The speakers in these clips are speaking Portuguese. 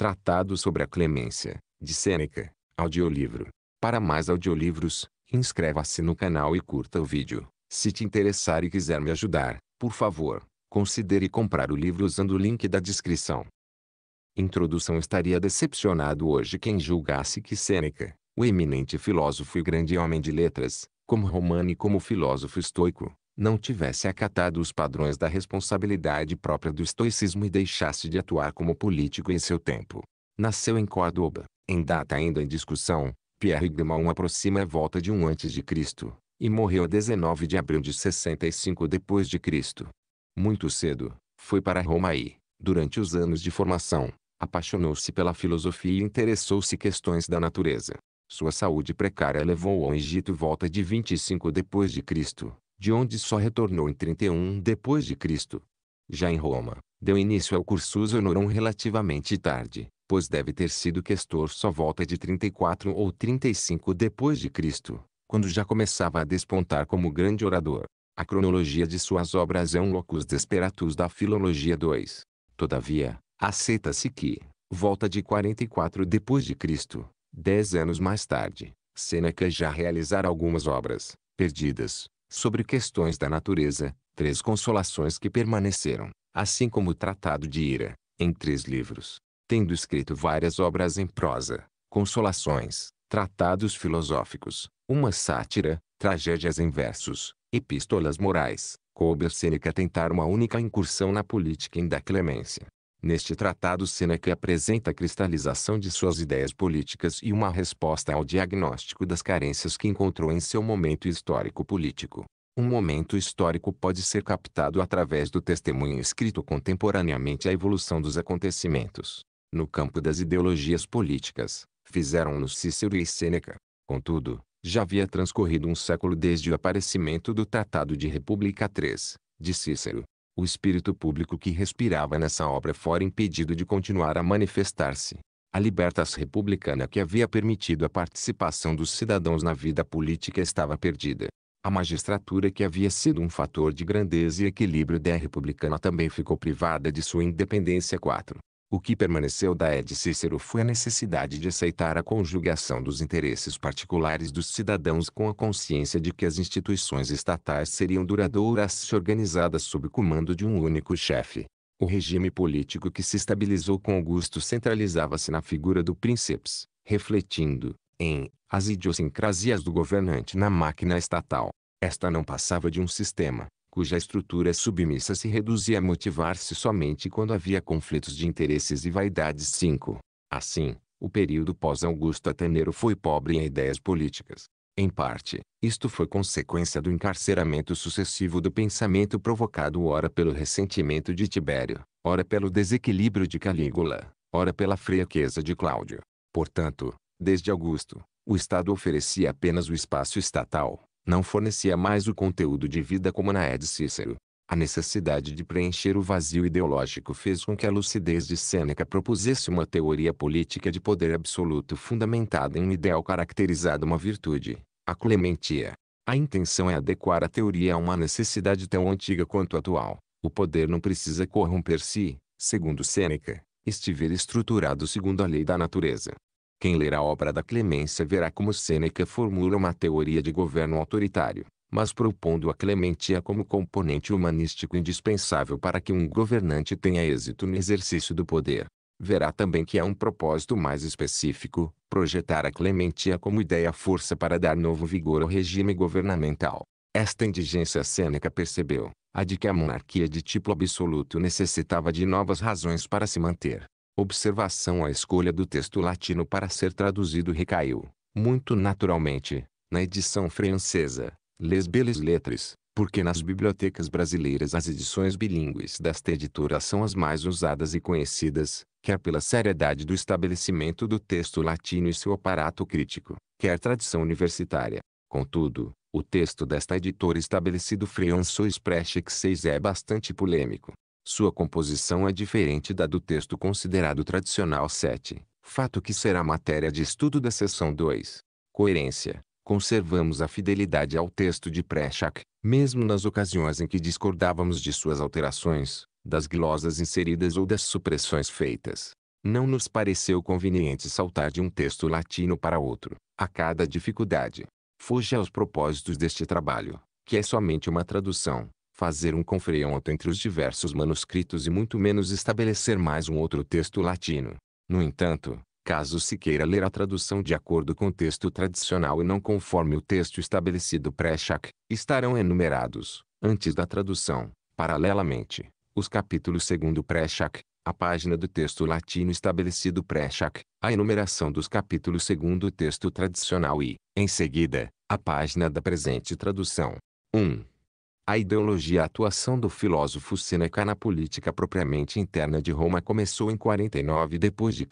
Tratado sobre a Clemência, de Sêneca. Audiolivro. Para mais audiolivros, inscreva-se no canal e curta o vídeo. Se te interessar e quiser me ajudar, por favor, considere comprar o livro usando o link da descrição. Introdução Estaria decepcionado hoje quem julgasse que Sêneca, o eminente filósofo e grande homem de letras, como romano e como filósofo estoico, não tivesse acatado os padrões da responsabilidade própria do estoicismo e deixasse de atuar como político em seu tempo. Nasceu em Córdoba, em data ainda em discussão, Pierre Guimont aproxima a volta de um antes de Cristo, e morreu a 19 de abril de 65 depois de Cristo. Muito cedo, foi para Roma e, durante os anos de formação, apaixonou-se pela filosofia e interessou-se questões da natureza. Sua saúde precária levou ao Egito volta de 25 depois de Cristo, de onde só retornou em 31 depois de Cristo. Já em Roma, deu início ao cursus honorum relativamente tarde, pois deve ter sido questor só volta de 34 ou 35 depois de Cristo, quando já começava a despontar como grande orador. A cronologia de suas obras é um locus desperatus da Filologia 2. Todavia, aceita-se que, volta de 44 depois de Cristo, dez anos mais tarde, Sêneca já realizara algumas obras, perdidas, sobre questões da natureza, três consolações que permaneceram, assim como o Tratado de Ira, em três livros, tendo escrito várias obras em prosa, consolações, tratados filosóficos, uma sátira, tragédias em versos, epístolas morais, coube a Sêneca tentar uma única incursão na política da clemência. Neste tratado Sêneca apresenta a cristalização de suas ideias políticas e uma resposta ao diagnóstico das carências que encontrou em seu momento histórico-político. Um momento histórico pode ser captado através do testemunho escrito contemporaneamente à evolução dos acontecimentos. No campo das ideologias políticas, fizeram-no Cícero e Sêneca. Contudo, já havia transcorrido um século desde o aparecimento do Tratado de República III, de Cícero, o espírito público que respirava nessa obra fora impedido de continuar a manifestar-se. A libertas republicana que havia permitido a participação dos cidadãos na vida política estava perdida. A magistratura que havia sido um fator de grandeza e equilíbrio da republicana também ficou privada de sua independência. 4. O que permaneceu da Ed Cícero foi a necessidade de aceitar a conjugação dos interesses particulares dos cidadãos com a consciência de que as instituições estatais seriam duradouras se organizadas sob o comando de um único chefe. O regime político que se estabilizou com Augusto centralizava-se na figura do príncipes, refletindo, em, as idiosincrasias do governante na máquina estatal. Esta não passava de um sistema, cuja estrutura submissa se reduzia a motivar-se somente quando havia conflitos de interesses e vaidades. 5. Assim, o período pós-Augusto Atenero foi pobre em ideias políticas. Em parte, isto foi consequência do encarceramento sucessivo do pensamento provocado ora pelo ressentimento de Tibério, ora pelo desequilíbrio de Calígula, ora pela fraqueza de Cláudio. Portanto, desde Augusto, o Estado oferecia apenas o espaço estatal, não fornecia mais o conteúdo de vida como na é de Cícero. A necessidade de preencher o vazio ideológico fez com que a lucidez de Sêneca propusesse uma teoria política de poder absoluto fundamentada em um ideal caracterizado uma virtude, a clementia. A intenção é adequar a teoria a uma necessidade tão antiga quanto atual. O poder não precisa corromper-se, segundo Sêneca, estiver estruturado segundo a lei da natureza. Quem ler a obra da Clemência verá como Sêneca formula uma teoria de governo autoritário, mas propondo a clementia como componente humanístico indispensável para que um governante tenha êxito no exercício do poder. Verá também que há é um propósito mais específico, projetar a clementia como ideia-força para dar novo vigor ao regime governamental. Esta indigência Sêneca percebeu, a de que a monarquia de tipo absoluto necessitava de novas razões para se manter observação à escolha do texto latino para ser traduzido recaiu, muito naturalmente, na edição francesa, Les Belles Lettres, porque nas bibliotecas brasileiras as edições bilíngues desta editora são as mais usadas e conhecidas, quer pela seriedade do estabelecimento do texto latino e seu aparato crítico, quer tradição universitária. Contudo, o texto desta editora estabelecido François Prechec 6 é bastante polêmico. Sua composição é diferente da do texto considerado tradicional 7, fato que será matéria de estudo da seção 2. Coerência. Conservamos a fidelidade ao texto de Preshak, mesmo nas ocasiões em que discordávamos de suas alterações, das glosas inseridas ou das supressões feitas. Não nos pareceu conveniente saltar de um texto latino para outro, a cada dificuldade. Fuja aos propósitos deste trabalho, que é somente uma tradução, fazer um confreonto entre os diversos manuscritos e muito menos estabelecer mais um outro texto latino. No entanto, caso se queira ler a tradução de acordo com o texto tradicional e não conforme o texto estabelecido pré-Chac, estarão enumerados, antes da tradução, paralelamente, os capítulos segundo pré-Chac, a página do texto latino estabelecido pré-Chac, a enumeração dos capítulos segundo o texto tradicional e, em seguida, a página da presente tradução. 1. A ideologia e a atuação do filósofo Seneca na política propriamente interna de Roma começou em 49 d.C.,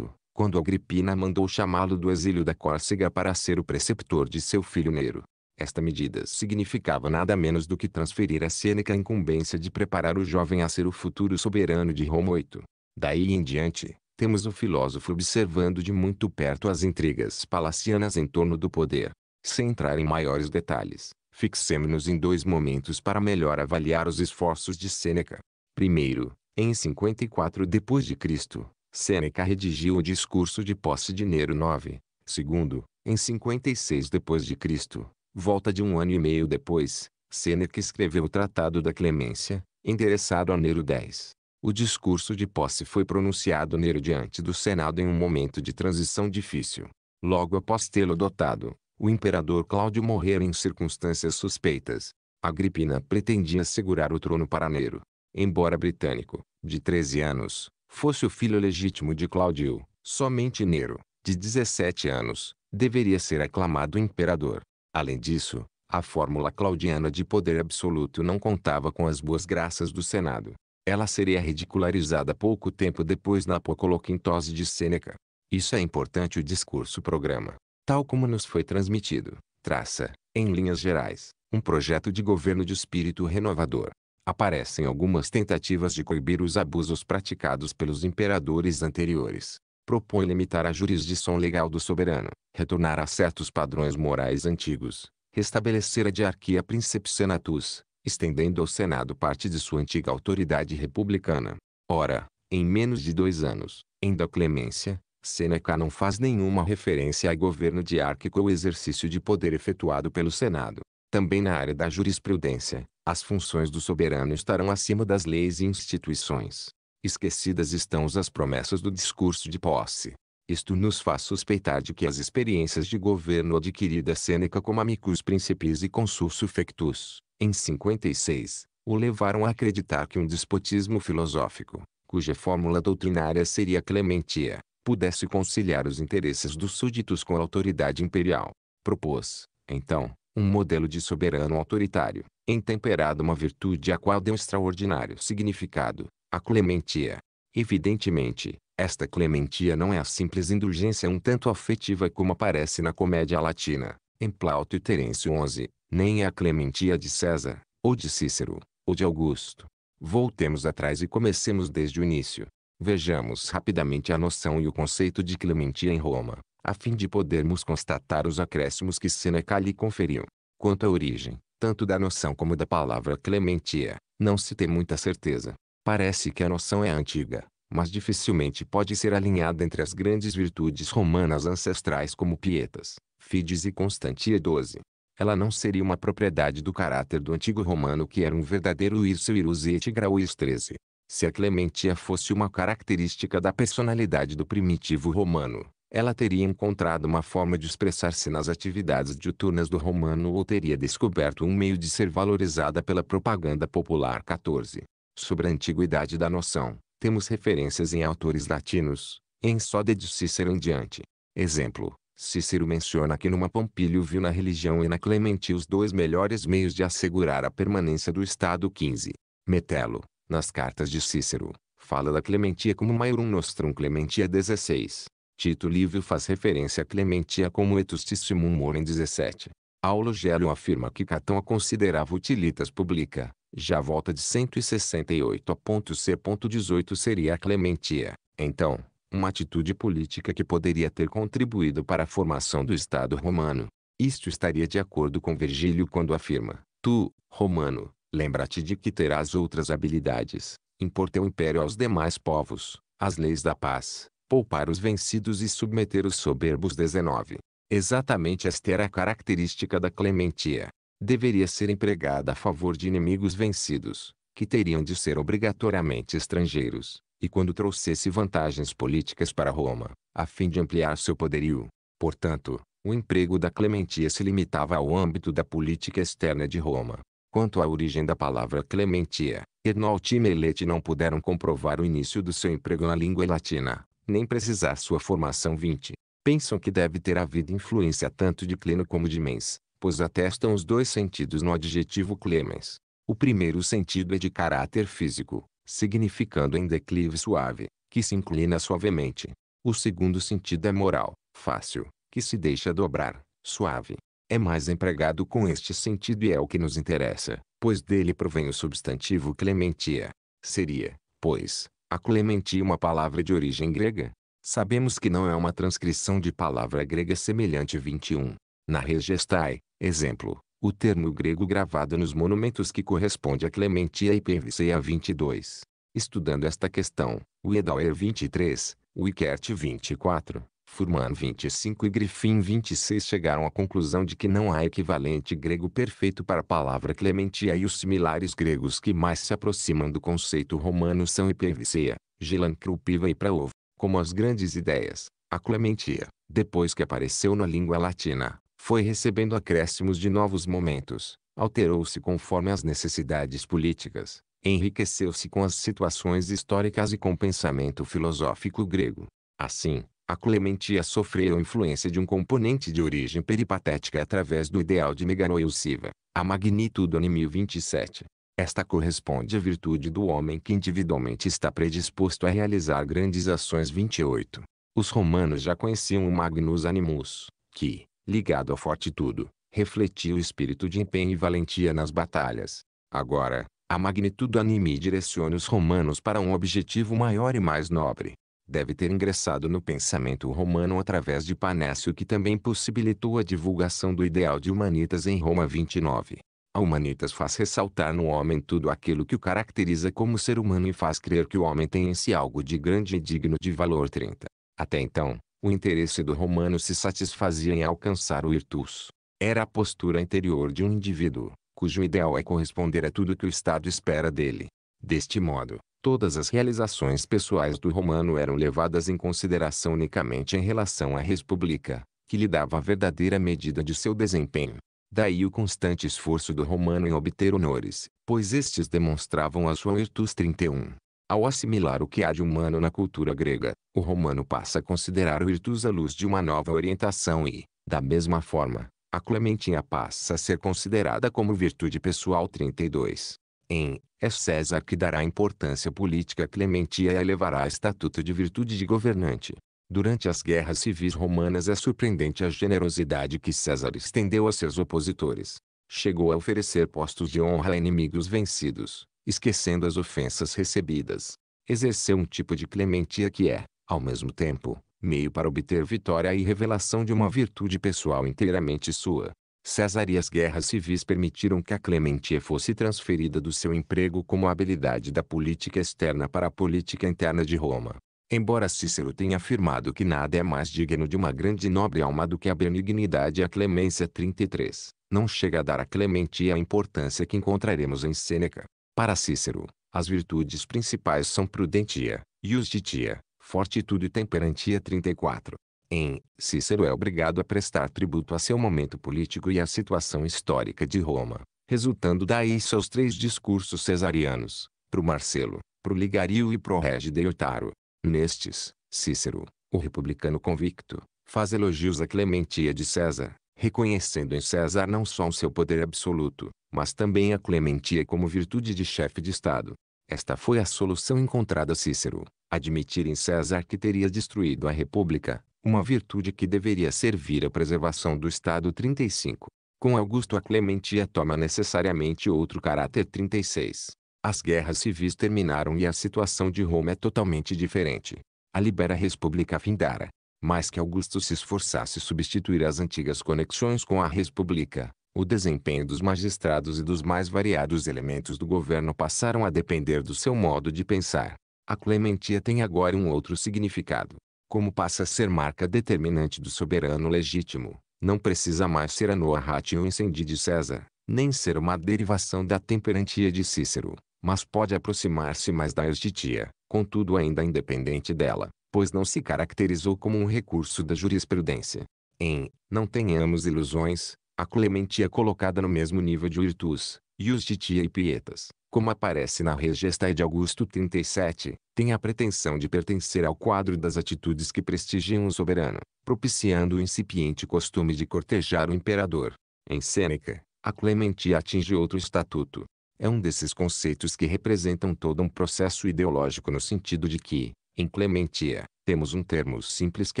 quando Agripina mandou chamá-lo do exílio da Córcega para ser o preceptor de seu filho Nero. Esta medida significava nada menos do que transferir a Sêneca a incumbência de preparar o jovem a ser o futuro soberano de Roma 8. Daí em diante, temos o filósofo observando de muito perto as intrigas palacianas em torno do poder, sem entrar em maiores detalhes fixemos nos em dois momentos para melhor avaliar os esforços de Sêneca. Primeiro, em 54 depois de Cristo, Sêneca redigiu o discurso de posse de Nero 9. Segundo, em 56 depois de Cristo, volta de um ano e meio depois, Sêneca escreveu o Tratado da Clemência, endereçado a Nero 10. O discurso de posse foi pronunciado Nero diante do Senado em um momento de transição difícil. Logo após tê-lo adotado, o imperador Cláudio morrera em circunstâncias suspeitas. Agripina pretendia segurar o trono para Nero. Embora britânico, de 13 anos, fosse o filho legítimo de Cláudio, somente Nero, de 17 anos, deveria ser aclamado imperador. Além disso, a fórmula claudiana de poder absoluto não contava com as boas graças do Senado. Ela seria ridicularizada pouco tempo depois na Apocoloquintose de Sêneca. Isso é importante o discurso programa tal como nos foi transmitido, traça, em linhas gerais, um projeto de governo de espírito renovador. Aparecem algumas tentativas de coibir os abusos praticados pelos imperadores anteriores. Propõe limitar a jurisdição legal do soberano, retornar a certos padrões morais antigos, restabelecer a diarquia princeps senatus, estendendo ao Senado parte de sua antiga autoridade republicana. Ora, em menos de dois anos, em da clemência, Seneca não faz nenhuma referência ao governo diárquico ou exercício de poder efetuado pelo Senado. Também na área da jurisprudência, as funções do soberano estarão acima das leis e instituições. Esquecidas estão as promessas do discurso de posse. Isto nos faz suspeitar de que as experiências de governo adquiridas Sêneca como amicus principis e consul suffectus, em 56, o levaram a acreditar que um despotismo filosófico, cuja fórmula doutrinária seria clementia, pudesse conciliar os interesses dos súditos com a autoridade imperial. Propôs, então, um modelo de soberano autoritário, intemperado uma virtude a qual deu extraordinário significado, a clementia. Evidentemente, esta clementia não é a simples indulgência um tanto afetiva como aparece na comédia latina, em Plauto e Terêncio XI, nem é a clementia de César, ou de Cícero, ou de Augusto. Voltemos atrás e comecemos desde o início. Vejamos rapidamente a noção e o conceito de clementia em Roma, a fim de podermos constatar os acréscimos que Seneca lhe conferiu. Quanto à origem, tanto da noção como da palavra clementia, não se tem muita certeza. Parece que a noção é antiga, mas dificilmente pode ser alinhada entre as grandes virtudes romanas ancestrais como Pietas, Fides e Constantia 12. Ela não seria uma propriedade do caráter do antigo romano que era um verdadeiro Ircio Irus e Tigraus 13, se a clementia fosse uma característica da personalidade do primitivo romano, ela teria encontrado uma forma de expressar-se nas atividades diuturnas do romano ou teria descoberto um meio de ser valorizada pela propaganda popular. 14. Sobre a antiguidade da noção, temos referências em autores latinos, em Só de Cícero em diante. Exemplo, Cícero menciona que numa Pompílio viu na religião e na clementia os dois melhores meios de assegurar a permanência do Estado. 15. Metelo, nas cartas de Cícero, fala da Clementia como maiorum Nostrum Clementia 16. Tito Livio faz referência a Clementia como Etustissimum Morem 17. Aulogélio afirma que Catão a considerava utilitas publica, já volta de 168 a 18 seria a Clementia, então, uma atitude política que poderia ter contribuído para a formação do Estado romano. Isto estaria de acordo com Virgílio quando afirma, tu, romano, Lembra-te de que terás outras habilidades, impor teu império aos demais povos, as leis da paz, poupar os vencidos e submeter os soberbos. 19. Exatamente esta era a característica da clementia. Deveria ser empregada a favor de inimigos vencidos, que teriam de ser obrigatoriamente estrangeiros, e quando trouxesse vantagens políticas para Roma, a fim de ampliar seu poderio. Portanto, o emprego da clementia se limitava ao âmbito da política externa de Roma, Quanto à origem da palavra clementia, Ernault e Melete não puderam comprovar o início do seu emprego na língua latina, nem precisar sua formação 20. Pensam que deve ter havido influência tanto de Clino como de Mens, pois atestam os dois sentidos no adjetivo clemens. O primeiro sentido é de caráter físico, significando em declive suave, que se inclina suavemente. O segundo sentido é moral, fácil, que se deixa dobrar, suave é mais empregado com este sentido e é o que nos interessa, pois dele provém o substantivo clementia. Seria, pois, a clementia uma palavra de origem grega? Sabemos que não é uma transcrição de palavra grega semelhante 21. Na Regestai, exemplo, o termo grego gravado nos monumentos que corresponde a Clementia e Penviceia 22. Estudando esta questão, o Edauer 23, o Ikert 24, Furman 25 e Griffin 26 chegaram à conclusão de que não há equivalente grego perfeito para a palavra clementia e os similares gregos que mais se aproximam do conceito romano são Epivicea, Gilancrupiva e Praov. Como as grandes ideias, a clementia, depois que apareceu na língua latina, foi recebendo acréscimos de novos momentos, alterou-se conforme as necessidades políticas, enriqueceu-se com as situações históricas e com o pensamento filosófico grego. Assim, a clementia sofreu a influência de um componente de origem peripatética através do ideal de Meganoiusiva, a magnitudo animi 27. Esta corresponde à virtude do homem que individualmente está predisposto a realizar grandes ações 28. Os romanos já conheciam o Magnus Animus, que, ligado à fortitudo, refletia o espírito de empenho e valentia nas batalhas. Agora, a magnitudo animi direciona os romanos para um objetivo maior e mais nobre deve ter ingressado no pensamento romano através de Panécio que também possibilitou a divulgação do ideal de humanitas em Roma 29. A humanitas faz ressaltar no homem tudo aquilo que o caracteriza como ser humano e faz crer que o homem tem em si algo de grande e digno de valor 30. Até então, o interesse do romano se satisfazia em alcançar o irtus. Era a postura interior de um indivíduo, cujo ideal é corresponder a tudo que o Estado espera dele. Deste modo, Todas as realizações pessoais do romano eram levadas em consideração unicamente em relação à república, que lhe dava a verdadeira medida de seu desempenho. Daí o constante esforço do romano em obter honores, pois estes demonstravam a sua virtus 31. Ao assimilar o que há de humano na cultura grega, o romano passa a considerar o virtus à luz de uma nova orientação e, da mesma forma, a clementinha passa a ser considerada como virtude pessoal 32 em é César que dará importância política a Clementia e a elevará a estatuto de virtude de governante. Durante as guerras civis romanas é surpreendente a generosidade que César estendeu a seus opositores. Chegou a oferecer postos de honra a inimigos vencidos, esquecendo as ofensas recebidas. Exerceu um tipo de clementia que é, ao mesmo tempo, meio para obter vitória e revelação de uma virtude pessoal inteiramente sua. César e as guerras civis permitiram que a Clementia fosse transferida do seu emprego como habilidade da política externa para a política interna de Roma. Embora Cícero tenha afirmado que nada é mais digno de uma grande e nobre alma do que a benignidade e a clemência 33, não chega a dar a Clementia a importância que encontraremos em Sêneca. Para Cícero, as virtudes principais são prudentia, justitia, fortitude e temperantia 34 em Cícero é obrigado a prestar tributo a seu momento político e à situação histórica de Roma, resultando daí seus três discursos cesarianos, pro Marcelo, pro Ligario e pro Regi Deotaro. Nestes, Cícero, o republicano convicto, faz elogios à Clementia de César, reconhecendo em César não só o seu poder absoluto, mas também a Clementia como virtude de chefe de Estado. Esta foi a solução encontrada Cícero, admitir em César que teria destruído a República, uma virtude que deveria servir à preservação do Estado 35. Com Augusto a clementia toma necessariamente outro caráter 36. As guerras civis terminaram e a situação de Roma é totalmente diferente. A libera república findara. Mais que Augusto se esforçasse substituir as antigas conexões com a república, o desempenho dos magistrados e dos mais variados elementos do governo passaram a depender do seu modo de pensar. A clementia tem agora um outro significado como passa a ser marca determinante do soberano legítimo, não precisa mais ser a noa ratio incendi de César, nem ser uma derivação da temperantia de Cícero, mas pode aproximar-se mais da justitia, contudo ainda independente dela, pois não se caracterizou como um recurso da jurisprudência. Em Não Tenhamos Ilusões, a clementia é colocada no mesmo nível de virtus, justitia e pietas, como aparece na Regesta de Augusto 37, tem a pretensão de pertencer ao quadro das atitudes que prestigiam o soberano, propiciando o incipiente costume de cortejar o imperador. Em Sêneca, a clementia atinge outro estatuto. É um desses conceitos que representam todo um processo ideológico no sentido de que, em clementia, temos um termo simples que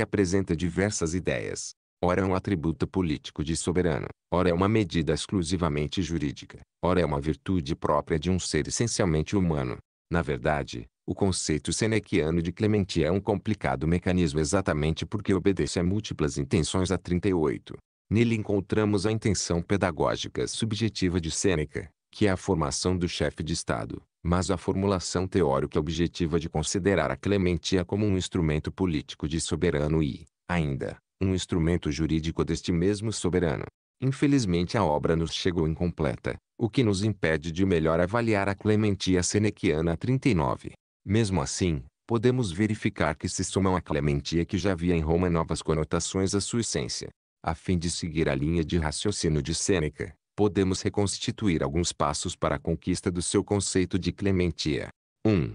apresenta diversas ideias, Ora é um atributo político de soberano, ora é uma medida exclusivamente jurídica, ora é uma virtude própria de um ser essencialmente humano. Na verdade, o conceito senequiano de clemente é um complicado mecanismo exatamente porque obedece a múltiplas intenções a 38. Nele encontramos a intenção pedagógica subjetiva de Sêneca, que é a formação do chefe de Estado, mas a formulação teórica objetiva de considerar a clementia como um instrumento político de soberano e, ainda, um instrumento jurídico deste mesmo soberano. Infelizmente a obra nos chegou incompleta, o que nos impede de melhor avaliar a Clementia Senequiana 39. Mesmo assim, podemos verificar que se somam à Clementia que já havia em Roma novas conotações à sua essência. A fim de seguir a linha de raciocínio de Sêneca, podemos reconstituir alguns passos para a conquista do seu conceito de Clementia. 1.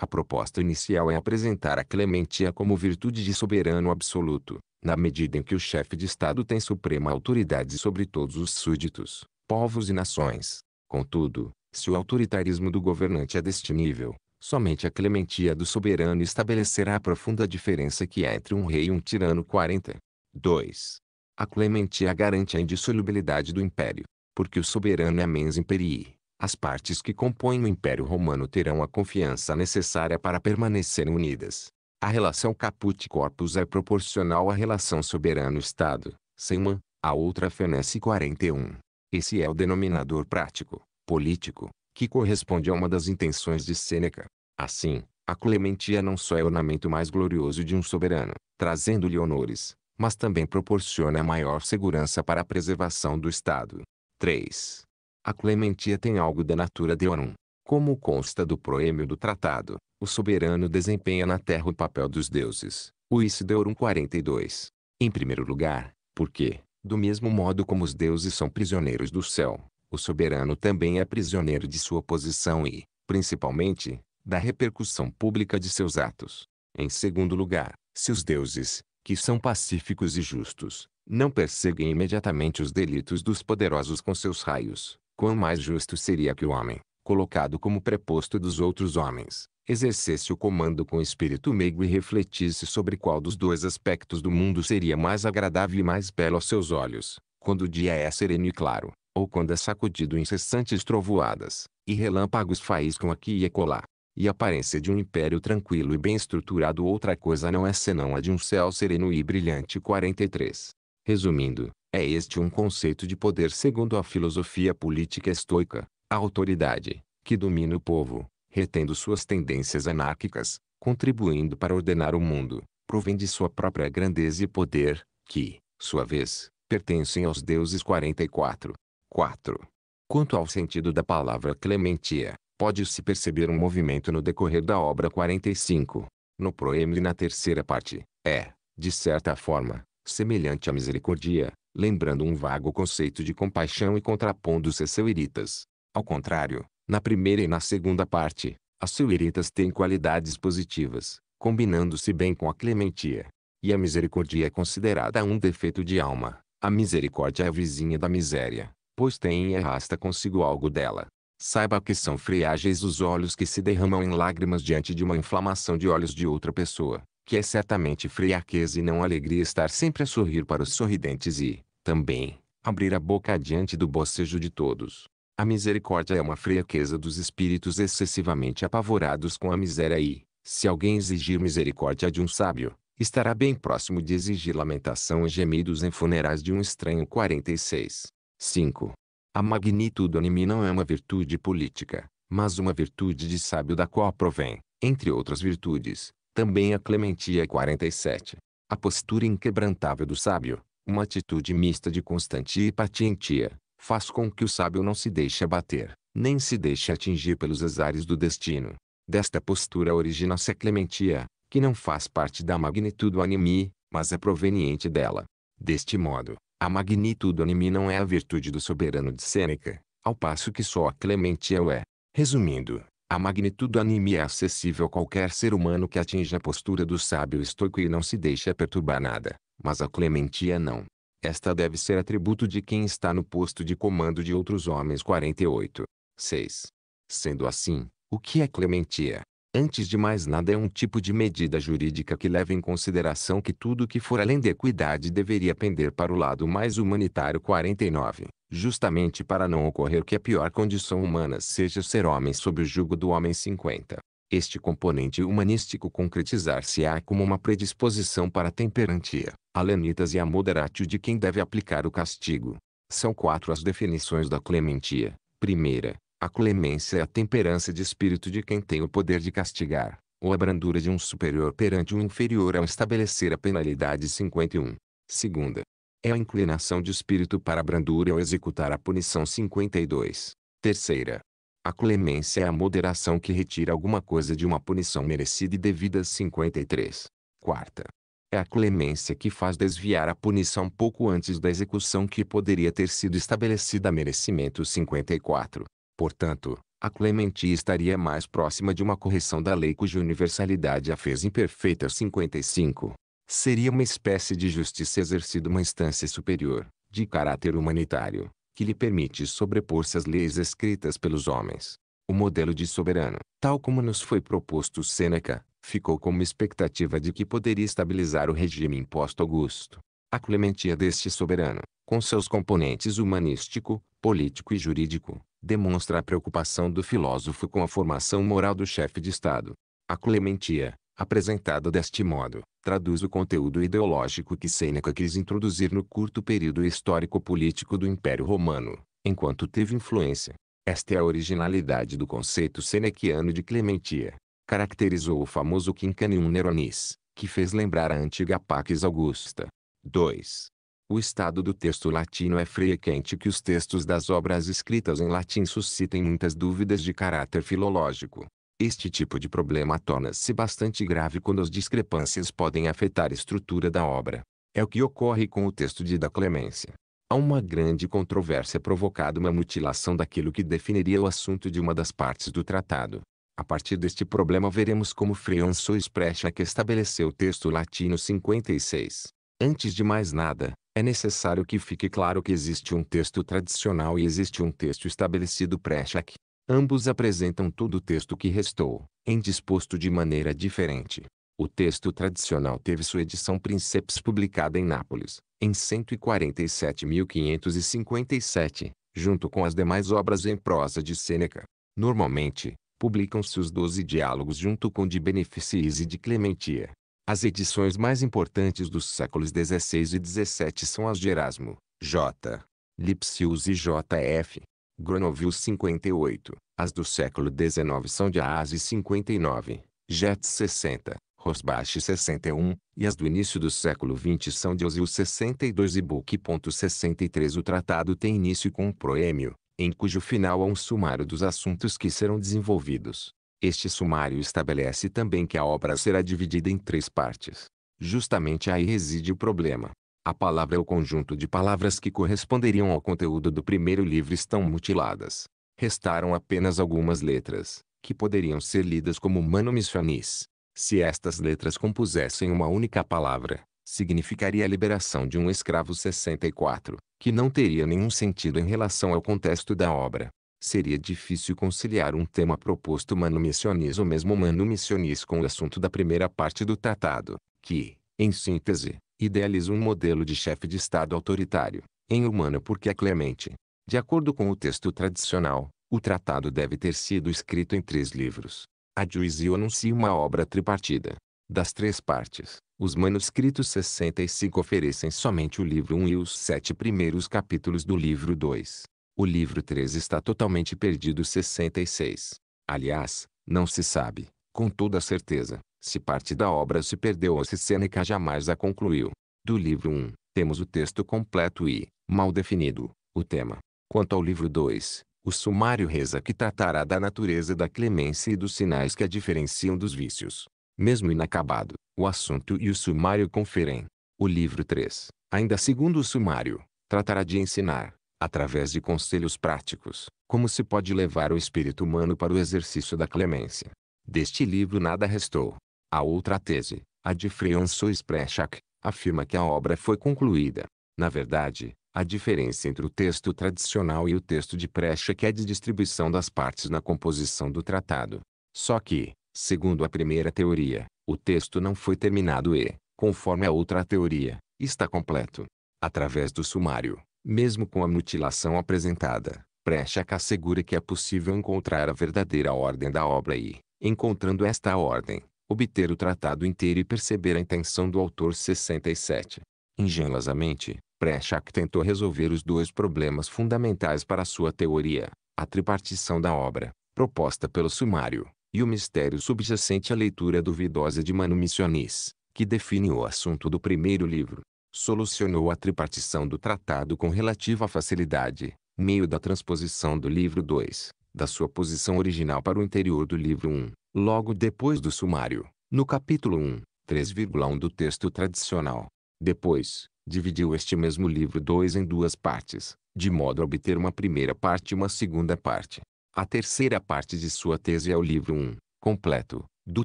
A proposta inicial é apresentar a Clementia como virtude de soberano absoluto, na medida em que o chefe de Estado tem suprema autoridade sobre todos os súditos, povos e nações. Contudo, se o autoritarismo do governante é deste nível, somente a clementia do soberano estabelecerá a profunda diferença que há entre um rei e um tirano. 40. 2. A clementia garante a indissolubilidade do império, porque o soberano é mens imperii. As partes que compõem o Império Romano terão a confiança necessária para permanecerem unidas. A relação caput-corpus é proporcional à relação soberano-estado, sem uma, a outra fenece 41. Esse é o denominador prático, político, que corresponde a uma das intenções de Sêneca. Assim, a clementia não só é ornamento mais glorioso de um soberano, trazendo-lhe honores, mas também proporciona maior segurança para a preservação do Estado. 3. A clementia tem algo da natura Orum. como consta do proêmio do tratado, o soberano desempenha na terra o papel dos deuses. O Isidorum 42. Em primeiro lugar, porque, do mesmo modo como os deuses são prisioneiros do céu, o soberano também é prisioneiro de sua posição e, principalmente, da repercussão pública de seus atos. Em segundo lugar, se os deuses, que são pacíficos e justos, não perseguem imediatamente os delitos dos poderosos com seus raios, quão mais justo seria que o homem, colocado como preposto dos outros homens, exercesse o comando com espírito meigo e refletisse sobre qual dos dois aspectos do mundo seria mais agradável e mais belo aos seus olhos, quando o dia é sereno e claro, ou quando é sacudido incessantes trovoadas, e relâmpagos faíscam aqui e acolá. E a aparência de um império tranquilo e bem estruturado outra coisa não é senão a de um céu sereno e brilhante 43. Resumindo, é este um conceito de poder segundo a filosofia política estoica, a autoridade, que domina o povo, retendo suas tendências anárquicas, contribuindo para ordenar o mundo, provém de sua própria grandeza e poder, que, sua vez, pertencem aos deuses 44. 4. Quanto ao sentido da palavra clementia, pode-se perceber um movimento no decorrer da obra 45. No proêmio e na terceira parte, é, de certa forma, semelhante à misericordia, lembrando um vago conceito de compaixão e contrapondo-se a seu iritas. Ao contrário, na primeira e na segunda parte, as suiritas têm qualidades positivas, combinando-se bem com a clementia. E a misericórdia é considerada um defeito de alma. A misericórdia é vizinha da miséria, pois tem e arrasta consigo algo dela. Saiba que são friágeis os olhos que se derramam em lágrimas diante de uma inflamação de olhos de outra pessoa, que é certamente friaqueza e não alegria estar sempre a sorrir para os sorridentes e, também, abrir a boca diante do bocejo de todos. A misericórdia é uma fraqueza dos espíritos excessivamente apavorados com a miséria e, se alguém exigir misericórdia de um sábio, estará bem próximo de exigir lamentação e gemidos em funerais de um estranho. 46. 5. A magnitude anime não é uma virtude política, mas uma virtude de sábio da qual provém, entre outras virtudes, também a clementia 47. A postura inquebrantável do sábio, uma atitude mista de constante e patientia, faz com que o sábio não se deixe abater, nem se deixe atingir pelos azares do destino. Desta postura origina-se a clementia, que não faz parte da magnitude animi, mas é proveniente dela. Deste modo, a magnitude animi não é a virtude do soberano de Sêneca, ao passo que só a clementia o é. Resumindo, a magnitude animi é acessível a qualquer ser humano que atinja a postura do sábio estoico e não se deixa perturbar nada, mas a clementia não. Esta deve ser atributo de quem está no posto de comando de outros homens. 48. 6. Sendo assim, o que é clementia? Antes de mais nada é um tipo de medida jurídica que leva em consideração que tudo que for além de equidade deveria pender para o lado mais humanitário 49, justamente para não ocorrer que a pior condição humana seja ser homem sob o jugo do homem 50. Este componente humanístico concretizar-se-á como uma predisposição para a temperantia, alenitas e a moderatio de quem deve aplicar o castigo. São quatro as definições da clementia. Primeira, a clemência é a temperança de espírito de quem tem o poder de castigar, ou a brandura de um superior perante um inferior ao estabelecer a penalidade 51. Segunda, é a inclinação de espírito para a brandura ao executar a punição 52. Terceira, a clemência é a moderação que retira alguma coisa de uma punição merecida e devida 53. Quarta, é a clemência que faz desviar a punição pouco antes da execução que poderia ter sido estabelecida a merecimento 54. Portanto, a clementia estaria mais próxima de uma correção da lei cuja universalidade a fez imperfeita 55. Seria uma espécie de justiça exercida uma instância superior, de caráter humanitário, que lhe permite sobrepor-se às leis escritas pelos homens. O modelo de soberano, tal como nos foi proposto Sêneca, ficou com uma expectativa de que poderia estabilizar o regime imposto Augusto. A clementia deste soberano, com seus componentes humanístico, político e jurídico, demonstra a preocupação do filósofo com a formação moral do chefe de Estado. A clementia, apresentada deste modo, traduz o conteúdo ideológico que Sêneca quis introduzir no curto período histórico-político do Império Romano, enquanto teve influência. Esta é a originalidade do conceito senequiano de clementia, caracterizou o famoso Quincanium Neronis, que fez lembrar a antiga Pax Augusta. 2. O estado do texto latino é frequente que os textos das obras escritas em latim suscitem muitas dúvidas de caráter filológico. Este tipo de problema torna-se bastante grave quando as discrepâncias podem afetar a estrutura da obra. É o que ocorre com o texto de Da Clemência. Há uma grande controvérsia provocada uma mutilação daquilo que definiria o assunto de uma das partes do tratado. A partir deste problema veremos como François expressa que estabeleceu o texto latino 56. Antes de mais nada, é necessário que fique claro que existe um texto tradicional e existe um texto estabelecido Preshak. Ambos apresentam todo o texto que restou, em disposto de maneira diferente. O texto tradicional teve sua edição Princeps publicada em Nápoles, em 147.557, junto com as demais obras em prosa de Sêneca. Normalmente, publicam-se os doze diálogos junto com de Beneficis e de Clementia. As edições mais importantes dos séculos XVI e XVII são as de Erasmo, J. Lipsius e J.F. Gronovius 58. As do século XIX são de Aase 59, Jet 60, Rosbach 61, e as do início do século XX são de Osil 62 e Book.63. O tratado tem início com um proêmio, em cujo final há um sumário dos assuntos que serão desenvolvidos. Este sumário estabelece também que a obra será dividida em três partes. Justamente aí reside o problema. A palavra é o conjunto de palavras que corresponderiam ao conteúdo do primeiro livro estão mutiladas. Restaram apenas algumas letras, que poderiam ser lidas como manumissionis, Se estas letras compusessem uma única palavra, significaria a liberação de um escravo 64, que não teria nenhum sentido em relação ao contexto da obra. Seria difícil conciliar um tema proposto manumissionis ou mesmo manumissionis com o assunto da primeira parte do tratado, que, em síntese, idealiza um modelo de chefe de Estado autoritário, em humano porque é clemente. De acordo com o texto tradicional, o tratado deve ter sido escrito em três livros. A Juizio anuncia uma obra tripartida. Das três partes, os manuscritos 65 oferecem somente o livro 1 e os sete primeiros capítulos do livro 2. O livro 3 está totalmente perdido 66. Aliás, não se sabe, com toda certeza, se parte da obra se perdeu ou se Sêneca jamais a concluiu. Do livro 1, temos o texto completo e, mal definido, o tema. Quanto ao livro 2, o sumário reza que tratará da natureza da clemência e dos sinais que a diferenciam dos vícios mesmo inacabado, o assunto e o sumário conferem. O livro 3, ainda segundo o sumário, tratará de ensinar, através de conselhos práticos, como se pode levar o espírito humano para o exercício da clemência. Deste livro nada restou. A outra tese, a de François Prechak, afirma que a obra foi concluída. Na verdade, a diferença entre o texto tradicional e o texto de Prechak é de distribuição das partes na composição do tratado. Só que, Segundo a primeira teoria, o texto não foi terminado e, conforme a outra teoria, está completo. Através do sumário, mesmo com a mutilação apresentada, Preshak assegura que é possível encontrar a verdadeira ordem da obra e, encontrando esta ordem, obter o tratado inteiro e perceber a intenção do autor 67. Engenhosamente, Preshak tentou resolver os dois problemas fundamentais para sua teoria, a tripartição da obra, proposta pelo sumário, e o mistério subjacente à leitura duvidosa de Manu Missionis, que define o assunto do primeiro livro, solucionou a tripartição do tratado com relativa facilidade, meio da transposição do livro 2, da sua posição original para o interior do livro 1, um, logo depois do sumário, no capítulo 1, 3,1 do texto tradicional. Depois, dividiu este mesmo livro 2 em duas partes, de modo a obter uma primeira parte e uma segunda parte. A terceira parte de sua tese é o livro 1, completo, do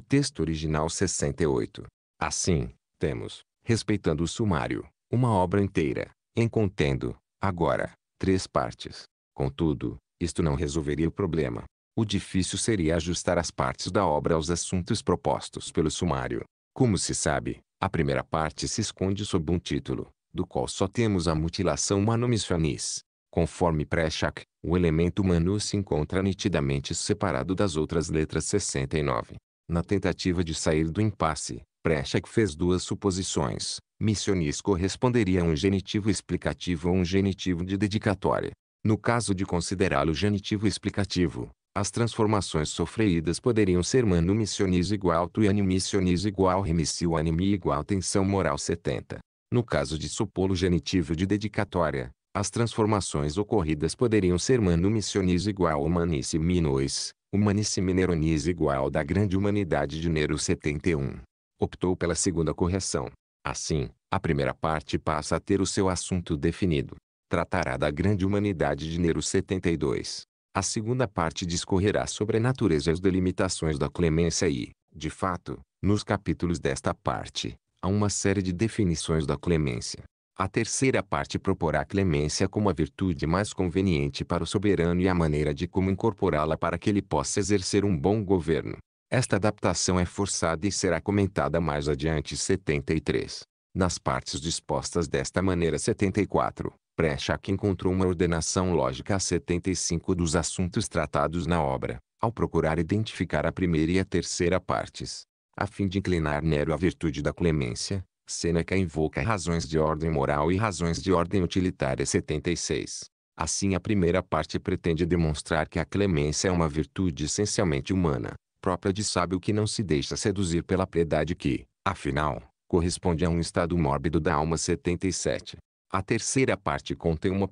texto original 68. Assim, temos, respeitando o sumário, uma obra inteira, em contendo, agora, três partes. Contudo, isto não resolveria o problema. O difícil seria ajustar as partes da obra aos assuntos propostos pelo sumário. Como se sabe, a primeira parte se esconde sob um título, do qual só temos a mutilação manumissionis, Conforme Preshak, o elemento Manu se encontra nitidamente separado das outras letras 69. Na tentativa de sair do impasse, Preshak fez duas suposições. Missionis corresponderia a um genitivo explicativo ou um genitivo de dedicatória. No caso de considerá-lo genitivo explicativo, as transformações sofridas poderiam ser manu missionis igual tu e animissionis igual remissio animi igual tensão moral 70. No caso de supô-lo genitivo de dedicatória, as transformações ocorridas poderiam ser manumissionis igual manice minois, humanice mineronis igual da grande humanidade de Nero 71. Optou pela segunda correção. Assim, a primeira parte passa a ter o seu assunto definido. Tratará da grande humanidade de Nero 72. A segunda parte discorrerá sobre a natureza e as delimitações da clemência e, de fato, nos capítulos desta parte, há uma série de definições da clemência. A terceira parte proporá clemência como a virtude mais conveniente para o soberano e a maneira de como incorporá-la para que ele possa exercer um bom governo. Esta adaptação é forçada e será comentada mais adiante 73. Nas partes dispostas desta maneira 74, Prechak encontrou uma ordenação lógica a 75 dos assuntos tratados na obra, ao procurar identificar a primeira e a terceira partes, a fim de inclinar Nero à virtude da clemência, Sêneca invoca razões de ordem moral e razões de ordem utilitária 76. Assim a primeira parte pretende demonstrar que a clemência é uma virtude essencialmente humana, própria de sábio que não se deixa seduzir pela piedade que, afinal, corresponde a um estado mórbido da alma 77. A terceira parte contém uma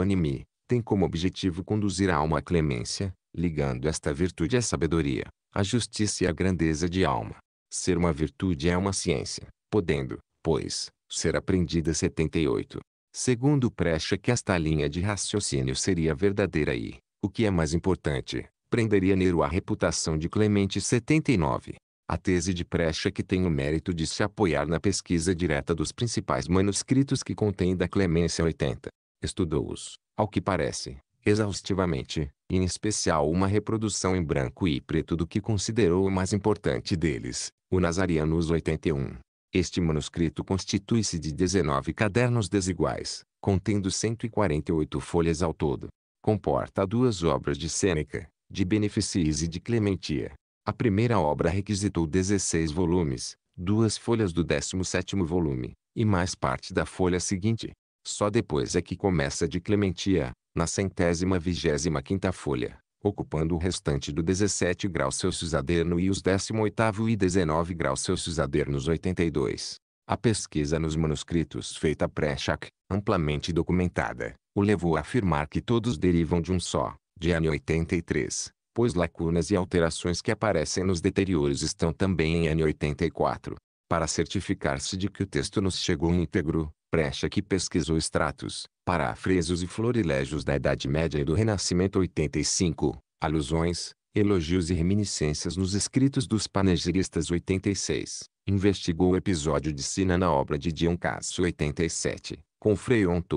animi tem como objetivo conduzir a alma à clemência, ligando esta virtude à sabedoria, à justiça e à grandeza de alma. Ser uma virtude é uma ciência, podendo, pois, ser aprendida 78. Segundo Precha que esta linha de raciocínio seria verdadeira e, o que é mais importante, prenderia Nero a reputação de Clemente 79. A tese de Precha que tem o mérito de se apoiar na pesquisa direta dos principais manuscritos que contém da Clemência 80. Estudou-os, ao que parece, exaustivamente, em especial uma reprodução em branco e preto do que considerou o mais importante deles, o Nazarianus 81. Este manuscrito constitui-se de 19 cadernos desiguais, contendo 148 folhas ao todo. Comporta duas obras de Sêneca, de Beneficis e de Clementia. A primeira obra requisitou 16 volumes, duas folhas do 17º volume, e mais parte da folha seguinte. Só depois é que começa de Clementia, na centésima vigésima quinta folha, ocupando o restante do 17 graus Celsius aderno e os 18º e 19 graus Celsius adernos 82. A pesquisa nos manuscritos feita pré-Shack, amplamente documentada, o levou a afirmar que todos derivam de um só, de ano 83, pois lacunas e alterações que aparecem nos deteriores estão também em ano 84. Para certificar-se de que o texto nos chegou íntegro, Precha que pesquisou extratos, Parafresos e florilégios da Idade Média e do Renascimento 85, alusões, elogios e reminiscências nos escritos dos panegiristas 86, investigou o episódio de Sina na obra de Dion Cassio 87, com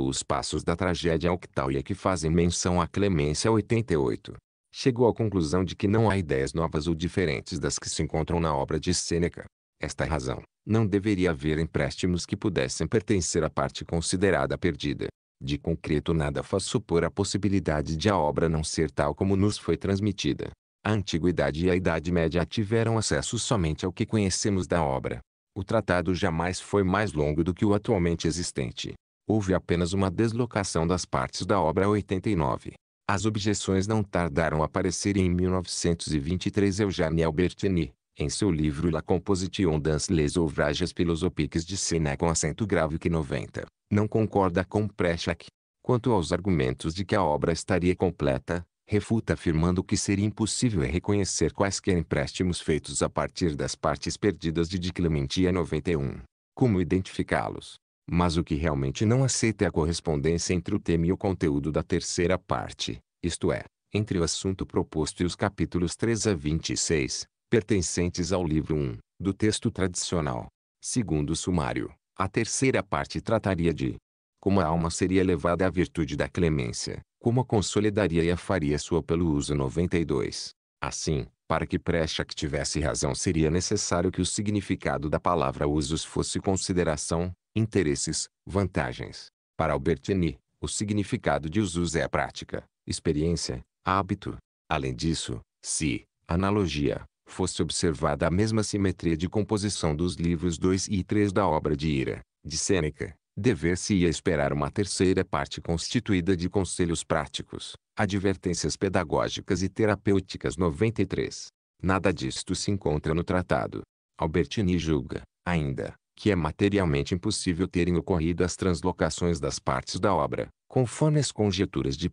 os passos da tragédia Octaulia que fazem menção à Clemência 88. Chegou à conclusão de que não há ideias novas ou diferentes das que se encontram na obra de Sêneca. Esta razão, não deveria haver empréstimos que pudessem pertencer à parte considerada perdida, de concreto nada faz supor a possibilidade de a obra não ser tal como nos foi transmitida. A antiguidade e a Idade Média tiveram acesso somente ao que conhecemos da obra. O tratado jamais foi mais longo do que o atualmente existente. Houve apenas uma deslocação das partes da obra 89. As objeções não tardaram a aparecer em 1923 Eugène Albertini, em seu livro La Composition dans les ouvrages philosophiques de Sena com acento grave que 90, não concorda com Prechak. Quanto aos argumentos de que a obra estaria completa, refuta afirmando que seria impossível reconhecer quaisquer empréstimos feitos a partir das partes perdidas de Clementia 91. Como identificá-los? Mas o que realmente não aceita é a correspondência entre o tema e o conteúdo da terceira parte, isto é, entre o assunto proposto e os capítulos 3 a 26, pertencentes ao livro 1, do texto tradicional. Segundo o sumário, a terceira parte trataria de como a alma seria levada à virtude da clemência, como a consolidaria e a faria sua pelo uso 92. Assim, para que que tivesse razão seria necessário que o significado da palavra usos fosse consideração, interesses, vantagens. Para Albertini, o significado de usos é a prática, experiência, hábito. Além disso, se, analogia, fosse observada a mesma simetria de composição dos livros 2 e 3 da obra de Ira, de Sêneca, dever-se-ia esperar uma terceira parte constituída de conselhos práticos, advertências pedagógicas e terapêuticas 93. Nada disto se encontra no tratado. Albertini julga, ainda, que é materialmente impossível terem ocorrido as translocações das partes da obra, conforme as conjecturas de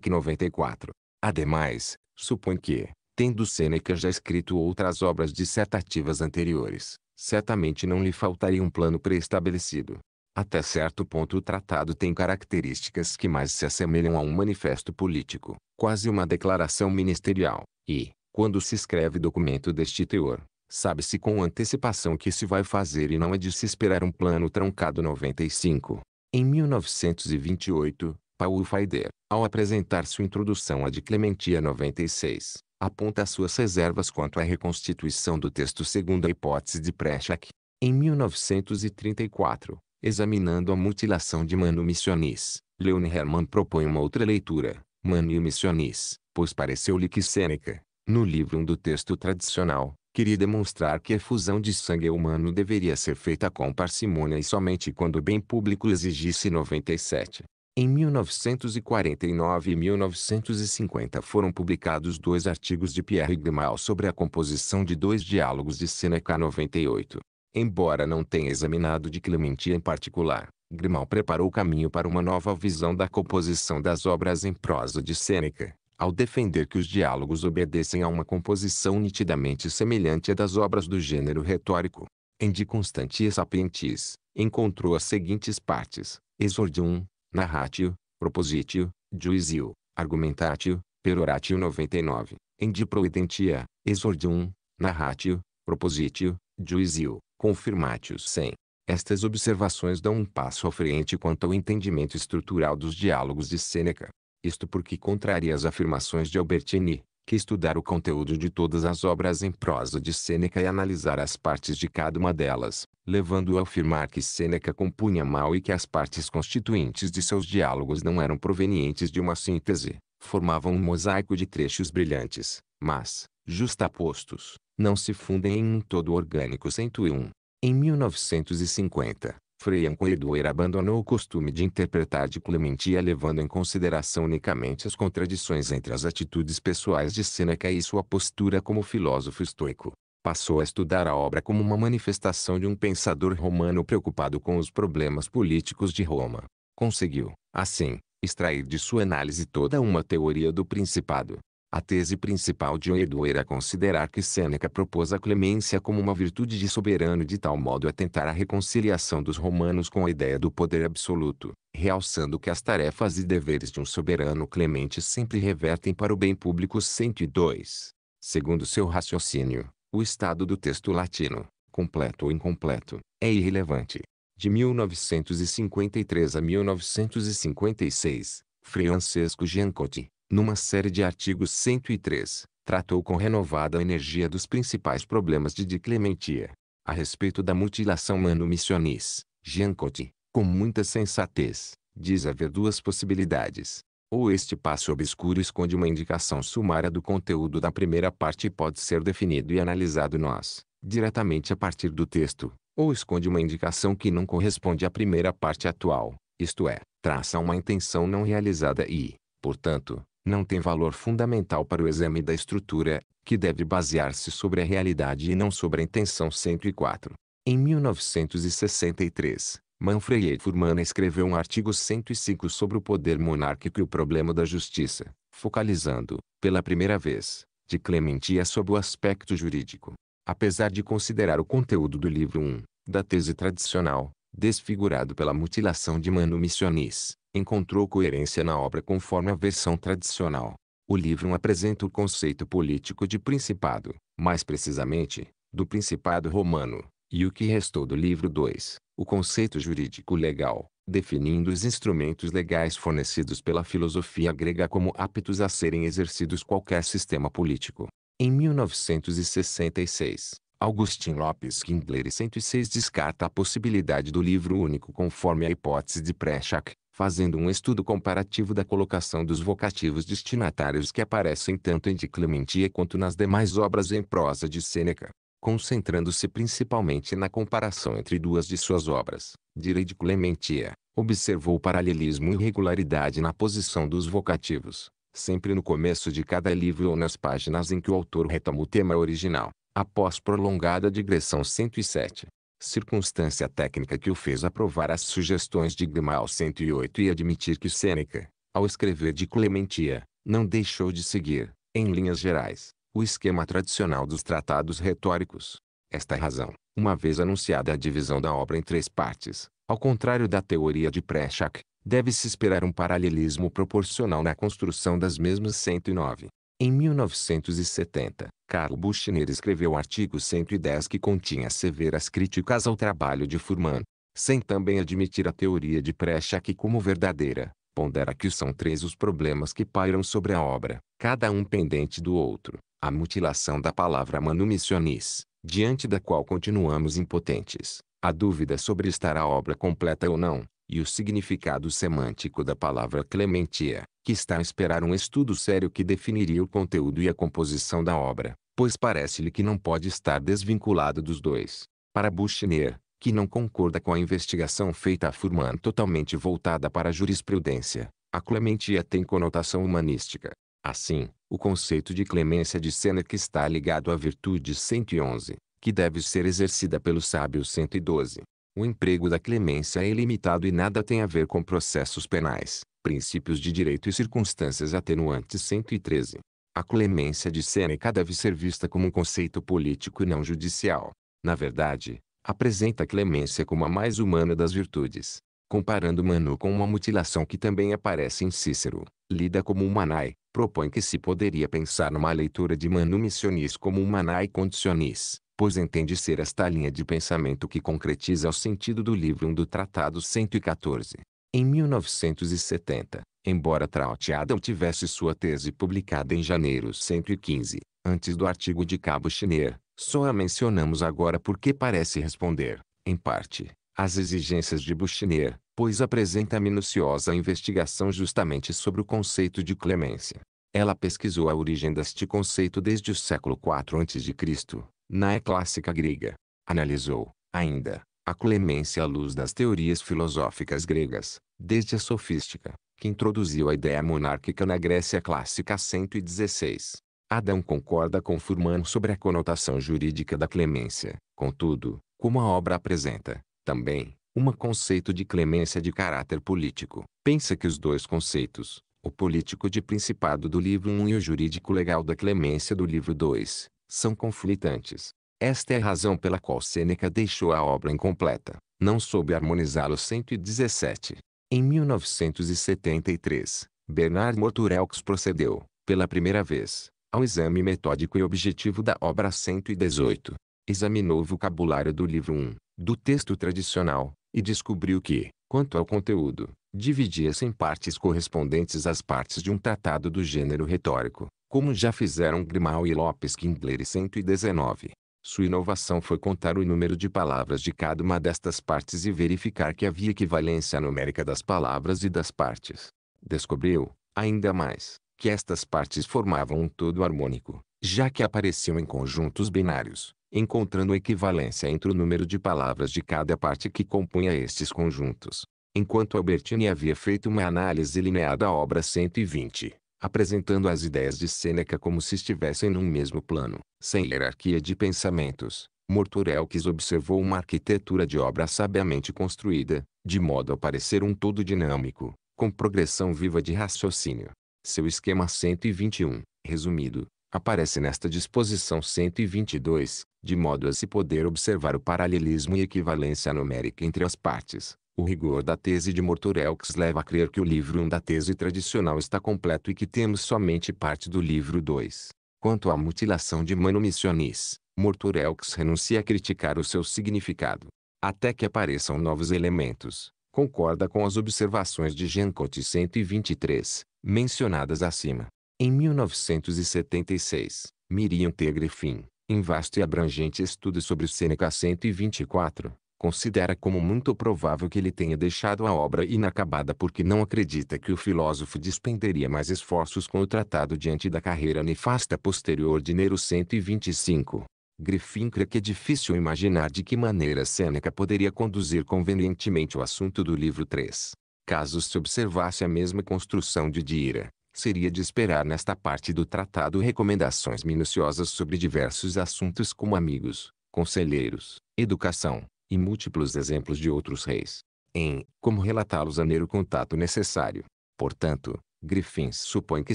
que 94. Ademais, supõe que, Tendo Sêneca já escrito outras obras dissertativas anteriores, certamente não lhe faltaria um plano preestabelecido. Até certo ponto o tratado tem características que mais se assemelham a um manifesto político, quase uma declaração ministerial, e, quando se escreve documento deste teor, sabe-se com antecipação que se vai fazer e não é de se esperar um plano truncado 95. Em 1928, Paul Feider, ao apresentar sua introdução à de Clementia 96, aponta suas reservas quanto à reconstituição do texto segundo a hipótese de Preshak. Em 1934, examinando a mutilação de Manu Missionis, Leone Hermann propõe uma outra leitura, Manu Missionis, pois pareceu-lhe que Sêneca, no livro 1 do texto tradicional, queria demonstrar que a fusão de sangue humano deveria ser feita com parcimônia e somente quando o bem público exigisse 97. Em 1949 e 1950 foram publicados dois artigos de Pierre Grimal sobre a composição de dois diálogos de Seneca 98. Embora não tenha examinado de Clementia em particular, Grimal preparou o caminho para uma nova visão da composição das obras em prosa de Seneca, ao defender que os diálogos obedecem a uma composição nitidamente semelhante à das obras do gênero retórico. Em De Constantia Sapientis, encontrou as seguintes partes. Exordium, narratio, propositio, juizio, argumentatio, peroratio 99, endiproidentia, exordium, narratio, propositio, juizio, confirmatio 100. Estas observações dão um passo à frente quanto ao entendimento estrutural dos diálogos de Sêneca. Isto porque contraria as afirmações de Albertini, que estudar o conteúdo de todas as obras em prosa de Sêneca e analisar as partes de cada uma delas, levando-o a afirmar que Sêneca compunha mal e que as partes constituintes de seus diálogos não eram provenientes de uma síntese, formavam um mosaico de trechos brilhantes, mas, justapostos, não se fundem em um todo orgânico 101. Em 1950, Frei Ancoedoer abandonou o costume de interpretar de Clementia levando em consideração unicamente as contradições entre as atitudes pessoais de Sêneca e sua postura como filósofo estoico. Passou a estudar a obra como uma manifestação de um pensador romano preocupado com os problemas políticos de Roma. Conseguiu, assim, extrair de sua análise toda uma teoria do principado, a tese principal de Oedo era considerar que Sêneca propôs a clemência como uma virtude de soberano de tal modo a tentar a reconciliação dos romanos com a ideia do poder absoluto, realçando que as tarefas e deveres de um soberano clemente sempre revertem para o bem público 102. Segundo seu raciocínio, o estado do texto latino, completo ou incompleto, é irrelevante. De 1953 a 1956, Francesco Giancotti, numa série de artigos 103, tratou com renovada energia dos principais problemas de Diclementia. A respeito da mutilação mano-missionis, Jean Cote, com muita sensatez, diz haver duas possibilidades. Ou este passo obscuro esconde uma indicação sumária do conteúdo da primeira parte e pode ser definido e analisado nós, diretamente a partir do texto, ou esconde uma indicação que não corresponde à primeira parte atual, isto é, traça uma intenção não realizada e, portanto, não tem valor fundamental para o exame da estrutura, que deve basear-se sobre a realidade e não sobre a intenção 104. Em 1963, Manfred Furman escreveu um artigo 105 sobre o poder monárquico e o problema da justiça, focalizando, pela primeira vez, de Clementia sobre o aspecto jurídico. Apesar de considerar o conteúdo do livro 1, da tese tradicional, desfigurado pela mutilação de Manu Missionis, encontrou coerência na obra conforme a versão tradicional. O livro apresenta o conceito político de principado, mais precisamente, do principado romano, e o que restou do livro 2, o conceito jurídico legal, definindo os instrumentos legais fornecidos pela filosofia grega como aptos a serem exercidos qualquer sistema político. Em 1966, Augustin Lopes Kindler e 106 descarta a possibilidade do livro único conforme a hipótese de Preshak, fazendo um estudo comparativo da colocação dos vocativos destinatários que aparecem tanto em De Clementia quanto nas demais obras em prosa de Sêneca, concentrando-se principalmente na comparação entre duas de suas obras, Direi de Clementia, observou paralelismo e regularidade na posição dos vocativos, sempre no começo de cada livro ou nas páginas em que o autor retoma o tema original, após prolongada digressão 107 circunstância técnica que o fez aprovar as sugestões de Grimal 108 e admitir que Sêneca, ao escrever de Clementia, não deixou de seguir, em linhas gerais, o esquema tradicional dos tratados retóricos. Esta razão, uma vez anunciada a divisão da obra em três partes, ao contrário da teoria de Preshak, deve-se esperar um paralelismo proporcional na construção das mesmas 109. Em 1970, Carl Buchner escreveu o artigo 110 que continha severas críticas ao trabalho de Furman, sem também admitir a teoria de que como verdadeira. Pondera que são três os problemas que pairam sobre a obra, cada um pendente do outro. A mutilação da palavra manumissionis, diante da qual continuamos impotentes. A dúvida sobre estar a obra completa ou não e o significado semântico da palavra clementia, que está a esperar um estudo sério que definiria o conteúdo e a composição da obra, pois parece-lhe que não pode estar desvinculado dos dois. Para Buchner, que não concorda com a investigação feita a Furman totalmente voltada para a jurisprudência, a clementia tem conotação humanística. Assim, o conceito de clemência de Seneca está ligado à virtude 111, que deve ser exercida pelo sábio 112. O emprego da clemência é ilimitado e nada tem a ver com processos penais, princípios de direito e circunstâncias atenuantes 113. A clemência de Sêneca deve ser vista como um conceito político e não judicial. Na verdade, apresenta a clemência como a mais humana das virtudes. Comparando Manu com uma mutilação que também aparece em Cícero, lida como um manai, propõe que se poderia pensar numa leitura de Manu missionis como um manai conditionis, pois entende ser esta linha de pensamento que concretiza o sentido do livro 1 do Tratado 114. Em 1970, embora Traut Adam tivesse sua tese publicada em janeiro 115, antes do artigo de Cabo Chenier, só a mencionamos agora porque parece responder, em parte, às exigências de Buchner, pois apresenta minuciosa investigação justamente sobre o conceito de clemência. Ela pesquisou a origem deste conceito desde o século IV a.C., na é clássica grega. Analisou, ainda, a clemência à luz das teorias filosóficas gregas, desde a sofística, que introduziu a ideia monárquica na Grécia clássica 116. Adão concorda com Furman sobre a conotação jurídica da clemência, contudo, como a obra apresenta, também, um conceito de clemência de caráter político. Pensa que os dois conceitos, o político de principado do livro 1 e o jurídico legal da clemência do livro 2, são conflitantes. Esta é a razão pela qual Sêneca deixou a obra incompleta, não soube harmonizá-lo 117. Em 1973, Bernard Morturelx procedeu, pela primeira vez, ao exame metódico e objetivo da obra 118. Examinou o vocabulário do livro 1, do texto tradicional, e descobriu que, quanto ao conteúdo, dividia-se em partes correspondentes às partes de um tratado do gênero retórico, como já fizeram Grimal e Lopes Kimbler e 119. Sua inovação foi contar o número de palavras de cada uma destas partes e verificar que havia equivalência numérica das palavras e das partes. Descobriu, ainda mais, que estas partes formavam um todo harmônico, já que apareciam em conjuntos binários, encontrando equivalência entre o número de palavras de cada parte que compunha estes conjuntos. Enquanto Albertini havia feito uma análise linear da obra 120, apresentando as ideias de Sêneca como se estivessem num mesmo plano, sem hierarquia de pensamentos. Mortorelques observou uma arquitetura de obra sabiamente construída, de modo a parecer um todo dinâmico, com progressão viva de raciocínio. Seu esquema 121, resumido, aparece nesta disposição 122, de modo a se poder observar o paralelismo e equivalência numérica entre as partes. O rigor da tese de Mortorelx leva a crer que o livro 1 da tese tradicional está completo e que temos somente parte do livro 2. Quanto à mutilação de Manomicionis, Mortorelx renuncia a criticar o seu significado. Até que apareçam novos elementos, concorda com as observações de Gencote 123, mencionadas acima. Em 1976, Miriam Tegrefin, em vasto e abrangente estudo sobre Sêneca 124, considera como muito provável que ele tenha deixado a obra inacabada porque não acredita que o filósofo despenderia mais esforços com o tratado diante da carreira nefasta posterior de Nero 125. Griffin crê que é difícil imaginar de que maneira Sêneca poderia conduzir convenientemente o assunto do livro 3. Caso se observasse a mesma construção de Dira, seria de esperar nesta parte do tratado recomendações minuciosas sobre diversos assuntos como amigos, conselheiros, educação, e múltiplos exemplos de outros reis, em como relatá-los a ler o contato necessário. Portanto, Griffins supõe que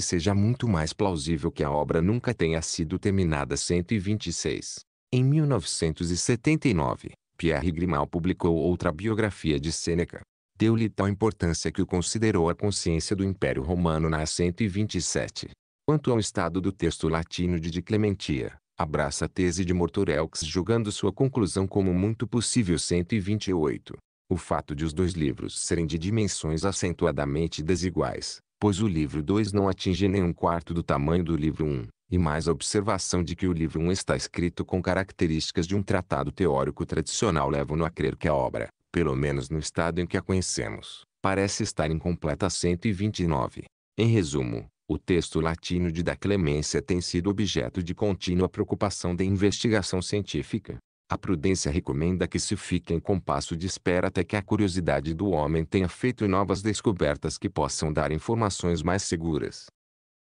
seja muito mais plausível que a obra nunca tenha sido terminada. 126. Em 1979, Pierre Grimal publicou outra biografia de Sêneca. Deu-lhe tal importância que o considerou a consciência do Império Romano na 127. Quanto ao estado do texto latino de Clementia, abraça a tese de Mortorelx julgando sua conclusão como muito possível 128. O fato de os dois livros serem de dimensões acentuadamente desiguais, pois o livro 2 não atinge nem um quarto do tamanho do livro 1, um, e mais a observação de que o livro 1 um está escrito com características de um tratado teórico tradicional levam-no a crer que a obra, pelo menos no estado em que a conhecemos, parece estar incompleta 129. Em resumo, o texto latino de Da Clemência tem sido objeto de contínua preocupação da investigação científica. A prudência recomenda que se fique em compasso de espera até que a curiosidade do homem tenha feito novas descobertas que possam dar informações mais seguras.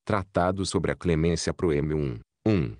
Tratado sobre a Clemência Proêmio 1. 1.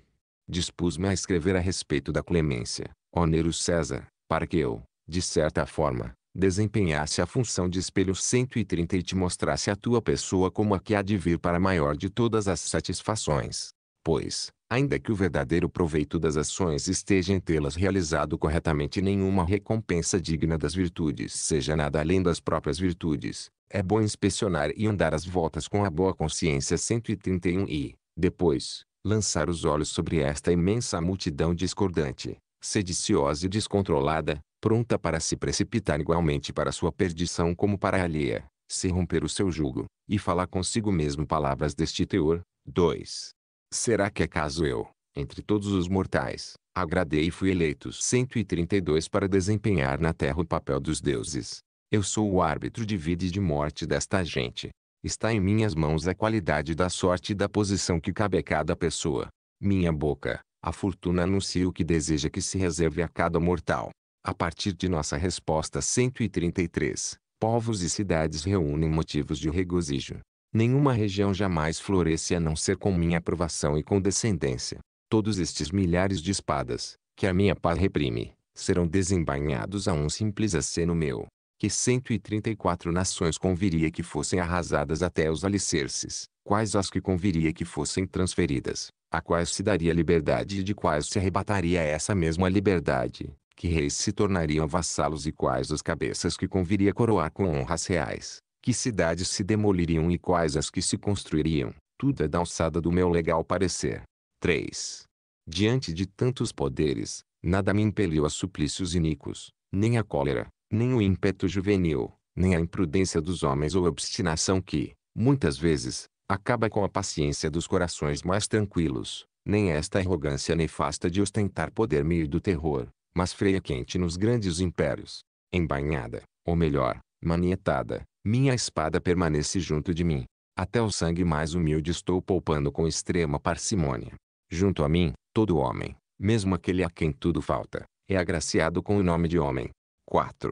Dispus-me a escrever a respeito da clemência, honero César, para que eu, de certa forma, desempenhasse a função de espelho 130 e te mostrasse a tua pessoa como a que há de vir para a maior de todas as satisfações. Pois, ainda que o verdadeiro proveito das ações esteja em tê-las realizado corretamente nenhuma recompensa digna das virtudes seja nada além das próprias virtudes, é bom inspecionar e andar as voltas com a boa consciência 131 e, depois, lançar os olhos sobre esta imensa multidão discordante, sediciosa e descontrolada, pronta para se precipitar igualmente para sua perdição como para a alheia, se romper o seu jugo, e falar consigo mesmo palavras deste teor. 2. Será que acaso é eu, entre todos os mortais, agradei e fui eleito 132 para desempenhar na terra o papel dos deuses? Eu sou o árbitro de vida e de morte desta gente. Está em minhas mãos a qualidade da sorte e da posição que cabe a cada pessoa. Minha boca, a fortuna anuncia o que deseja que se reserve a cada mortal. A partir de nossa resposta 133, povos e cidades reúnem motivos de regozijo. Nenhuma região jamais floresce a não ser com minha aprovação e condescendência. Todos estes milhares de espadas, que a minha paz reprime, serão desembainhados a um simples aceno meu. Que 134 nações conviria que fossem arrasadas até os alicerces, quais as que conviria que fossem transferidas, a quais se daria liberdade e de quais se arrebataria essa mesma liberdade, que reis se tornariam vassalos e quais as cabeças que conviria coroar com honras reais, que cidades se demoliriam e quais as que se construiriam, tudo é da alçada do meu legal parecer. 3. Diante de tantos poderes, nada me impeliu a suplícios iníquos, nem a cólera, nem o ímpeto juvenil, nem a imprudência dos homens ou a obstinação que, muitas vezes, acaba com a paciência dos corações mais tranquilos, nem esta arrogância nefasta de ostentar poder meio do terror, mas freia quente nos grandes impérios. Embainhada, ou melhor, manietada, minha espada permanece junto de mim. Até o sangue mais humilde estou poupando com extrema parcimônia. Junto a mim, todo homem, mesmo aquele a quem tudo falta, é agraciado com o nome de homem. 4.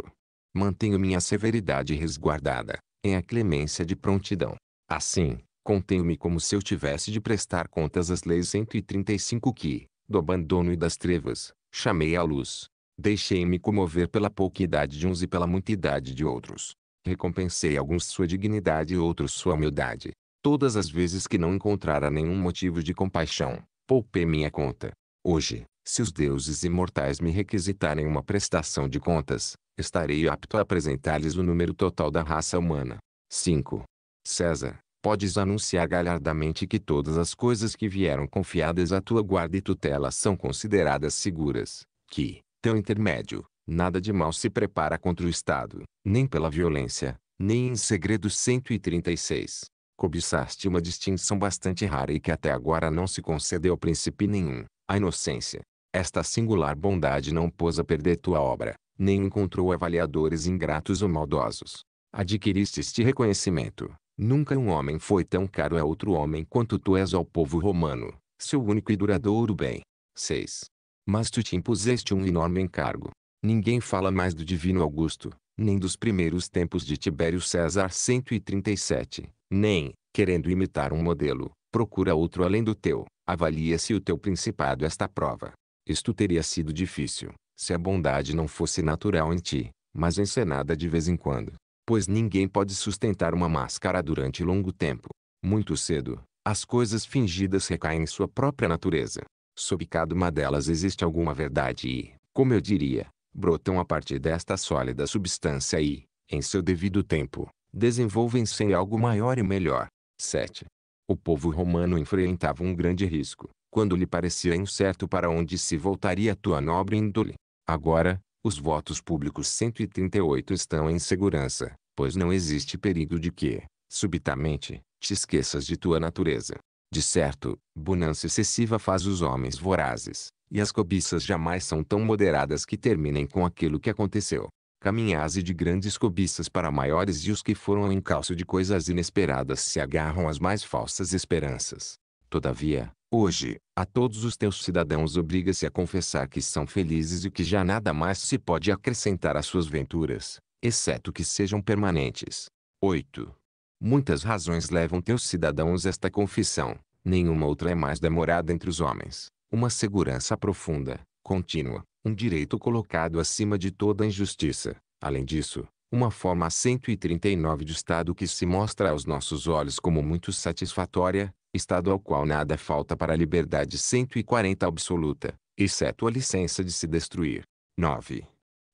Mantenho minha severidade resguardada, em a clemência de prontidão. Assim, contenho-me como se eu tivesse de prestar contas às leis 135 que, do abandono e das trevas, Chamei à luz. Deixei-me comover pela pouca idade de uns e pela muita idade de outros. Recompensei alguns sua dignidade e outros sua humildade. Todas as vezes que não encontrara nenhum motivo de compaixão, poupei minha conta. Hoje, se os deuses imortais me requisitarem uma prestação de contas, estarei apto a apresentar-lhes o número total da raça humana. 5. César, podes anunciar galhardamente que todas as coisas que vieram confiadas à tua guarda e tutela são consideradas seguras, que, teu intermédio, nada de mal se prepara contra o Estado, nem pela violência, nem em segredo 136. Cobiçaste uma distinção bastante rara e que até agora não se concedeu ao príncipe nenhum, a inocência. Esta singular bondade não pôs a perder tua obra, nem encontrou avaliadores ingratos ou maldosos. Adquiriste este reconhecimento, Nunca um homem foi tão caro a outro homem quanto tu és ao povo romano, seu único e duradouro bem. 6. Mas tu te impuseste um enorme encargo. Ninguém fala mais do divino Augusto, nem dos primeiros tempos de Tibério César 137, nem, querendo imitar um modelo, procura outro além do teu, avalia se o teu principado esta prova. Isto teria sido difícil, se a bondade não fosse natural em ti, mas encenada de vez em quando, pois ninguém pode sustentar uma máscara durante longo tempo. Muito cedo, as coisas fingidas recaem em sua própria natureza. Sob cada uma delas existe alguma verdade e, como eu diria, brotam a partir desta sólida substância e, em seu devido tempo, desenvolvem-se em algo maior e melhor. 7. O povo romano enfrentava um grande risco, quando lhe parecia incerto para onde se voltaria a tua nobre índole. Agora, os votos públicos 138 estão em segurança, pois não existe perigo de que, subitamente, te esqueças de tua natureza. De certo, bonança excessiva faz os homens vorazes, e as cobiças jamais são tão moderadas que terminem com aquilo que aconteceu. Caminhase de grandes cobiças para maiores e os que foram ao encalço de coisas inesperadas se agarram às mais falsas esperanças. Todavia, hoje, a todos os teus cidadãos obriga-se a confessar que são felizes e que já nada mais se pode acrescentar às suas venturas, exceto que sejam permanentes. 8. Muitas razões levam teus cidadãos a esta confissão, nenhuma outra é mais demorada entre os homens. Uma segurança profunda, contínua, um direito colocado acima de toda injustiça. Além disso, uma forma 139 de Estado que se mostra aos nossos olhos como muito satisfatória, estado ao qual nada falta para a liberdade 140 absoluta, exceto a licença de se destruir. 9.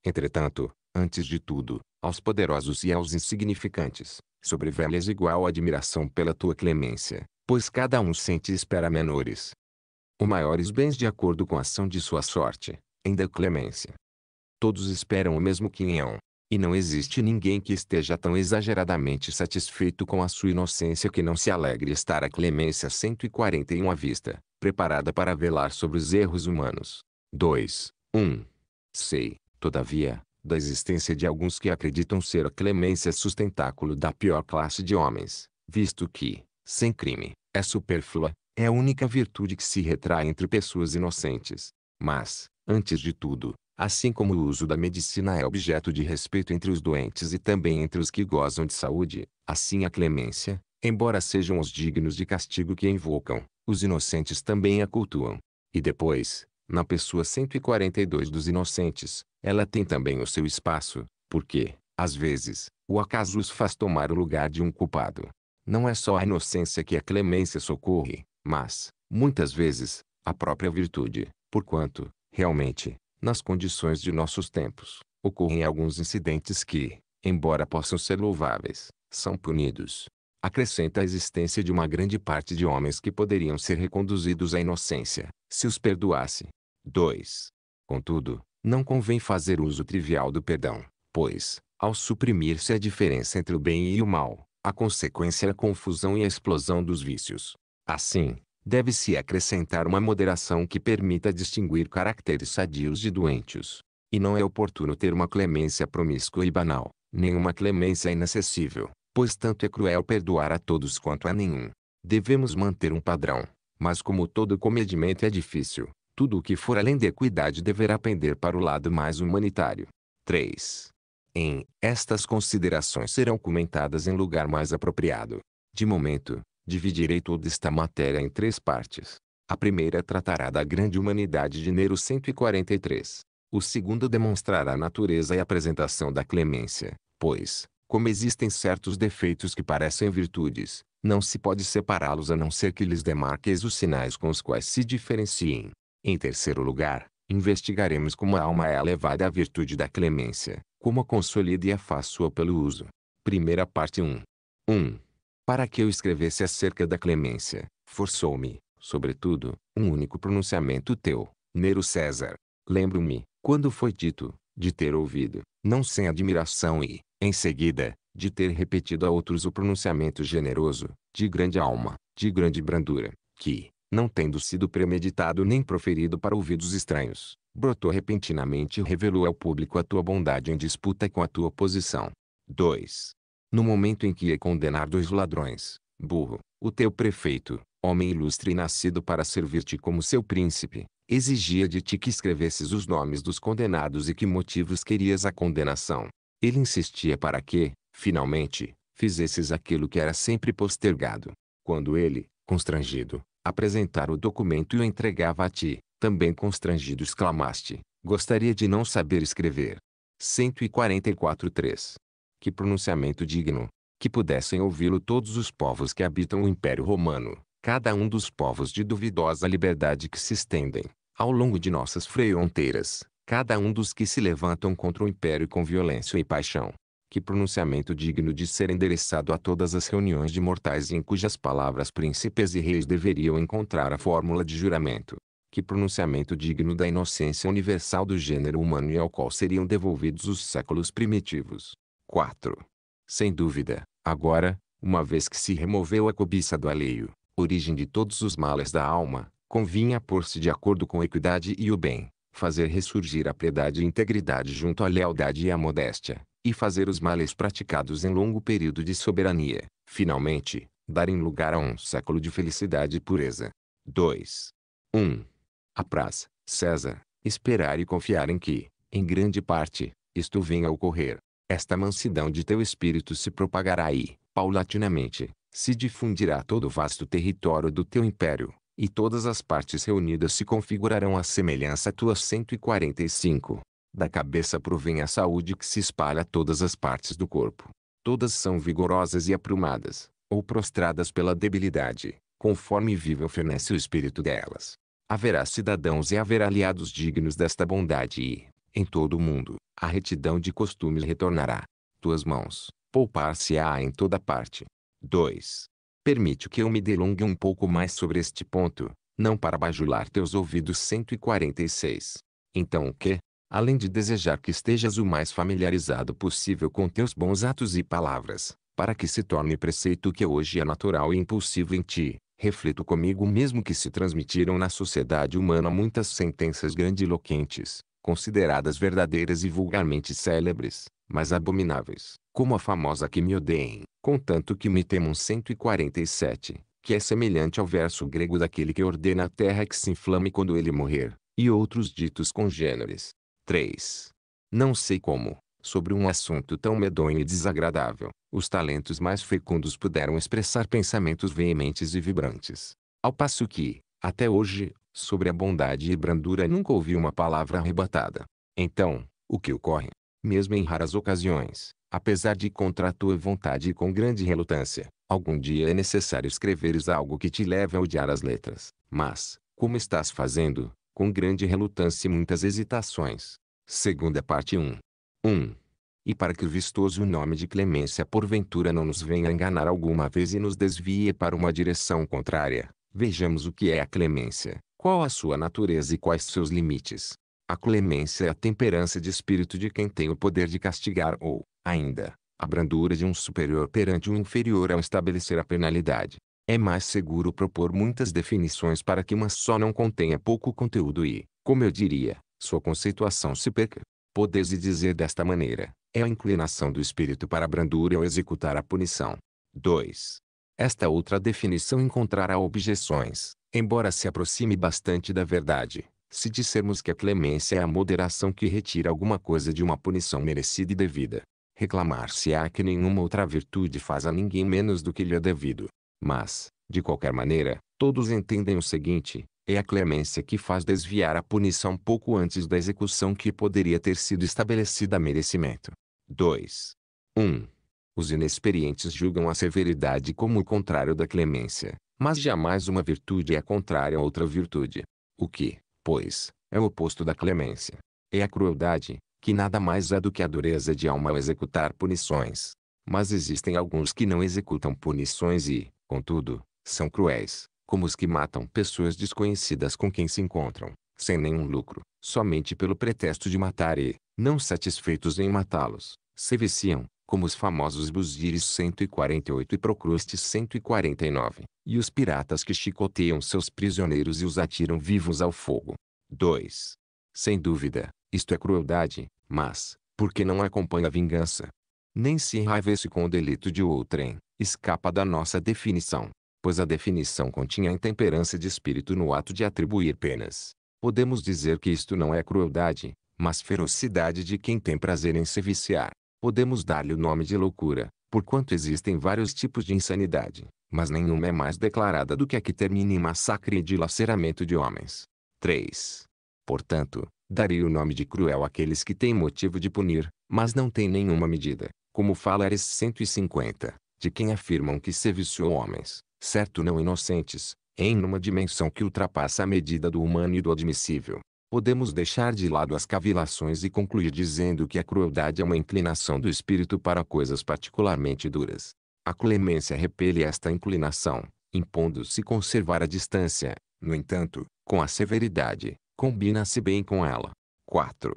Entretanto, antes de tudo, aos poderosos e aos insignificantes, sobrevelhas igual admiração pela tua clemência, pois cada um sente e espera menores O maiores bens de acordo com a ação de sua sorte, ainda clemência. Todos esperam o mesmo quinhão, e não existe ninguém que esteja tão exageradamente satisfeito com a sua inocência que não se alegre estar a clemência 141 à vista, preparada para velar sobre os erros humanos. 2. 1. Sei, todavia, da existência de alguns que acreditam ser a clemência sustentáculo da pior classe de homens, visto que, sem crime, é supérflua, é a única virtude que se retrai entre pessoas inocentes. Mas, antes de tudo, assim como o uso da medicina é objeto de respeito entre os doentes e também entre os que gozam de saúde, assim a clemência, embora sejam os dignos de castigo que invocam, os inocentes também a cultuam. E depois, na pessoa 142 dos inocentes, ela tem também o seu espaço, porque, às vezes, o acaso os faz tomar o lugar de um culpado. Não é só a inocência que a clemência socorre, mas, muitas vezes, a própria virtude, porquanto, realmente, nas condições de nossos tempos, ocorrem alguns incidentes que, embora possam ser louváveis, são punidos. Acrescenta a existência de uma grande parte de homens que poderiam ser reconduzidos à inocência, se os perdoasse. 2. Contudo, não convém fazer uso trivial do perdão, pois, ao suprimir-se a diferença entre o bem e o mal, a consequência é a confusão e a explosão dos vícios. Assim, deve-se acrescentar uma moderação que permita distinguir caracteres sadios de doentios. E não é oportuno ter uma clemência promíscua e banal, nem uma clemência é inacessível, pois tanto é cruel perdoar a todos quanto a nenhum. Devemos manter um padrão, mas como todo comedimento é difícil, tudo o que for além de equidade deverá pender para o lado mais humanitário. 3. Em, estas considerações serão comentadas em lugar mais apropriado. De momento, dividirei toda esta matéria em três partes. A primeira tratará da grande humanidade de Nero 143. O segundo demonstrará a natureza e apresentação da clemência, pois, como existem certos defeitos que parecem virtudes, não se pode separá-los a não ser que lhes demarques os sinais com os quais se diferenciem. Em terceiro lugar, investigaremos como a alma é elevada à virtude da clemência, como a consolida e a faz sua pelo uso. Primeira parte 1. 1 para que eu escrevesse acerca da clemência, forçou-me, sobretudo, um único pronunciamento teu, Nero César. Lembro-me, quando foi dito, de ter ouvido, não sem admiração e, em seguida, de ter repetido a outros o pronunciamento generoso, de grande alma, de grande brandura, que, não tendo sido premeditado nem proferido para ouvidos estranhos, brotou repentinamente e revelou ao público a tua bondade em disputa com a tua posição. 2. No momento em que ia condenar dois ladrões, burro, o teu prefeito, homem ilustre e nascido para servir-te como seu príncipe, exigia de ti que escrevesses os nomes dos condenados e que motivos querias a condenação. Ele insistia para que, finalmente, fizesses aquilo que era sempre postergado. Quando ele, constrangido, apresentara o documento e o entregava a ti, também constrangido exclamaste, gostaria de não saber escrever. 144.3 que pronunciamento digno! Que pudessem ouvi-lo todos os povos que habitam o Império Romano, cada um dos povos de duvidosa liberdade que se estendem, ao longo de nossas fronteiras, cada um dos que se levantam contra o Império com violência e paixão. Que pronunciamento digno de ser endereçado a todas as reuniões de mortais em cujas palavras príncipes e reis deveriam encontrar a fórmula de juramento. Que pronunciamento digno da inocência universal do gênero humano e ao qual seriam devolvidos os séculos primitivos. 4. Sem dúvida, agora, uma vez que se removeu a cobiça do alheio, origem de todos os males da alma, convinha pôr-se de acordo com a equidade e o bem, fazer ressurgir a piedade e integridade junto à lealdade e à modéstia, e fazer os males praticados em longo período de soberania, finalmente, darem lugar a um século de felicidade e pureza. 2. 1. a apraz, César, esperar e confiar em que, em grande parte, isto venha a ocorrer. Esta mansidão de teu espírito se propagará e, paulatinamente, se difundirá todo o vasto território do teu império, e todas as partes reunidas se configurarão à semelhança tua 145. Da cabeça provém a saúde que se espalha a todas as partes do corpo. Todas são vigorosas e aprumadas, ou prostradas pela debilidade, conforme vive oferece o espírito delas. Haverá cidadãos e haverá aliados dignos desta bondade e, em todo o mundo, a retidão de costumes retornará. Tuas mãos, poupar-se-á em toda parte. 2. Permite que eu me delongue um pouco mais sobre este ponto, não para bajular teus ouvidos 146. Então o que? Além de desejar que estejas o mais familiarizado possível com teus bons atos e palavras, para que se torne preceito que hoje é natural e impulsivo em ti, reflito comigo mesmo que se transmitiram na sociedade humana muitas sentenças grandiloquentes, consideradas verdadeiras e vulgarmente célebres, mas abomináveis, como a famosa que me odeiem, contanto que me temam 147, que é semelhante ao verso grego daquele que ordena a terra que se inflame quando ele morrer, e outros ditos congêneres. 3. Não sei como, sobre um assunto tão medonho e desagradável, os talentos mais fecundos puderam expressar pensamentos veementes e vibrantes. Ao passo que, até hoje, Sobre a bondade e brandura nunca ouvi uma palavra arrebatada. Então, o que ocorre? Mesmo em raras ocasiões, apesar de contra a tua vontade e com grande relutância, algum dia é necessário escreveres algo que te leve a odiar as letras. Mas, como estás fazendo, com grande relutância e muitas hesitações. Segunda parte 1. 1. E para que o vistoso nome de clemência porventura não nos venha enganar alguma vez e nos desvie para uma direção contrária, vejamos o que é a clemência. Qual a sua natureza e quais seus limites? A clemência é a temperança de espírito de quem tem o poder de castigar ou, ainda, a brandura de um superior perante um inferior ao estabelecer a penalidade. É mais seguro propor muitas definições para que uma só não contenha pouco conteúdo e, como eu diria, sua conceituação se peca. se dizer desta maneira, é a inclinação do espírito para a brandura ao executar a punição. 2. Esta outra definição encontrará objeções, embora se aproxime bastante da verdade, se dissermos que a clemência é a moderação que retira alguma coisa de uma punição merecida e devida. Reclamar-se-á que nenhuma outra virtude faz a ninguém menos do que lhe é devido. Mas, de qualquer maneira, todos entendem o seguinte: é a clemência que faz desviar a punição pouco antes da execução que poderia ter sido estabelecida a merecimento. 2. 1. Um. Os inexperientes julgam a severidade como o contrário da clemência, mas jamais uma virtude é contrária a outra virtude. O que, pois, é o oposto da clemência. É a crueldade, que nada mais é do que a dureza de alma ao executar punições. Mas existem alguns que não executam punições e, contudo, são cruéis, como os que matam pessoas desconhecidas com quem se encontram, sem nenhum lucro, somente pelo pretexto de matar e, não satisfeitos em matá-los, se viciam, como os famosos Buzires 148 e Procrustes 149, e os piratas que chicoteiam seus prisioneiros e os atiram vivos ao fogo. 2. Sem dúvida, isto é crueldade, mas, porque não acompanha a vingança? Nem se enraivece com o delito de outrem, escapa da nossa definição, pois a definição continha intemperança de espírito no ato de atribuir penas. Podemos dizer que isto não é crueldade, mas ferocidade de quem tem prazer em se viciar. Podemos dar-lhe o nome de loucura, porquanto existem vários tipos de insanidade, mas nenhuma é mais declarada do que a que termina em massacre e dilaceramento de homens. 3. Portanto, daria o nome de cruel àqueles que têm motivo de punir, mas não têm nenhuma medida, como fala Ares 150, de quem afirmam que se viciou homens, certo não inocentes, em uma dimensão que ultrapassa a medida do humano e do admissível, podemos deixar de lado as cavilações e concluir dizendo que a crueldade é uma inclinação do espírito para coisas particularmente duras. A clemência repele esta inclinação, impondo-se conservar a distância, no entanto, com a severidade, combina-se bem com ela. 4.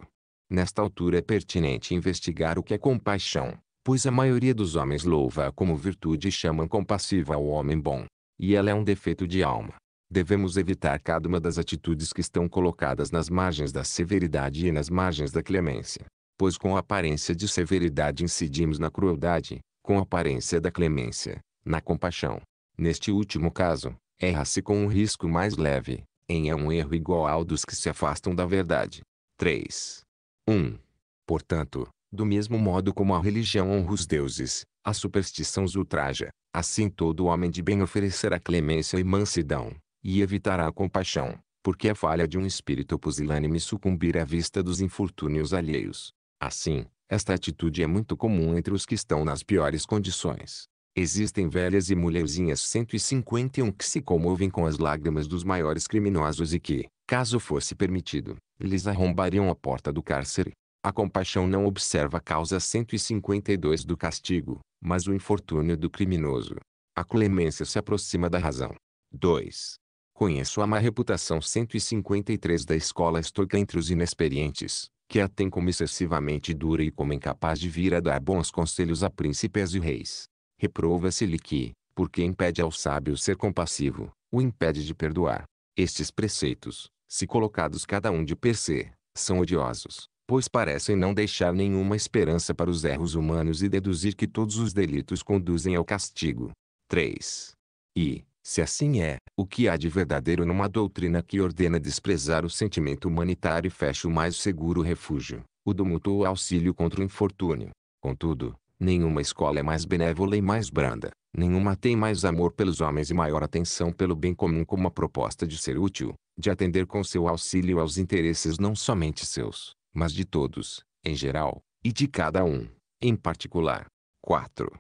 Nesta altura é pertinente investigar o que é compaixão, pois a maioria dos homens louva como virtude e chamam compassiva ao homem bom. E ela é um defeito de alma devemos evitar cada uma das atitudes que estão colocadas nas margens da severidade e nas margens da clemência. Pois com a aparência de severidade incidimos na crueldade, com a aparência da clemência, na compaixão. Neste último caso, erra-se com um risco mais leve, em é um erro igual ao dos que se afastam da verdade. 3. 1. Portanto, do mesmo modo como a religião honra os deuses, a superstição os ultraja, assim todo homem de bem oferecerá clemência e mansidão, e evitará a compaixão, porque a é falha de um espírito pusilânime sucumbir à vista dos infortúnios alheios. Assim, esta atitude é muito comum entre os que estão nas piores condições. Existem velhas e mulherzinhas 151 que se comovem com as lágrimas dos maiores criminosos e que, caso fosse permitido, lhes arrombariam a porta do cárcere. A compaixão não observa a causa 152 do castigo, mas o infortúnio do criminoso. A clemência se aproxima da razão. 2. Conheço a má reputação 153 da escola estoica entre os inexperientes, que a tem como excessivamente dura e como incapaz de vir a dar bons conselhos a príncipes e reis. Reprova-se-lhe que, porque impede ao sábio ser compassivo, o impede de perdoar. Estes preceitos, se colocados cada um de per se, são odiosos, pois parecem não deixar nenhuma esperança para os erros humanos e deduzir que todos os delitos conduzem ao castigo. 3. E, se assim é, o que há de verdadeiro numa doutrina que ordena desprezar o sentimento humanitário e fecha o mais seguro refúgio, o do mútuo auxílio contra o infortúnio. Contudo, nenhuma escola é mais benévola e mais branda, nenhuma tem mais amor pelos homens e maior atenção pelo bem comum como a proposta de ser útil, de atender com seu auxílio aos interesses não somente seus, mas de todos, em geral, e de cada um, em particular. 4.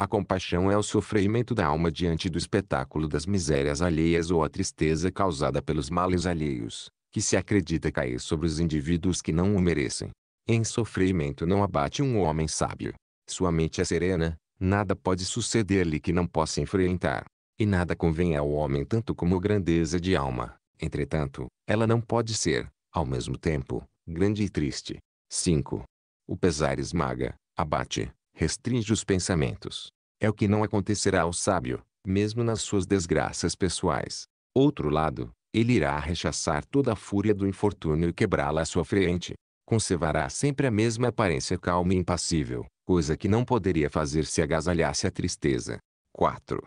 A compaixão é o sofrimento da alma diante do espetáculo das misérias alheias ou a tristeza causada pelos males alheios, que se acredita cair sobre os indivíduos que não o merecem. Em sofrimento não abate um homem sábio. Sua mente é serena, nada pode suceder-lhe que não possa enfrentar. E nada convém ao homem tanto como grandeza de alma. Entretanto, ela não pode ser, ao mesmo tempo, grande e triste. 5. O pesar esmaga, abate, restringe os pensamentos. É o que não acontecerá ao sábio, mesmo nas suas desgraças pessoais. Outro lado, ele irá rechaçar toda a fúria do infortúnio e quebrá-la à sua frente. Conservará sempre a mesma aparência calma e impassível, coisa que não poderia fazer se agasalhasse a tristeza. 4.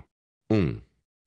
1.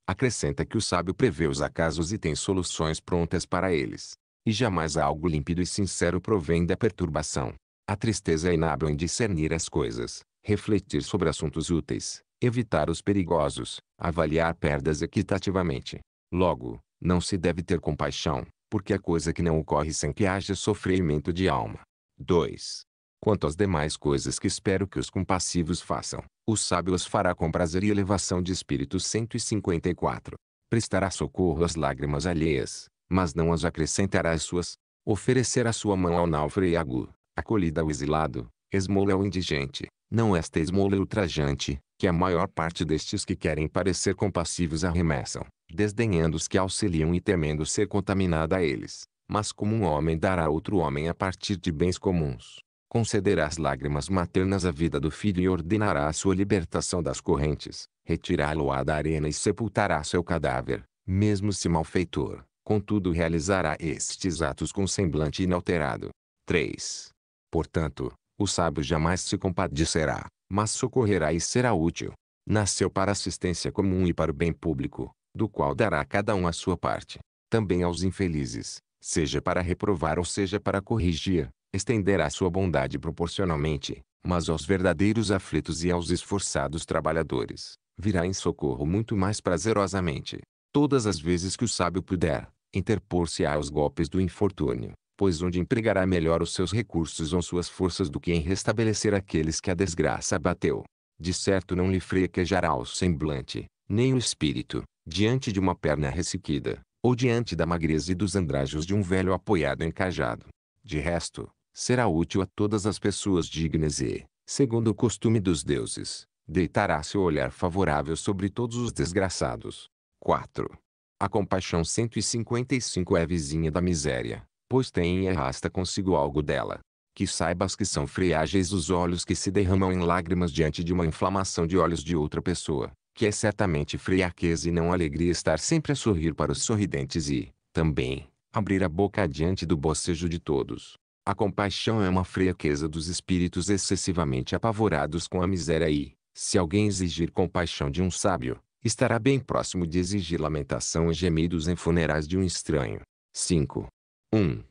Acrescenta que o sábio prevê os acasos e tem soluções prontas para eles. E jamais algo límpido e sincero provém da perturbação. A tristeza é inábil em discernir as coisas, refletir sobre assuntos úteis, evitar os perigosos, avaliar perdas equitativamente. Logo, não se deve ter compaixão, porque é coisa que não ocorre sem que haja sofrimento de alma. 2. Quanto às demais coisas que espero que os compassivos façam, o sábio as fará com prazer e elevação de espírito 154. Prestará socorro às lágrimas alheias, mas não as acrescentará às suas. Oferecerá sua mão ao náufrago, acolhida ao exilado, esmola ao indigente, não este esmola ultrajante, que a maior parte destes que querem parecer compassivos arremessam, desdenhando os que auxiliam e temendo ser contaminada a eles. Mas como um homem dará a outro homem a partir de bens comuns, concederá as lágrimas maternas à vida do filho e ordenará a sua libertação das correntes, retirá-lo-á da arena e sepultará seu cadáver, mesmo se malfeitor, contudo realizará estes atos com semblante inalterado. 3. Portanto, o sábio jamais se compadecerá, mas socorrerá e será útil. Nasceu para assistência comum e para o bem público, do qual dará a cada um a sua parte. Também aos infelizes, seja para reprovar ou seja para corrigir, estenderá sua bondade proporcionalmente, mas aos verdadeiros aflitos e aos esforçados trabalhadores, virá em socorro muito mais prazerosamente. Todas as vezes que o sábio puder, interpor-se á aos golpes do infortúnio, pois onde empregará melhor os seus recursos ou suas forças do que em restabelecer aqueles que a desgraça abateu. De certo não lhe frequejará o semblante, nem o espírito, diante de uma perna ressequida, ou diante da magreza e dos andrajos de um velho apoiado encajado. De resto, será útil a todas as pessoas dignas e, segundo o costume dos deuses, deitará seu olhar favorável sobre todos os desgraçados. 4. A compaixão 155 é vizinha da miséria, pois tem e arrasta consigo algo dela. Que saibas que são friágeis os olhos que se derramam em lágrimas diante de uma inflamação de olhos de outra pessoa, que é certamente friaqueza e não alegria estar sempre a sorrir para os sorridentes e, também, abrir a boca diante do bocejo de todos. A compaixão é uma friaqueza dos espíritos excessivamente apavorados com a miséria e, se alguém exigir compaixão de um sábio, estará bem próximo de exigir lamentação e gemidos em funerais de um estranho. 5. 1.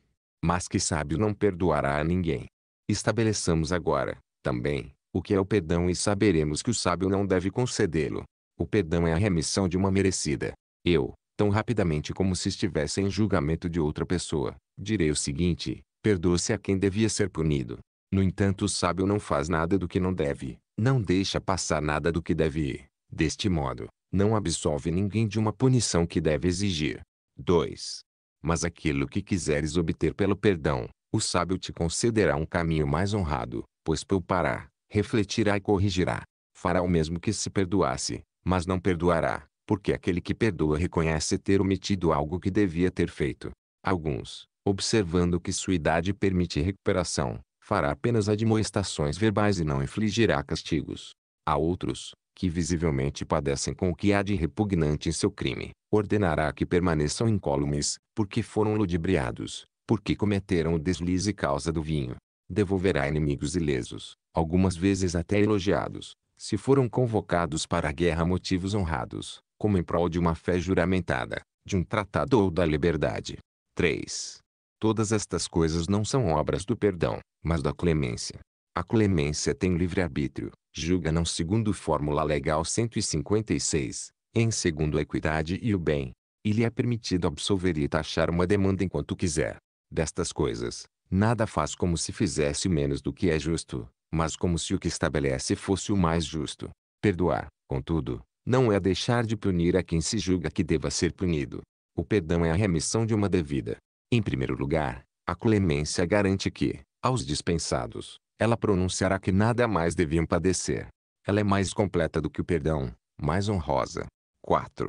Mas que sábio não perdoará a ninguém. Estabeleçamos agora, também, o que é o perdão e saberemos que o sábio não deve concedê-lo. O perdão é a remissão de uma merecida. Eu, tão rapidamente como se estivesse em julgamento de outra pessoa, direi o seguinte: perdoa-se a quem devia ser punido. No entanto, o sábio não faz nada do que não deve, não deixa passar nada do que deve ir. Deste modo, não absolve ninguém de uma punição que deve exigir. 2. Mas aquilo que quiseres obter pelo perdão, o sábio te concederá um caminho mais honrado, pois poupará, refletirá e corrigirá. Fará o mesmo que se perdoasse, mas não perdoará, porque aquele que perdoa reconhece ter omitido algo que devia ter feito. Alguns, observando que sua idade permite recuperação, fará apenas admoestações verbais e não infligirá castigos. Há outros, que visivelmente padecem com o que há de repugnante em seu crime, ordenará que permaneçam incólumes, porque foram ludibriados, porque cometeram o deslize causa do vinho. Devolverá inimigos ilesos, algumas vezes até elogiados, se foram convocados para a guerra motivos honrados, como em prol de uma fé juramentada, de um tratado ou da liberdade. 3. Todas estas coisas não são obras do perdão, mas da clemência. A clemência tem livre-arbítrio, julga não segundo fórmula legal 156, em segundo a equidade e o bem. E lhe é permitido absolver e taxar uma demanda enquanto quiser. Destas coisas, nada faz como se fizesse menos do que é justo, mas como se o que estabelece fosse o mais justo. Perdoar, contudo, não é deixar de punir a quem se julga que deva ser punido. O perdão é a remissão de uma devida. Em primeiro lugar, a clemência garante que, aos dispensados, ela pronunciará que nada mais deviam padecer. Ela é mais completa do que o perdão, mais honrosa, 4.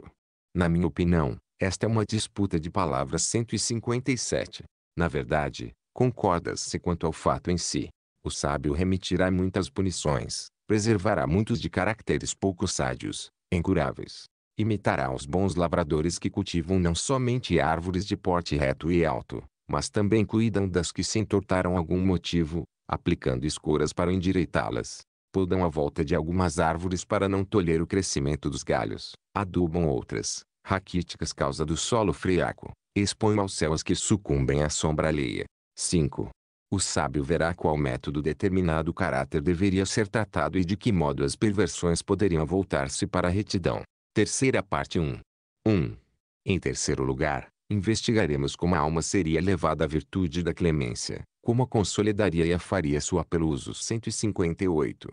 Na minha opinião, esta é uma disputa de palavras 157. Na verdade, concorda se quanto ao fato em si. O sábio remitirá muitas punições, preservará muitos de caracteres pouco sádios, incuráveis. Imitará os bons lavradores que cultivam não somente árvores de porte reto e alto, mas também cuidam das que se entortaram algum motivo, aplicando escoras para endireitá-las podam a volta de algumas árvores para não tolher o crescimento dos galhos, adubam outras, raquíticas causa do solo friaco, expõem ao céu as que sucumbem à sombra alheia. 5. O sábio verá qual método determinado caráter deveria ser tratado e de que modo as perversões poderiam voltar-se para a retidão. Terceira parte 1. 1. Em terceiro lugar, investigaremos como a alma seria levada à virtude da clemência, como a consolidaria e a faria sua pelo uso 158,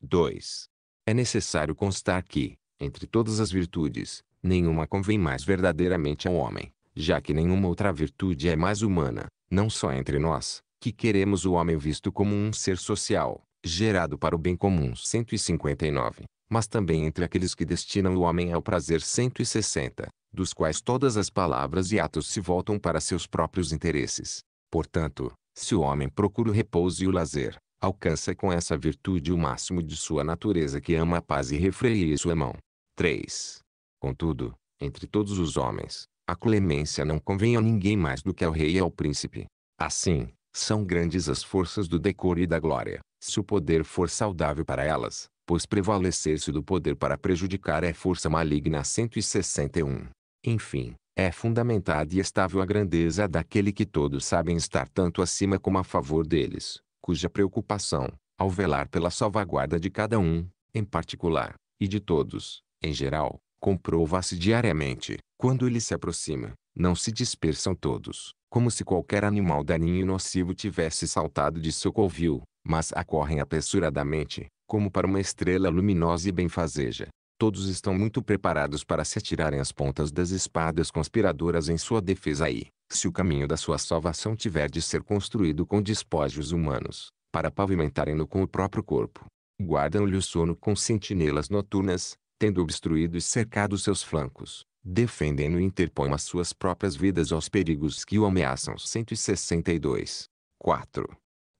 2. É necessário constar que, entre todas as virtudes, nenhuma convém mais verdadeiramente ao homem, já que nenhuma outra virtude é mais humana, não só entre nós, que queremos o homem visto como um ser social, gerado para o bem comum 159, mas também entre aqueles que destinam o homem ao prazer 160, dos quais todas as palavras e atos se voltam para seus próprios interesses. Portanto, se o homem procura o repouso e o lazer, alcança com essa virtude o máximo de sua natureza que ama a paz e refreia sua mão. 3. Contudo, entre todos os homens, a clemência não convém a ninguém mais do que ao rei e ao príncipe. Assim, são grandes as forças do decoro e da glória, se o poder for saudável para elas, pois prevalecer-se do poder para prejudicar é força maligna 161. Enfim, é fundamentada e estável a grandeza daquele que todos sabem estar tanto acima como a favor deles, cuja preocupação, ao velar pela salvaguarda de cada um, em particular, e de todos, em geral, comprova-se diariamente, quando ele se aproxima, não se dispersam todos, como se qualquer animal daninho e nocivo tivesse saltado de seu covil, mas acorrem apressuradamente, como para uma estrela luminosa e benfazeja. Todos estão muito preparados para se atirarem as pontas das espadas conspiradoras em sua defesa e, se o caminho da sua salvação tiver de ser construído com despojos humanos, para pavimentarem-no com o próprio corpo, guardam-lhe o sono com sentinelas noturnas, tendo obstruído e cercado seus flancos, defendendo e interpõem as suas próprias vidas aos perigos que o ameaçam. 162. 4.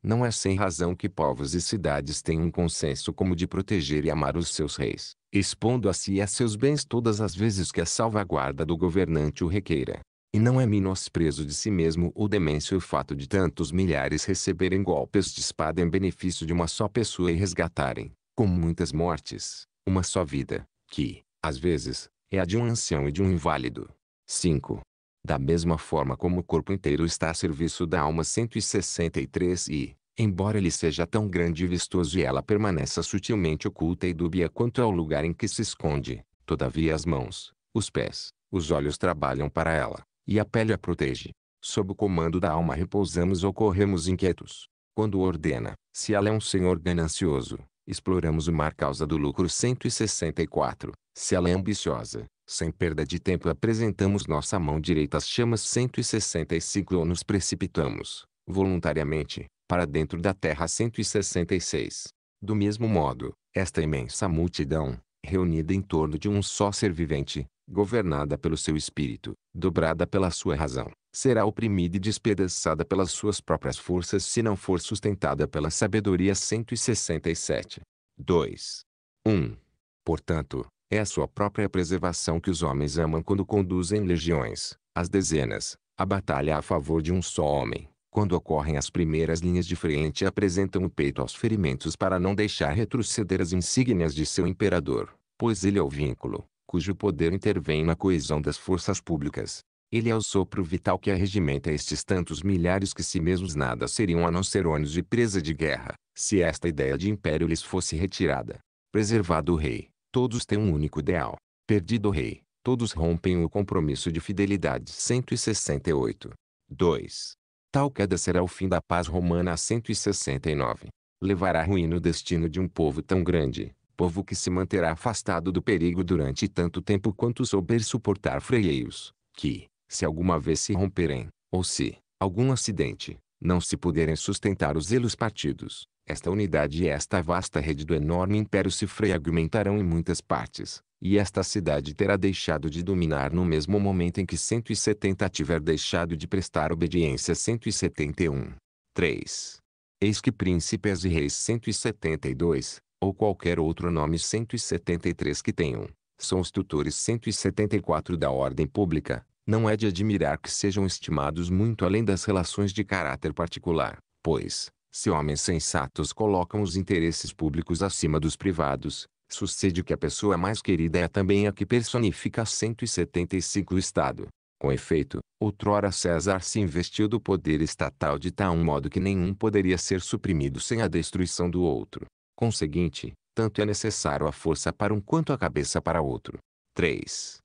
Não é sem razão que povos e cidades têm um consenso como de proteger e amar os seus reis, expondo a si e a seus bens todas as vezes que a salvaguarda do governante o requeira. E não é menosprezo de si mesmo ou demência o fato de tantos milhares receberem golpes de espada em benefício de uma só pessoa e resgatarem, com muitas mortes, uma só vida, que, às vezes, é a de um ancião e de um inválido. 5. Da mesma forma como o corpo inteiro está a serviço da alma 163 e, embora ele seja tão grande e vistoso e ela permaneça sutilmente oculta e dúbia quanto ao lugar em que se esconde, todavia as mãos, os pés, os olhos trabalham para ela e a pele a protege. Sob o comando da alma repousamos ou corremos inquietos. Quando ordena, se ela é um senhor ganancioso, exploramos o mar causa do lucro 164. Se ela é ambiciosa, sem perda de tempo apresentamos nossa mão direita às chamas 165 ou nos precipitamos, voluntariamente, para dentro da terra 166. Do mesmo modo, esta imensa multidão, reunida em torno de um só ser vivente, governada pelo seu espírito, dobrada pela sua razão, será oprimida e despedaçada pelas suas próprias forças se não for sustentada pela sabedoria 167. 2. 1. Portanto, é a sua própria preservação que os homens amam quando conduzem legiões, as dezenas, a batalha a favor de um só homem, quando ocorrem as primeiras linhas de frente apresentam o peito aos ferimentos para não deixar retroceder as insígnias de seu imperador, pois ele é o vínculo, cujo poder intervém na coesão das forças públicas. Ele é o sopro vital que arregimenta estes tantos milhares que si mesmos nada seriam a não ser ônibus de presa de guerra, se esta ideia de império lhes fosse retirada. Preservado o rei, todos têm um único ideal. Perdido o rei, todos rompem o compromisso de fidelidade. 168. 2. Tal queda será o fim da paz romana a 169. Levará à ruína o destino de um povo tão grande, povo que se manterá afastado do perigo durante tanto tempo quanto souber suportar freios, que, se alguma vez se romperem, ou se, algum acidente, não se puderem sustentar os zelos partidos, esta unidade e esta vasta rede do enorme império se fragmentarão em muitas partes, e esta cidade terá deixado de dominar no mesmo momento em que 170 tiver deixado de prestar obediência. 171. 3. Eis que príncipes e reis 172, ou qualquer outro nome 173 que tenham, são os tutores 174 da ordem pública, não é de admirar que sejam estimados muito além das relações de caráter particular, pois, se homens sensatos colocam os interesses públicos acima dos privados, Sucede que a pessoa mais querida é também a que personifica 175 o Estado. Com efeito, outrora César se investiu do poder estatal de tal modo que nenhum poderia ser suprimido sem a destruição do outro. Conseguinte, tanto é necessário a força para um quanto a cabeça para outro. 3.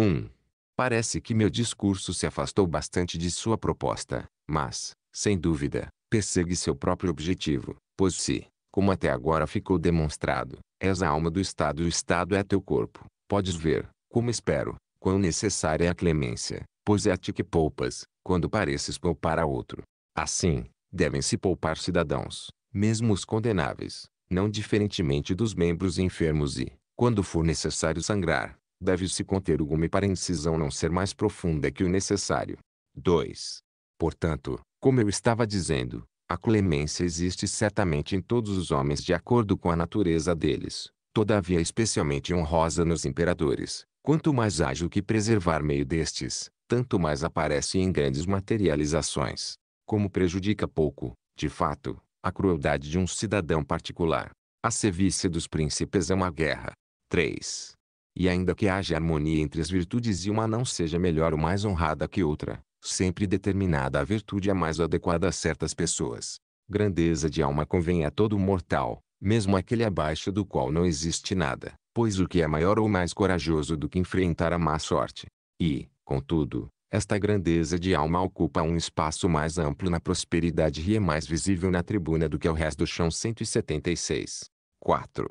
1. Parece que meu discurso se afastou bastante de sua proposta, mas, sem dúvida, persegue seu próprio objetivo, pois se, como até agora ficou demonstrado, És a alma do Estado e o Estado é teu corpo. Podes ver, como espero, quão necessária é a clemência, pois é a ti que poupas, quando pareces poupar a outro. Assim, devem-se poupar cidadãos, mesmo os condenáveis, não diferentemente dos membros enfermos e, quando for necessário sangrar, deve-se conter o gume para a incisão não ser mais profunda que o necessário. 2. Portanto, como eu estava dizendo, a clemência existe certamente em todos os homens de acordo com a natureza deles, todavia especialmente honrosa nos imperadores. Quanto mais ágil que preservar meio destes, tanto mais aparece em grandes materializações. Como prejudica pouco, de fato, a crueldade de um cidadão particular. A sevice dos príncipes é uma guerra. 3. E ainda que haja harmonia entre as virtudes e uma não seja melhor ou mais honrada que outra, sempre determinada a virtude é mais adequada a certas pessoas. Grandeza de alma convém a todo mortal, mesmo aquele abaixo do qual não existe nada, pois o que é maior ou mais corajoso do que enfrentar a má sorte. E, contudo, esta grandeza de alma ocupa um espaço mais amplo na prosperidade e é mais visível na tribuna do que o resto do chão 176. 4.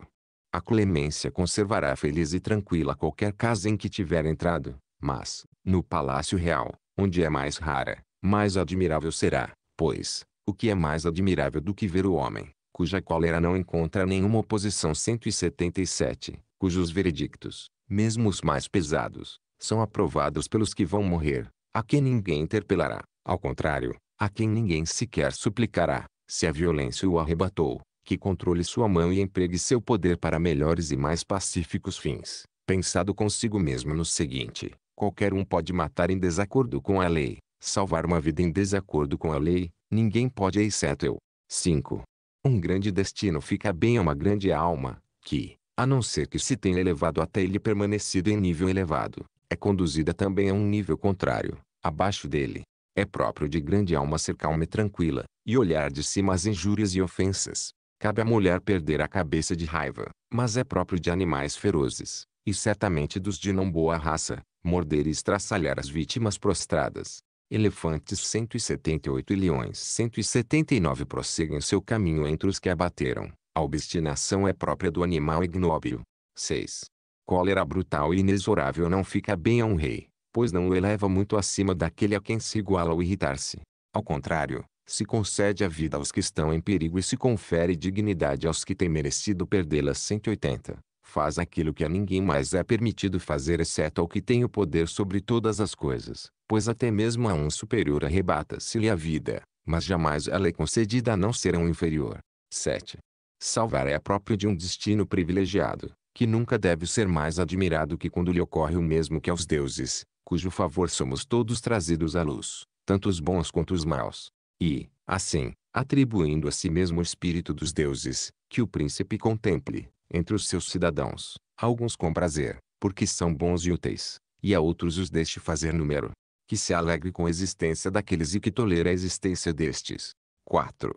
A clemência conservará feliz e tranquila qualquer casa em que tiver entrado, mas, no palácio real, Onde é mais rara, mais admirável será, pois, o que é mais admirável do que ver o homem, cuja cólera não encontra nenhuma oposição 177, cujos veredictos, mesmo os mais pesados, são aprovados pelos que vão morrer, a quem ninguém interpelará, ao contrário, a quem ninguém sequer suplicará, se a violência o arrebatou, que controle sua mão e empregue seu poder para melhores e mais pacíficos fins, pensado consigo mesmo no seguinte, Qualquer um pode matar em desacordo com a lei, salvar uma vida em desacordo com a lei, ninguém pode exceto eu. 5. Um grande destino fica bem a uma grande alma, que, a não ser que se tenha elevado até ele e permanecido em nível elevado, é conduzida também a um nível contrário, abaixo dele. É próprio de grande alma ser calma e tranquila, e olhar de cima as injúrias e ofensas. Cabe à mulher perder a cabeça de raiva, mas é próprio de animais ferozes, e certamente dos de não boa raça, morder e estraçalhar as vítimas prostradas. Elefantes 178 e leões 179 prosseguem seu caminho entre os que abateram. A obstinação é própria do animal ignóbil. 6. Cólera brutal e inexorável não fica bem a um rei, pois não o eleva muito acima daquele a quem se iguala ou irritar-se. Ao contrário, se concede a vida aos que estão em perigo e se confere dignidade aos que têm merecido perdê-la. 180 faz aquilo que a ninguém mais é permitido fazer exceto ao que tem o poder sobre todas as coisas, pois até mesmo a um superior arrebata-se-lhe a vida, mas jamais ela é concedida a não ser a um inferior. 7. Salvar é próprio de um destino privilegiado, que nunca deve ser mais admirado que quando lhe ocorre o mesmo que aos deuses, cujo favor somos todos trazidos à luz, tanto os bons quanto os maus. E, assim, atribuindo a si mesmo o espírito dos deuses, que o príncipe contemple, entre os seus cidadãos, alguns com prazer, porque são bons e úteis, e a outros os deste fazer número, que se alegre com a existência daqueles e que tolera a existência destes. 4.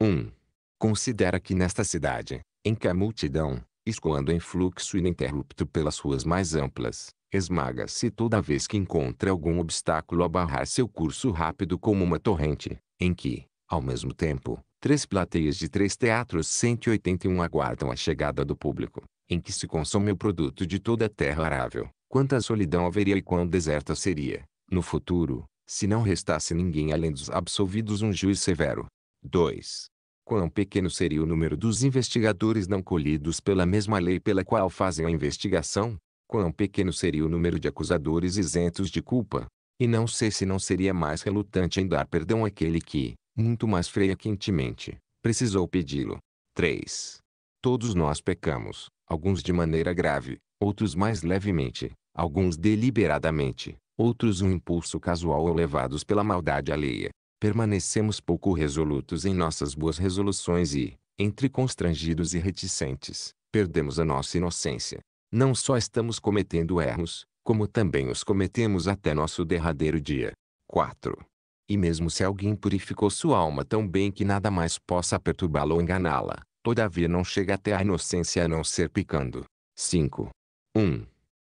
1. Considera que nesta cidade, em que a multidão, escoando em fluxo ininterrupto pelas ruas mais amplas, esmaga-se toda vez que encontra algum obstáculo a barrar seu curso rápido como uma torrente, em que, ao mesmo tempo, Três plateias de três teatros 181 aguardam a chegada do público, em que se consome o produto de toda a terra arável. Quanta solidão haveria e quão deserta seria, no futuro, se não restasse ninguém além dos absolvidos um juiz severo. 2. Quão pequeno seria o número dos investigadores não colhidos pela mesma lei pela qual fazem a investigação? Quão pequeno seria o número de acusadores isentos de culpa? E não sei se não seria mais relutante em dar perdão àquele que, muito mais Freia quentemente, precisou pedi-lo. 3. Todos nós pecamos, alguns de maneira grave, outros mais levemente, alguns deliberadamente, outros um impulso casual ou levados pela maldade alheia. Permanecemos pouco resolutos em nossas boas resoluções e, entre constrangidos e reticentes, perdemos a nossa inocência. Não só estamos cometendo erros, como também os cometemos até nosso derradeiro dia. 4. E mesmo se alguém purificou sua alma tão bem que nada mais possa perturbá-la ou enganá-la, todavia não chega até a inocência a não ser picando. 5. 1.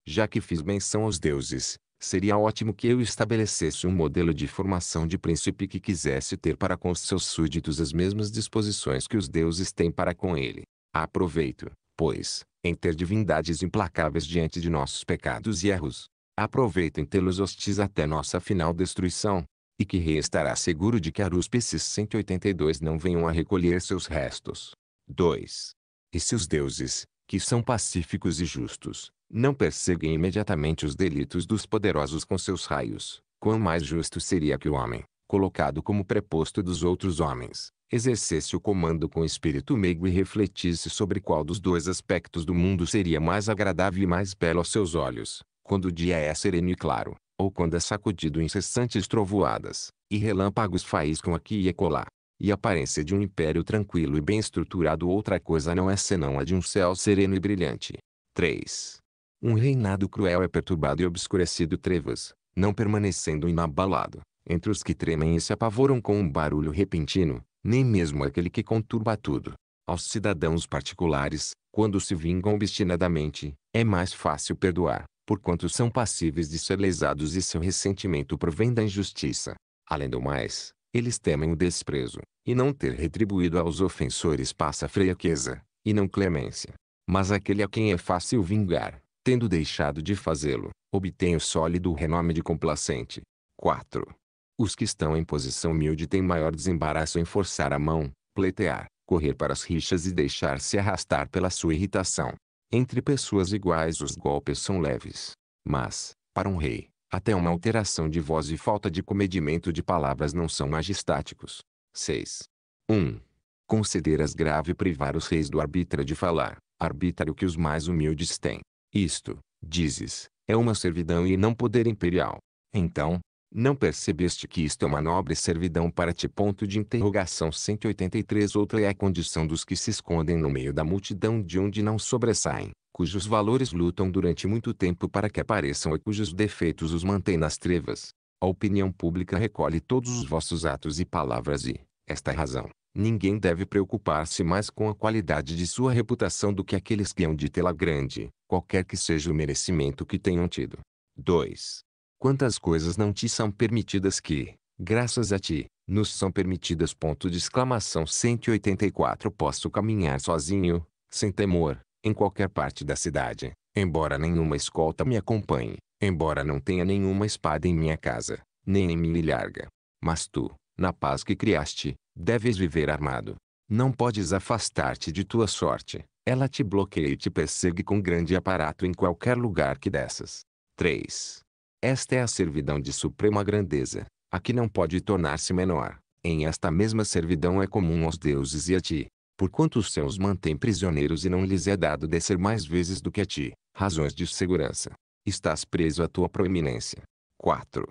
Já que fiz menção aos deuses, seria ótimo que eu estabelecesse um modelo de formação de príncipe que quisesse ter para com os seus súditos as mesmas disposições que os deuses têm para com ele. Aproveito, pois, em ter divindades implacáveis diante de nossos pecados e erros. Aproveito em tê-los hostis até nossa final destruição, e que rei estará seguro de que Arúspices 182 não venham a recolher seus restos. 2. E se os deuses, que são pacíficos e justos, não perseguem imediatamente os delitos dos poderosos com seus raios, quão mais justo seria que o homem, colocado como preposto dos outros homens, exercesse o comando com espírito meigo e refletisse sobre qual dos dois aspectos do mundo seria mais agradável e mais belo aos seus olhos, quando o dia é sereno e claro, ou quando é sacudido incessantes trovoadas, e relâmpagos faiscam aqui e acolá. E a aparência de um império tranquilo e bem estruturado outra coisa não é senão a de um céu sereno e brilhante. 3. Um reinado cruel é perturbado e obscurecido trevas, não permanecendo inabalado, entre os que tremem e se apavoram com um barulho repentino, nem mesmo aquele que conturba tudo. Aos cidadãos particulares, quando se vingam obstinadamente, é mais fácil perdoar, porquanto são passíveis de ser lesados e seu ressentimento provém da injustiça. Além do mais, eles temem o desprezo, e não ter retribuído aos ofensores passa fraqueza, e não clemência. Mas aquele a quem é fácil vingar, tendo deixado de fazê-lo, obtém o sólido renome de complacente. 4. Os que estão em posição humilde têm maior desembaraço em forçar a mão, pleitear, correr para as rixas e deixar-se arrastar pela sua irritação. Entre pessoas iguais os golpes são leves. Mas, para um rei, até uma alteração de voz e falta de comedimento de palavras não são majestáticos. 6. 1. Consideras grave privar os reis do arbítrio de falar, arbítrio que os mais humildes têm. Isto, dizes, é uma servidão e não poder imperial. Então, não percebeste que isto é uma nobre servidão para ti? Ponto de interrogação 183 Outra é a condição dos que se escondem no meio da multidão de onde não sobressaem, cujos valores lutam durante muito tempo para que apareçam e cujos defeitos os mantêm nas trevas. A opinião pública recolhe todos os vossos atos e palavras e, esta é razão, ninguém deve preocupar-se mais com a qualidade de sua reputação do que aqueles que hão de tê-la grande, qualquer que seja o merecimento que tenham tido. 2 quantas coisas não te são permitidas que, graças a ti, nos são permitidas. Ponto de exclamação 184 Posso caminhar sozinho, sem temor, em qualquer parte da cidade, embora nenhuma escolta me acompanhe, embora não tenha nenhuma espada em minha casa, nem em minha ilharga. Mas tu, na paz que criaste, deves viver armado. Não podes afastar-te de tua sorte. Ela te bloqueia e te persegue com grande aparato em qualquer lugar que dessas. 3. Esta é a servidão de suprema grandeza, a que não pode tornar-se menor. Em esta mesma servidão é comum aos deuses e a ti, porquanto os céus mantêm prisioneiros e não lhes é dado descer mais vezes do que a ti. Razões de segurança. Estás preso à tua proeminência. 4.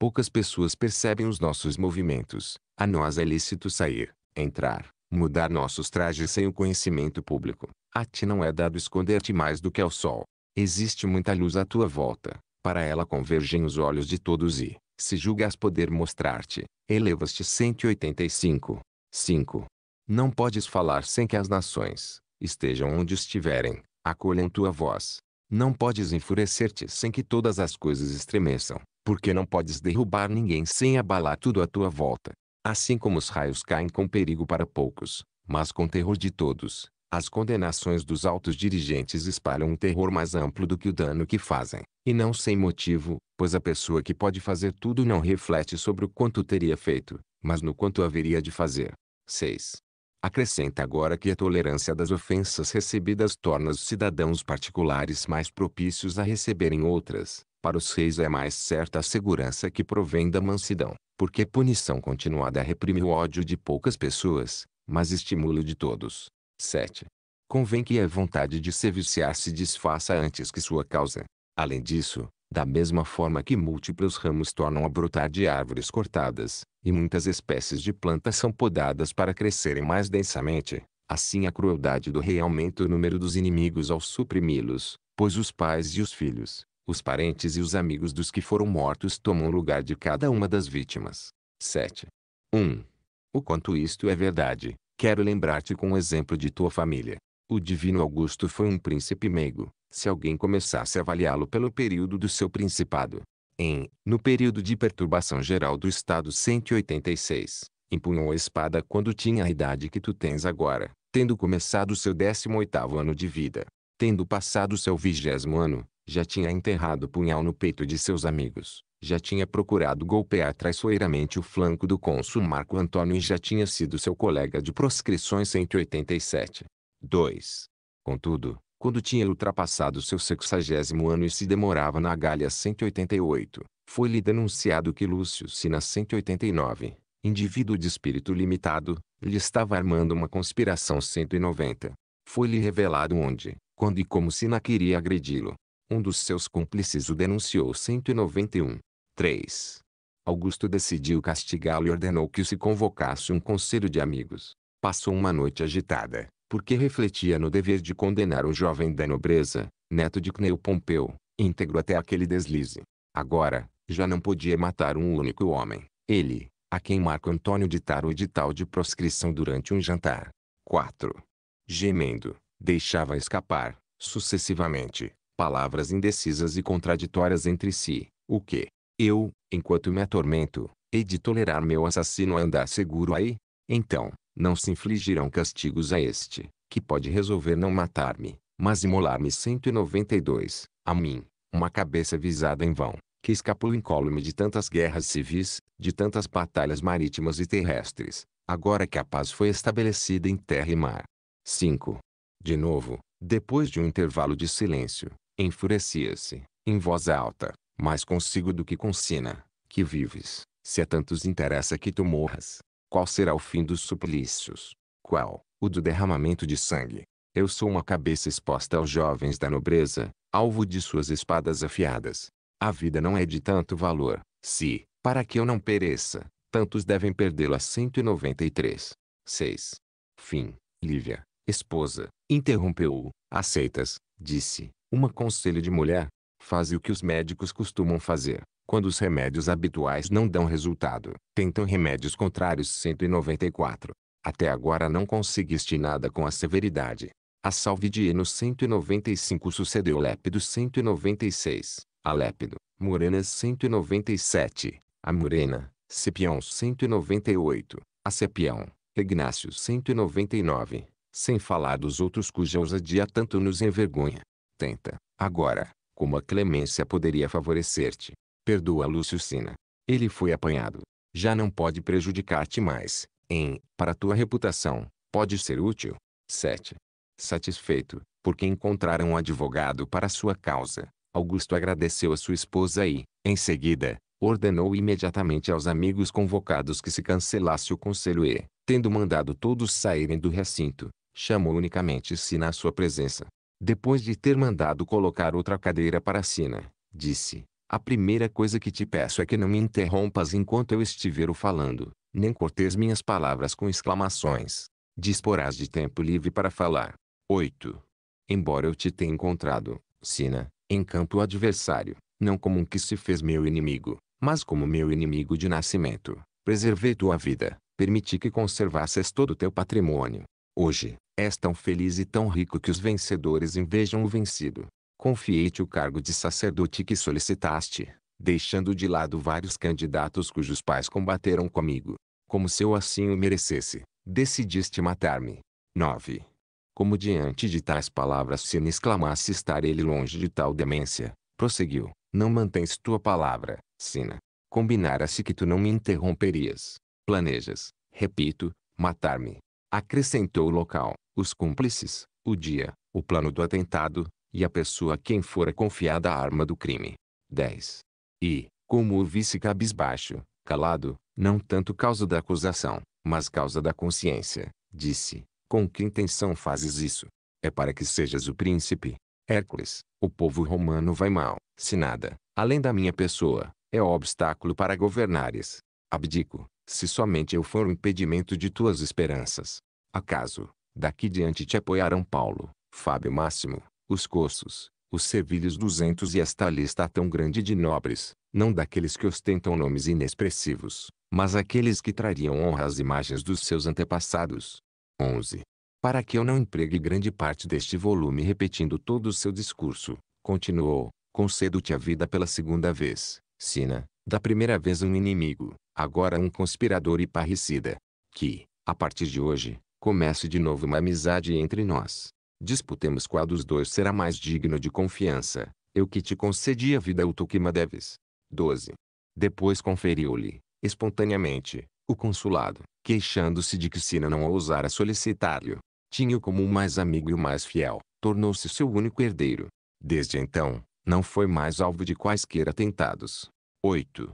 Poucas pessoas percebem os nossos movimentos. A nós é lícito sair, entrar, mudar nossos trajes sem o conhecimento público. A ti não é dado esconder-te mais do que ao sol. Existe muita luz à tua volta, para ela convergem os olhos de todos e, se julgas poder mostrar-te, elevas-te 185. 5. Não podes falar sem que as nações, estejam onde estiverem, acolham tua voz. Não podes enfurecer-te sem que todas as coisas estremeçam, porque não podes derrubar ninguém sem abalar tudo à tua volta. Assim como os raios caem com perigo para poucos, mas com terror de todos, as condenações dos altos dirigentes espalham um terror mais amplo do que o dano que fazem, e não sem motivo, pois a pessoa que pode fazer tudo não reflete sobre o quanto teria feito, mas no quanto haveria de fazer. 6. Acrescenta agora que a tolerância das ofensas recebidas torna os cidadãos particulares mais propícios a receberem outras. Para os reis é mais certa a segurança que provém da mansidão, porque punição continuada reprime o ódio de poucas pessoas, mas estimula o de todos. 7. Convém que a vontade de se viciar se desfaça antes que sua causa. Além disso, da mesma forma que múltiplos ramos tornam a brotar de árvores cortadas, e muitas espécies de plantas são podadas para crescerem mais densamente, assim a crueldade do rei aumenta o número dos inimigos ao suprimi-los, pois os pais e os filhos, os parentes e os amigos dos que foram mortos tomam lugar de cada uma das vítimas. 7. 1. O quanto isto é verdade, Quero lembrar-te com o exemplo de tua família. O divino Augusto foi um príncipe meigo, se alguém começasse a avaliá-lo pelo período do seu principado. Em No período de perturbação geral do Estado 186, empunhou a espada quando tinha a idade que tu tens agora, tendo começado o seu 18 oitavo ano de vida. Tendo passado seu vigésimo ano, já tinha enterrado o punhal no peito de seus amigos, já tinha procurado golpear traiçoeiramente o flanco do cônsul Marco Antônio e já tinha sido seu colega de proscrições 187. 2. Contudo, quando tinha ultrapassado seu sexagésimo ano e se demorava na Gália 188, foi-lhe denunciado que Lúcio Sina 189, indivíduo de espírito limitado, lhe estava armando uma conspiração 190. Foi-lhe revelado onde, quando e como Sina queria agredi-lo. Um dos seus cúmplices o denunciou 191, 3. Augusto decidiu castigá-lo e ordenou que se convocasse um conselho de amigos. Passou uma noite agitada, porque refletia no dever de condenar o jovem da nobreza, neto de Cneu Pompeu, íntegro até aquele deslize. Agora, já não podia matar um único homem, ele, a quem Marco Antônio ditara o edital de proscrição durante um jantar. 4. Gemendo, deixava escapar, sucessivamente, palavras indecisas e contraditórias entre si, o que, eu, enquanto me atormento, hei de tolerar meu assassino a andar seguro aí? Então, não se infligirão castigos a este, que pode resolver não matar-me, mas imolar-me 192, a mim, uma cabeça visada em vão, que escapou incólume de tantas guerras civis, de tantas batalhas marítimas e terrestres, agora que a paz foi estabelecida em terra e mar. 5. De novo, depois de um intervalo de silêncio, enfurecia-se, em voz alta, mais consigo do que com Sina, que vives, se a tantos interessa que tu morras. Qual será o fim dos suplícios? Qual, o do derramamento de sangue? Eu sou uma cabeça exposta aos jovens da nobreza, alvo de suas espadas afiadas. A vida não é de tanto valor, se, para que eu não pereça, tantos devem perdê-la. 193. 6. Fim. Lívia, esposa, interrompeu-o. Aceitas, disse, uma conselho de mulher? Fazem o que os médicos costumam fazer, quando os remédios habituais não dão resultado. Tentam remédios contrários 194. Até agora não conseguiste nada com a severidade. A salve de Eno 195 sucedeu Lépido 196, a lépido, morena 197, a Murena, Cepião 198, a Cepião, Ignácio 199, sem falar dos outros cuja ousadia tanto nos envergonha. Tenta, agora, como a clemência poderia favorecer-te. Perdoa Lúcio Sina. Ele foi apanhado. Já não pode prejudicar-te mais, em, para tua reputação, pode ser útil. 7. Satisfeito, porque encontraram um advogado para sua causa, Augusto agradeceu a sua esposa e, em seguida, ordenou imediatamente aos amigos convocados que se cancelasse o conselho e, tendo mandado todos saírem do recinto, chamou unicamente Sina à sua presença. Depois de ter mandado colocar outra cadeira para Sina, disse: A primeira coisa que te peço é que não me interrompas enquanto eu estiver o falando, nem cortes minhas palavras com exclamações. Disporás de tempo livre para falar. 8. Embora eu te tenha encontrado, Sina, em campo adversário, não como um que se fez meu inimigo, mas como meu inimigo de nascimento, preservei tua vida, permiti que conservasses todo o teu patrimônio. Hoje, És tão feliz e tão rico que os vencedores invejam o vencido. Confiei-te o cargo de sacerdote que solicitaste, deixando de lado vários candidatos cujos pais combateram comigo. Como se eu assim o merecesse, decidiste matar-me. 9. Como diante de tais palavras se me exclamasse estar ele longe de tal demência, prosseguiu, não mantens tua palavra, Sina. Combinara-se que tu não me interromperias. Planejas, repito, matar-me. Acrescentou o local, os cúmplices, o dia, o plano do atentado, e a pessoa a quem fora confiada a arma do crime. 10. E, como o vice cabisbaixo, calado, não tanto causa da acusação, mas causa da consciência, disse, com que intenção fazes isso? É para que sejas o príncipe. Hércules, o povo romano vai mal, se nada, além da minha pessoa, é obstáculo para governares. Abdico, se somente eu for o impedimento de tuas esperanças. Acaso, daqui diante te apoiarão Paulo, Fábio Máximo, os Cossos, os Servilhos duzentos e esta lista tão grande de nobres, não daqueles que ostentam nomes inexpressivos, mas aqueles que trariam honra às imagens dos seus antepassados. 11. Para que eu não empregue grande parte deste volume repetindo todo o seu discurso, continuou, concedo-te a vida pela segunda vez, Sina, da primeira vez um inimigo, agora um conspirador e parricida. Que, a partir de hoje, comece de novo uma amizade entre nós. Disputemos qual dos dois será mais digno de confiança, eu que te concedi a vida o tu que me deves. 12. Depois conferiu-lhe, espontaneamente, o consulado, queixando-se de que Sina não ousara solicitar-lhe. Tinha-o como o mais amigo e o mais fiel, tornou-se seu único herdeiro. Desde então, não foi mais alvo de quaisquer atentados. 8.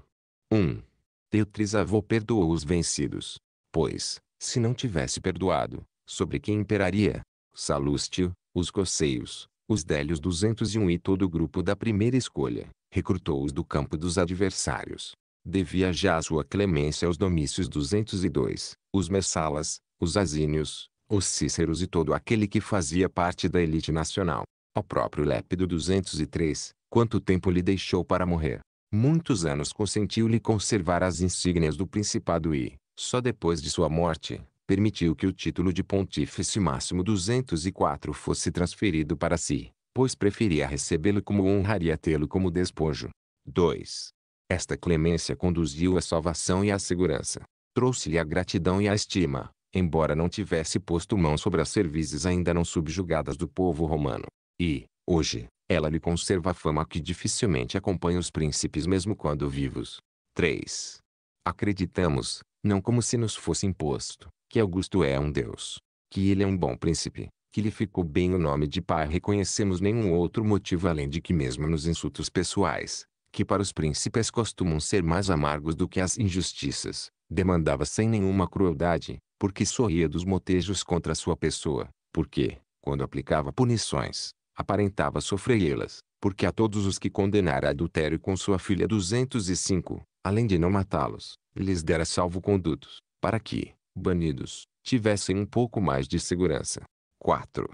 1 teu trisavô perdoou os vencidos. Pois, se não tivesse perdoado, sobre quem imperaria? Salústio, os Cosseios, os Délios 201 e todo o grupo da primeira escolha, recrutou-os do campo dos adversários. Devia já sua clemência aos Domícios 202, os Messalas, os Asínios, os Cíceros e todo aquele que fazia parte da elite nacional. Ao próprio Lépido 203, quanto tempo lhe deixou para morrer? muitos anos consentiu-lhe conservar as insígnias do principado e, só depois de sua morte, permitiu que o título de Pontífice Máximo 204 fosse transferido para si, pois preferia recebê-lo como honraria tê-lo como despojo. 2. Esta clemência conduziu à salvação e à segurança. Trouxe-lhe a gratidão e a estima, embora não tivesse posto mão sobre as servizes ainda não subjugadas do povo romano. E, hoje, ela lhe conserva a fama que dificilmente acompanha os príncipes mesmo quando vivos. 3. Acreditamos, não como se nos fosse imposto, que Augusto é um deus, que ele é um bom príncipe, que lhe ficou bem o nome de pai. Reconhecemos nenhum outro motivo além de que mesmo nos insultos pessoais, que para os príncipes costumam ser mais amargos do que as injustiças, demandava sem nenhuma crueldade, porque sorria dos motejos contra sua pessoa, porque, quando aplicava punições, aparentava sofrê-las, porque a todos os que condenara a adultério com sua filha 205, além de não matá-los, lhes dera salvo-condutos, para que, banidos, tivessem um pouco mais de segurança. 4.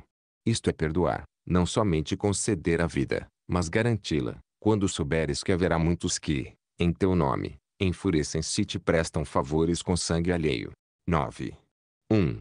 Isto é perdoar, não somente conceder a vida, mas garanti-la, quando souberes que haverá muitos que, em teu nome, enfurecem-se e te prestam favores com sangue alheio. 9. 1.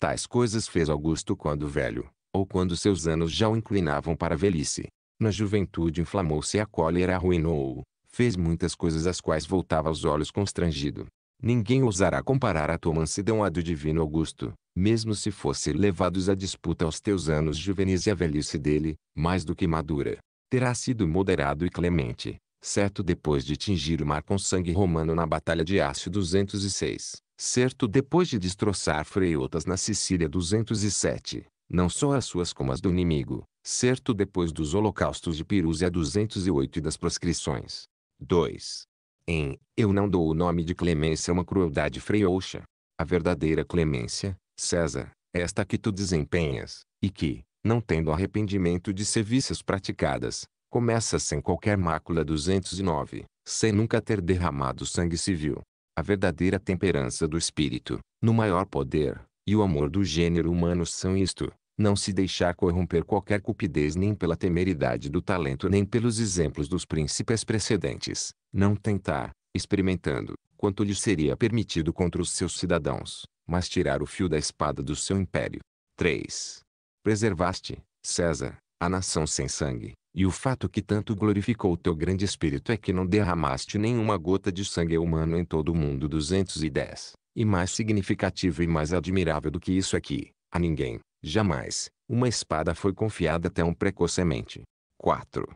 Tais coisas fez Augusto quando velho, ou quando seus anos já o inclinavam para a velhice. Na juventude inflamou-se a cólera arruinou-o, fez muitas coisas às quais voltava os olhos constrangido. Ninguém ousará comparar a tua mansidão à do divino Augusto, mesmo se fosse levados à disputa aos teus anos juvenis e a velhice dele, mais do que madura. Terá sido moderado e clemente, certo depois de tingir o mar com sangue romano na Batalha de Ácio 206, certo depois de destroçar Freiotas na Sicília 207, não só as suas como as do inimigo, certo depois dos holocaustos de Pirúzia 208 e das proscrições. 2. Em Eu não dou o nome de clemência a uma crueldade freouxa. A verdadeira clemência, César, é esta que tu desempenhas, e que, não tendo arrependimento de serviços praticadas, começa sem qualquer mácula 209, sem nunca ter derramado sangue civil. A verdadeira temperança do espírito, no maior poder, e o amor do gênero humano são isto, não se deixar corromper qualquer cupidez nem pela temeridade do talento nem pelos exemplos dos príncipes precedentes, não tentar, experimentando, quanto lhe seria permitido contra os seus cidadãos, mas tirar o fio da espada do seu império. 3. Preservaste, César, a nação sem sangue, e o fato que tanto glorificou teu grande espírito é que não derramaste nenhuma gota de sangue humano em todo o mundo 210. E mais significativo e mais admirável do que isso é que, a ninguém, Jamais, uma espada foi confiada tão precocemente. 4.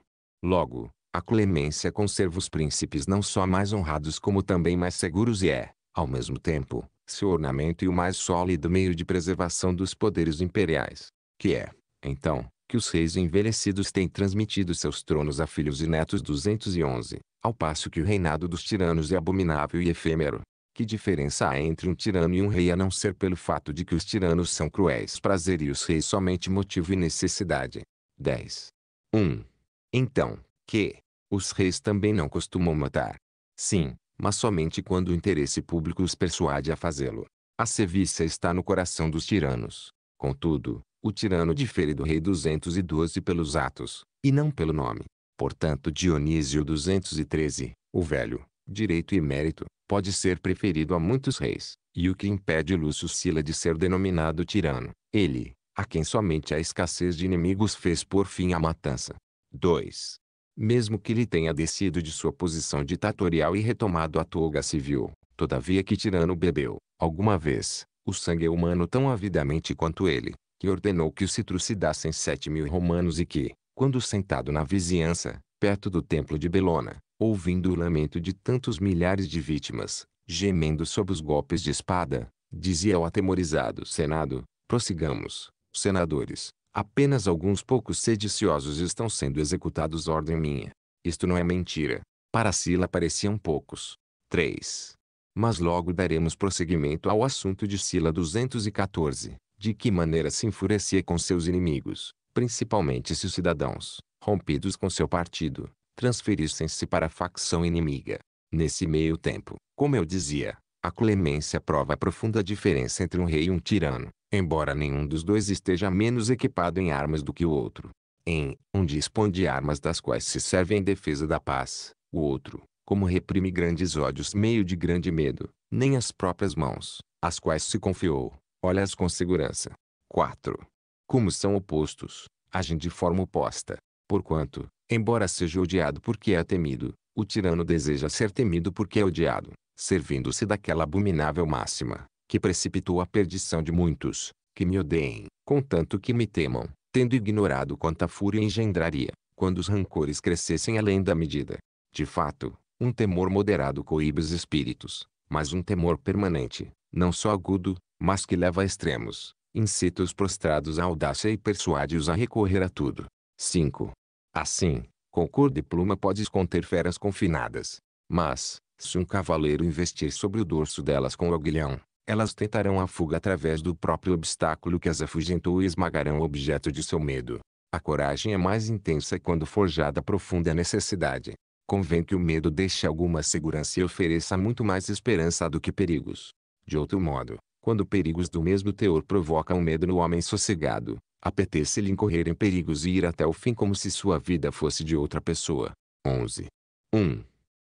Logo, a clemência conserva os príncipes não só mais honrados como também mais seguros e é, ao mesmo tempo, seu ornamento e o mais sólido meio de preservação dos poderes imperiais, que é, então, que os reis envelhecidos têm transmitido seus tronos a filhos e netos 211, ao passo que o reinado dos tiranos é abominável e efêmero, que diferença há entre um tirano e um rei a não ser pelo fato de que os tiranos são cruéis prazer e os reis somente motivo e necessidade? 10. 1. Então, que os reis também não costumam matar. Sim, mas somente quando o interesse público os persuade a fazê-lo. A seviça está no coração dos tiranos. Contudo, o tirano difere do rei 212 pelos atos, e não pelo nome. Portanto, Dionísio 213, o velho, direito e mérito, pode ser preferido a muitos reis, e o que impede Lúcio Sila de ser denominado tirano, ele, a quem somente a escassez de inimigos fez por fim a matança. 2. Mesmo que ele tenha descido de sua posição ditatorial e retomado a toga civil, todavia que Tirano bebeu, alguma vez, o sangue humano tão avidamente quanto ele, que ordenou que se trucidassem sete mil romanos e que, quando sentado na vizinhança, perto do templo de Belona, ouvindo o lamento de tantos milhares de vítimas, gemendo sob os golpes de espada, dizia ao atemorizado Senado, prossigamos, senadores, apenas alguns poucos sediciosos estão sendo executados ordem minha. Isto não é mentira. Para Sila pareciam poucos. 3. Mas logo daremos prosseguimento ao assunto de Sila 214, de que maneira se enfurecia com seus inimigos, principalmente seus cidadãos, rompidos com seu partido, transferissem-se para a facção inimiga. Nesse meio tempo, como eu dizia, a clemência prova a profunda diferença entre um rei e um tirano, embora nenhum dos dois esteja menos equipado em armas do que o outro. Em um dispõe de armas das quais se serve em defesa da paz, o outro, como reprime grandes ódios meio de grande medo, nem as próprias mãos, às quais se confiou, olha-as com segurança. 4. Como são opostos, agem de forma oposta. Porquanto, Embora seja odiado porque é temido, o tirano deseja ser temido porque é odiado, servindo-se daquela abominável máxima, que precipitou a perdição de muitos, que me odeiem, contanto que me temam, tendo ignorado quanta fúria engendraria, quando os rancores crescessem além da medida. De fato, um temor moderado coíbe os espíritos, mas um temor permanente, não só agudo, mas que leva a extremos, incita os prostrados à audácia e persuade-os a recorrer a tudo. 5. Assim, com cor de pluma podes conter feras confinadas. Mas, se um cavaleiro investir sobre o dorso delas com o aguilhão, elas tentarão a fuga através do próprio obstáculo que as afugentou e esmagarão o objeto de seu medo. A coragem é mais intensa quando forjada profunda necessidade. Convém que o medo deixe alguma segurança e ofereça muito mais esperança do que perigos. De outro modo, quando perigos do mesmo teor provocam medo no homem sossegado, Apetece-lhe incorrer em perigos e ir até o fim como se sua vida fosse de outra pessoa. 11. 1.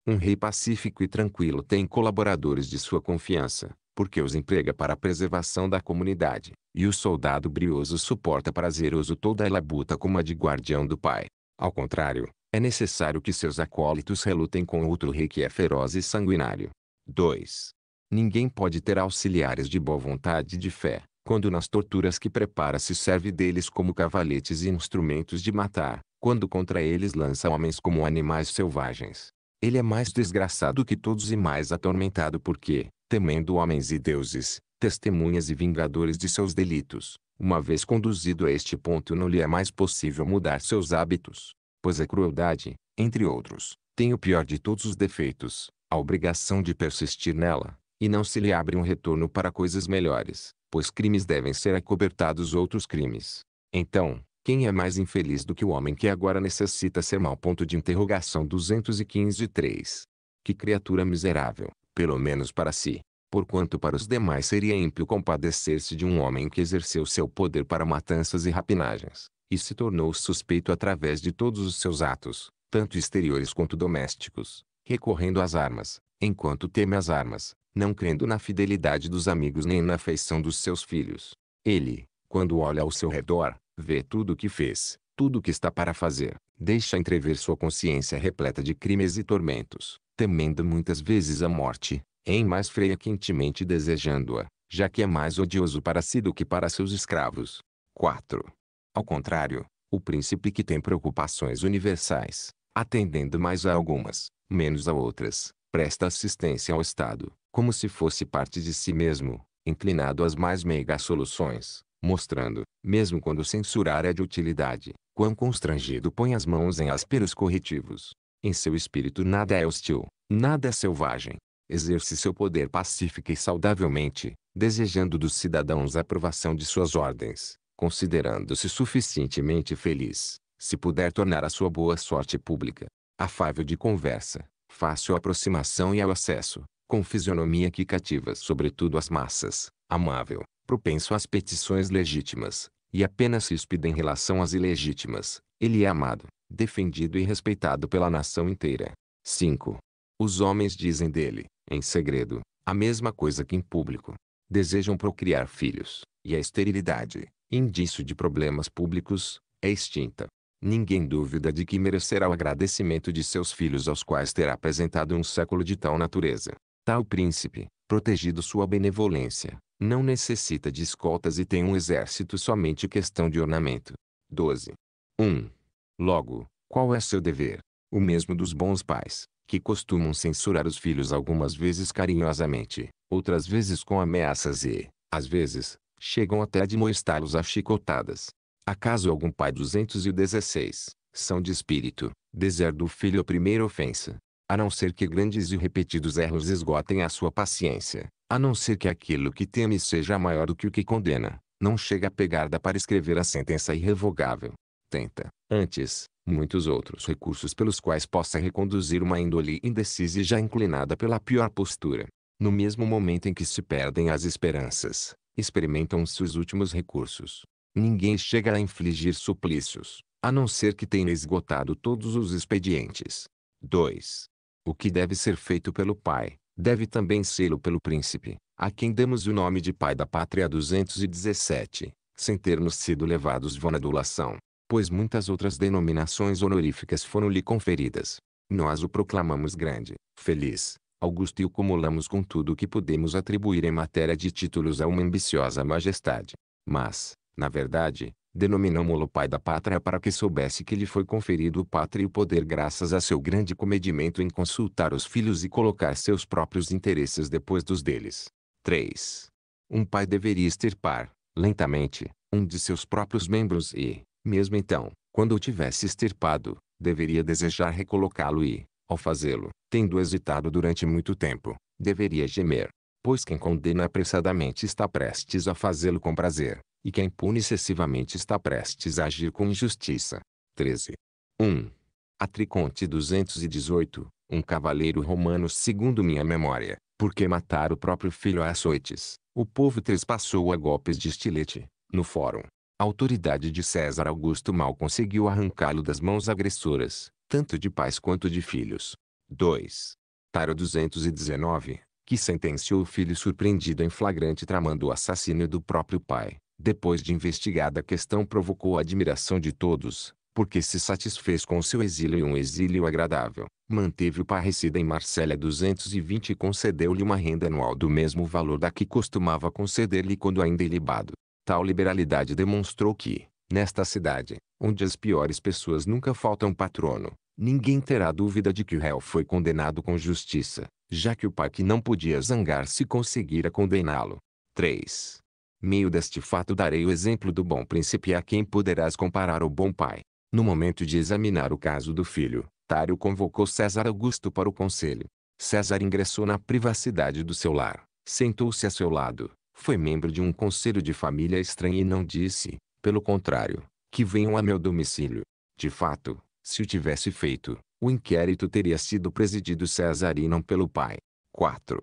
Um rei pacífico e tranquilo tem colaboradores de sua confiança, porque os emprega para a preservação da comunidade, e o soldado brioso suporta prazeroso toda a labuta como a de guardião do pai. Ao contrário, é necessário que seus acólitos relutem com outro rei que é feroz e sanguinário. 2. Ninguém pode ter auxiliares de boa vontade e de fé, quando nas torturas que prepara se serve deles como cavaletes e instrumentos de matar, quando contra eles lança homens como animais selvagens. Ele é mais desgraçado que todos e mais atormentado porque, temendo homens e deuses, testemunhas e vingadores de seus delitos, uma vez conduzido a este ponto não lhe é mais possível mudar seus hábitos, pois a crueldade, entre outros, tem o pior de todos os defeitos, a obrigação de persistir nela, e não se lhe abre um retorno para coisas melhores, pois crimes devem ser acobertados outros crimes. Então, quem é mais infeliz do que o homem que agora necessita ser mal? Ponto de interrogação 215.3. Que criatura miserável, pelo menos para si. Porquanto para os demais seria ímpio compadecer-se de um homem que exerceu seu poder para matanças e rapinagens, e se tornou suspeito através de todos os seus atos, tanto exteriores quanto domésticos, recorrendo às armas, enquanto teme as armas, não crendo na fidelidade dos amigos nem na afeição dos seus filhos. Ele, quando olha ao seu redor, vê tudo o que fez, tudo o que está para fazer, deixa entrever sua consciência repleta de crimes e tormentos, temendo muitas vezes a morte, em mais freia quentemente desejando-a, já que é mais odioso para si do que para seus escravos. 4. Ao contrário, o príncipe que tem preocupações universais, atendendo mais a algumas, menos a outras, presta assistência ao Estado, como se fosse parte de si mesmo, inclinado às mais meigas soluções, mostrando, mesmo quando censurar é de utilidade, quão constrangido põe as mãos em ásperos corretivos. Em seu espírito nada é hostil, nada é selvagem. Exerce seu poder pacífica e saudavelmente, desejando dos cidadãos a aprovação de suas ordens, considerando-se suficientemente feliz, se puder tornar a sua boa sorte pública. Afável de conversa, fácil aproximação e ao acesso, com fisionomia que cativa sobretudo as massas, amável, propenso às petições legítimas, e apenas ríspido em relação às ilegítimas, ele é amado, defendido e respeitado pela nação inteira. 5. Os homens dizem dele, em segredo, a mesma coisa que em público. Desejam procriar filhos, e a esterilidade, indício de problemas públicos, é extinta. Ninguém dúvida de que merecerá o agradecimento de seus filhos aos quais terá apresentado um século de tal natureza. Tal príncipe, protegido sua benevolência, não necessita de escoltas e tem um exército somente questão de ornamento. 12. 1. Logo, qual é seu dever? O mesmo dos bons pais, que costumam censurar os filhos algumas vezes carinhosamente, outras vezes com ameaças e, às vezes, chegam até a demoestá-los a chicotadas. Acaso algum pai 216, são de espírito, deserda o filho a primeira ofensa, a não ser que grandes e repetidos erros esgotem a sua paciência, a não ser que aquilo que teme seja maior do que o que condena, não chega a pegar para escrever a sentença irrevogável. Tenta, antes, muitos outros recursos pelos quais possa reconduzir uma índole indecisa e já inclinada pela pior postura. No mesmo momento em que se perdem as esperanças, experimentam-se os últimos recursos. Ninguém chega a infligir suplícios, a não ser que tenha esgotado todos os expedientes. 2. O que deve ser feito pelo pai, deve também sê-lo pelo príncipe, a quem demos o nome de pai da pátria 217, sem termos sido levados vão adulação, pois muitas outras denominações honoríficas foram lhe conferidas. Nós o proclamamos grande, feliz, augusto e o cumulamos com tudo o que podemos atribuir em matéria de títulos a uma ambiciosa majestade. Mas, na verdade, Denominámo-lo pai da pátria para que soubesse que lhe foi conferido o e o poder graças a seu grande comedimento em consultar os filhos e colocar seus próprios interesses depois dos deles. 3. Um pai deveria extirpar, lentamente, um de seus próprios membros e, mesmo então, quando o tivesse extirpado, deveria desejar recolocá-lo e, ao fazê-lo, tendo hesitado durante muito tempo, deveria gemer, pois quem condena apressadamente está prestes a fazê-lo com prazer. E quem pune excessivamente está prestes a agir com injustiça. 13. 1. A Triconte 218, um cavaleiro romano segundo minha memória, porque matar o próprio filho a açoites, o povo trespassou a golpes de estilete, no fórum. A autoridade de César Augusto mal conseguiu arrancá-lo das mãos agressoras, tanto de pais quanto de filhos. 2. Taro 219, que sentenciou o filho surpreendido em flagrante tramando o assassínio do próprio pai, depois de investigada a questão provocou a admiração de todos, porque se satisfez com seu exílio e um exílio agradável. Manteve-o parrecida em Marsella 220 e concedeu-lhe uma renda anual do mesmo valor da que costumava conceder-lhe quando ainda ilibado. Tal liberalidade demonstrou que, nesta cidade, onde as piores pessoas nunca faltam patrono, ninguém terá dúvida de que o réu foi condenado com justiça, já que o pai que não podia zangar-se conseguira condená-lo. 3. Meio deste fato darei o exemplo do bom príncipe a quem poderás comparar o bom pai. No momento de examinar o caso do filho, Tário convocou César Augusto para o conselho. César ingressou na privacidade do seu lar, sentou-se a seu lado, foi membro de um conselho de família estranho e não disse, pelo contrário, que venham a meu domicílio. De fato, se o tivesse feito, o inquérito teria sido presidido César e não pelo pai. 4.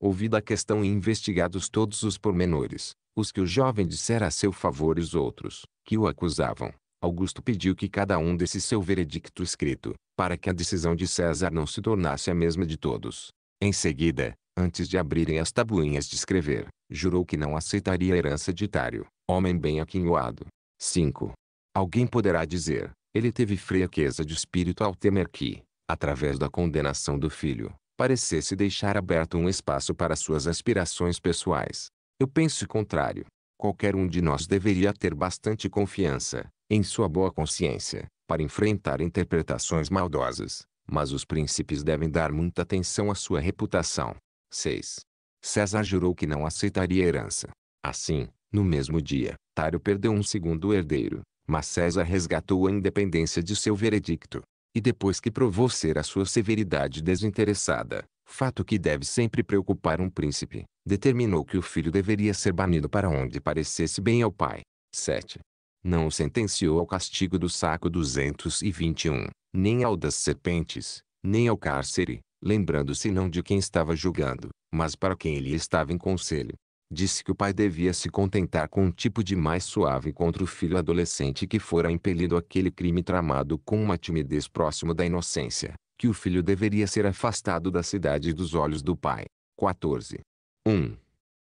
Ouvida a questão e investigados todos os pormenores, os que o jovem dissera a seu favor e os outros, que o acusavam. Augusto pediu que cada um desse seu veredicto escrito, para que a decisão de César não se tornasse a mesma de todos. Em seguida, antes de abrirem as tabuinhas de escrever, jurou que não aceitaria a herança de Tário, homem bem aquinhoado. 5. Alguém poderá dizer, ele teve fraqueza de espírito ao temer que, através da condenação do filho, parecesse deixar aberto um espaço para suas aspirações pessoais. Eu penso o contrário. Qualquer um de nós deveria ter bastante confiança, em sua boa consciência, para enfrentar interpretações maldosas, mas os príncipes devem dar muita atenção à sua reputação. 6. César jurou que não aceitaria herança. Assim, no mesmo dia, Tário perdeu um segundo herdeiro, mas César resgatou a independência de seu veredicto. E depois que provou ser a sua severidade desinteressada, fato que deve sempre preocupar um príncipe, determinou que o filho deveria ser banido para onde parecesse bem ao pai. 7. Não o sentenciou ao castigo do saco 221, nem ao das serpentes, nem ao cárcere, lembrando-se não de quem estava julgando, mas para quem ele estava em conselho. Disse que o pai devia se contentar com um tipo de mais suave contra o filho adolescente que fora impelido aquele crime tramado com uma timidez próximo da inocência que o filho deveria ser afastado da cidade dos olhos do pai. 14. 1.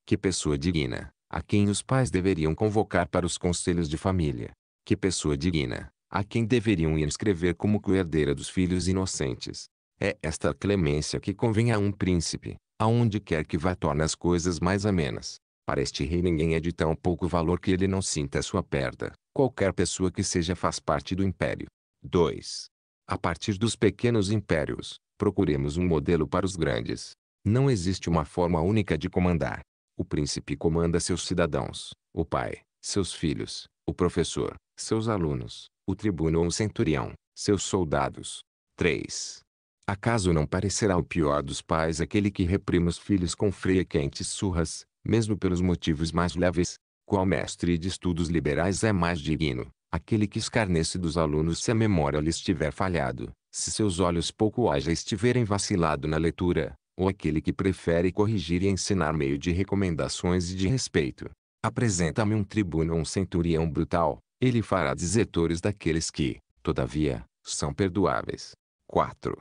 Que pessoa digna, a quem os pais deveriam convocar para os conselhos de família. Que pessoa digna, a quem deveriam inscrever como coerdeira dos filhos inocentes. É esta clemência que convém a um príncipe, aonde quer que vá torna as coisas mais amenas. Para este rei ninguém é de tão pouco valor que ele não sinta sua perda. Qualquer pessoa que seja faz parte do império. 2. A partir dos pequenos impérios, procuremos um modelo para os grandes. Não existe uma forma única de comandar. O príncipe comanda seus cidadãos, o pai, seus filhos, o professor, seus alunos, o tribuno ou o centurião, seus soldados. 3. Acaso não parecerá o pior dos pais aquele que reprima os filhos com freia quentes surras, mesmo pelos motivos mais leves? Qual mestre de estudos liberais é mais digno, Aquele que escarnece dos alunos se a memória lhe estiver falhado, se seus olhos pouco ágeis estiverem vacilado na leitura, ou aquele que prefere corrigir e ensinar meio de recomendações e de respeito. Apresenta-me um tribuno ou um centurião brutal, ele fará desertores daqueles que, todavia, são perdoáveis. 4.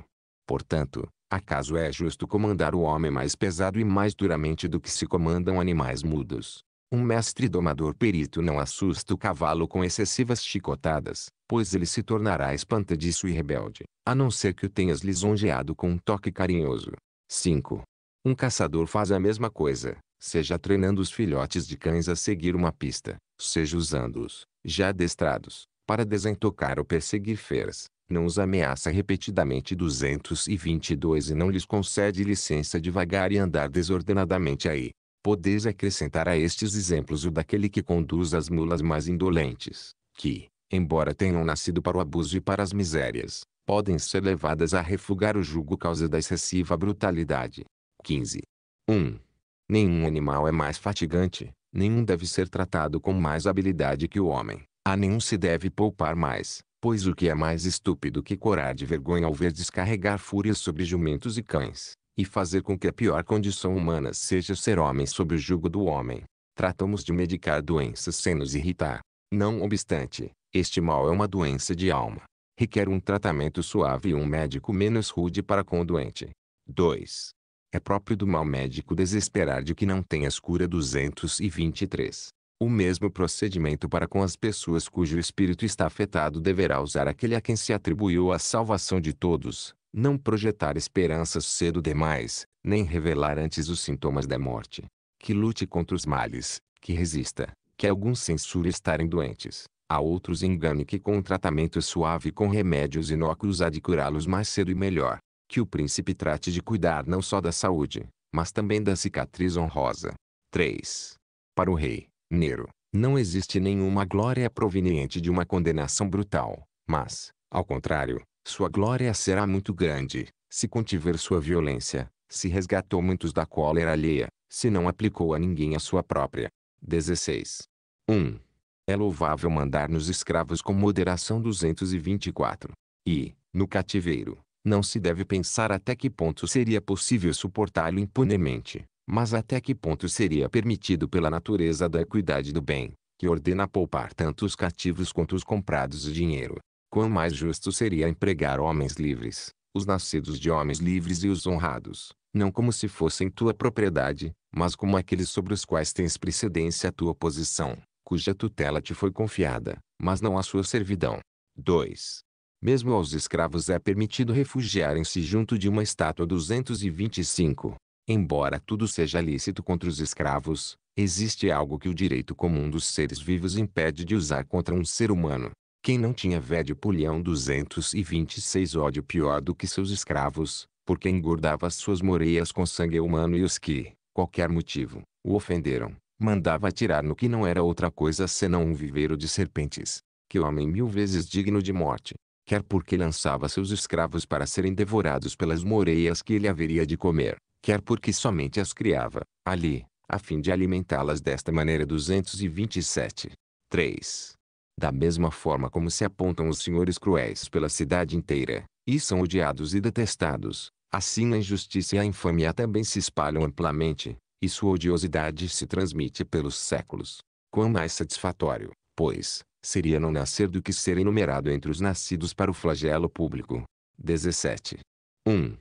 Portanto, acaso é justo comandar o homem mais pesado e mais duramente do que se comandam animais mudos, um mestre domador perito não assusta o cavalo com excessivas chicotadas, pois ele se tornará espantadiço e rebelde, a não ser que o tenhas lisonjeado com um toque carinhoso. 5. Um caçador faz a mesma coisa, seja treinando os filhotes de cães a seguir uma pista, seja usando-os, já adestrados, para desentocar ou perseguir feras, não os ameaça repetidamente 222 e não lhes concede licença de vagar e andar desordenadamente aí. Podeis acrescentar a estes exemplos o daquele que conduz as mulas mais indolentes, que, embora tenham nascido para o abuso e para as misérias, podem ser levadas a refugar o jugo causa da excessiva brutalidade. 15. 1. Nenhum animal é mais fatigante, nenhum deve ser tratado com mais habilidade que o homem, a nenhum se deve poupar mais, pois o que é mais estúpido que corar de vergonha ao ver descarregar fúrias sobre jumentos e cães, e fazer com que a pior condição humana seja ser homem sob o jugo do homem. Tratamos de medicar doenças sem nos irritar. Não obstante, este mal é uma doença de alma. Requer um tratamento suave e um médico menos rude para com o doente. 2. É próprio do mal médico desesperar de que não tenhas cura 223. O mesmo procedimento para com as pessoas cujo espírito está afetado deverá usar aquele a quem se atribuiu a salvação de todos, não projetar esperanças cedo demais, nem revelar antes os sintomas da morte. Que lute contra os males, que resista, que alguns censure estarem doentes, a outros engane que com um tratamento suave e com remédios inócuos há de curá-los mais cedo e melhor. Que o príncipe trate de cuidar não só da saúde, mas também da cicatriz honrosa. 3. Para o rei, Nero, não existe nenhuma glória proveniente de uma condenação brutal, mas, ao contrário, sua glória será muito grande, se contiver sua violência, se resgatou muitos da cólera alheia, se não aplicou a ninguém a sua própria. 16. 1. É louvável mandar-nos escravos com moderação 224. E, no cativeiro, não se deve pensar até que ponto seria possível suportá-lo impunemente, mas até que ponto seria permitido pela natureza da equidade do bem, que ordena poupar tanto os cativos quanto os comprados de dinheiro quão mais justo seria empregar homens livres, os nascidos de homens livres e os honrados, não como se fossem tua propriedade, mas como aqueles sobre os quais tens precedência a tua posição, cuja tutela te foi confiada, mas não a sua servidão. 2. Mesmo aos escravos é permitido refugiarem-se junto de uma estátua 225. Embora tudo seja lícito contra os escravos, existe algo que o direito comum dos seres vivos impede de usar contra um ser humano, quem não tinha védio pulhão 226 ódio pior do que seus escravos, porque engordava suas moreias com sangue humano e os que, qualquer motivo, o ofenderam, mandava atirar no que não era outra coisa senão um viveiro de serpentes. Que homem mil vezes digno de morte, quer porque lançava seus escravos para serem devorados pelas moreias que ele haveria de comer, quer porque somente as criava, ali, a fim de alimentá-las desta maneira 227. 3. Da mesma forma como se apontam os senhores cruéis pela cidade inteira, e são odiados e detestados, assim a injustiça e a infâmia também se espalham amplamente, e sua odiosidade se transmite pelos séculos. Quão mais satisfatório, pois, seria não nascer do que ser enumerado entre os nascidos para o flagelo público. 17. 1.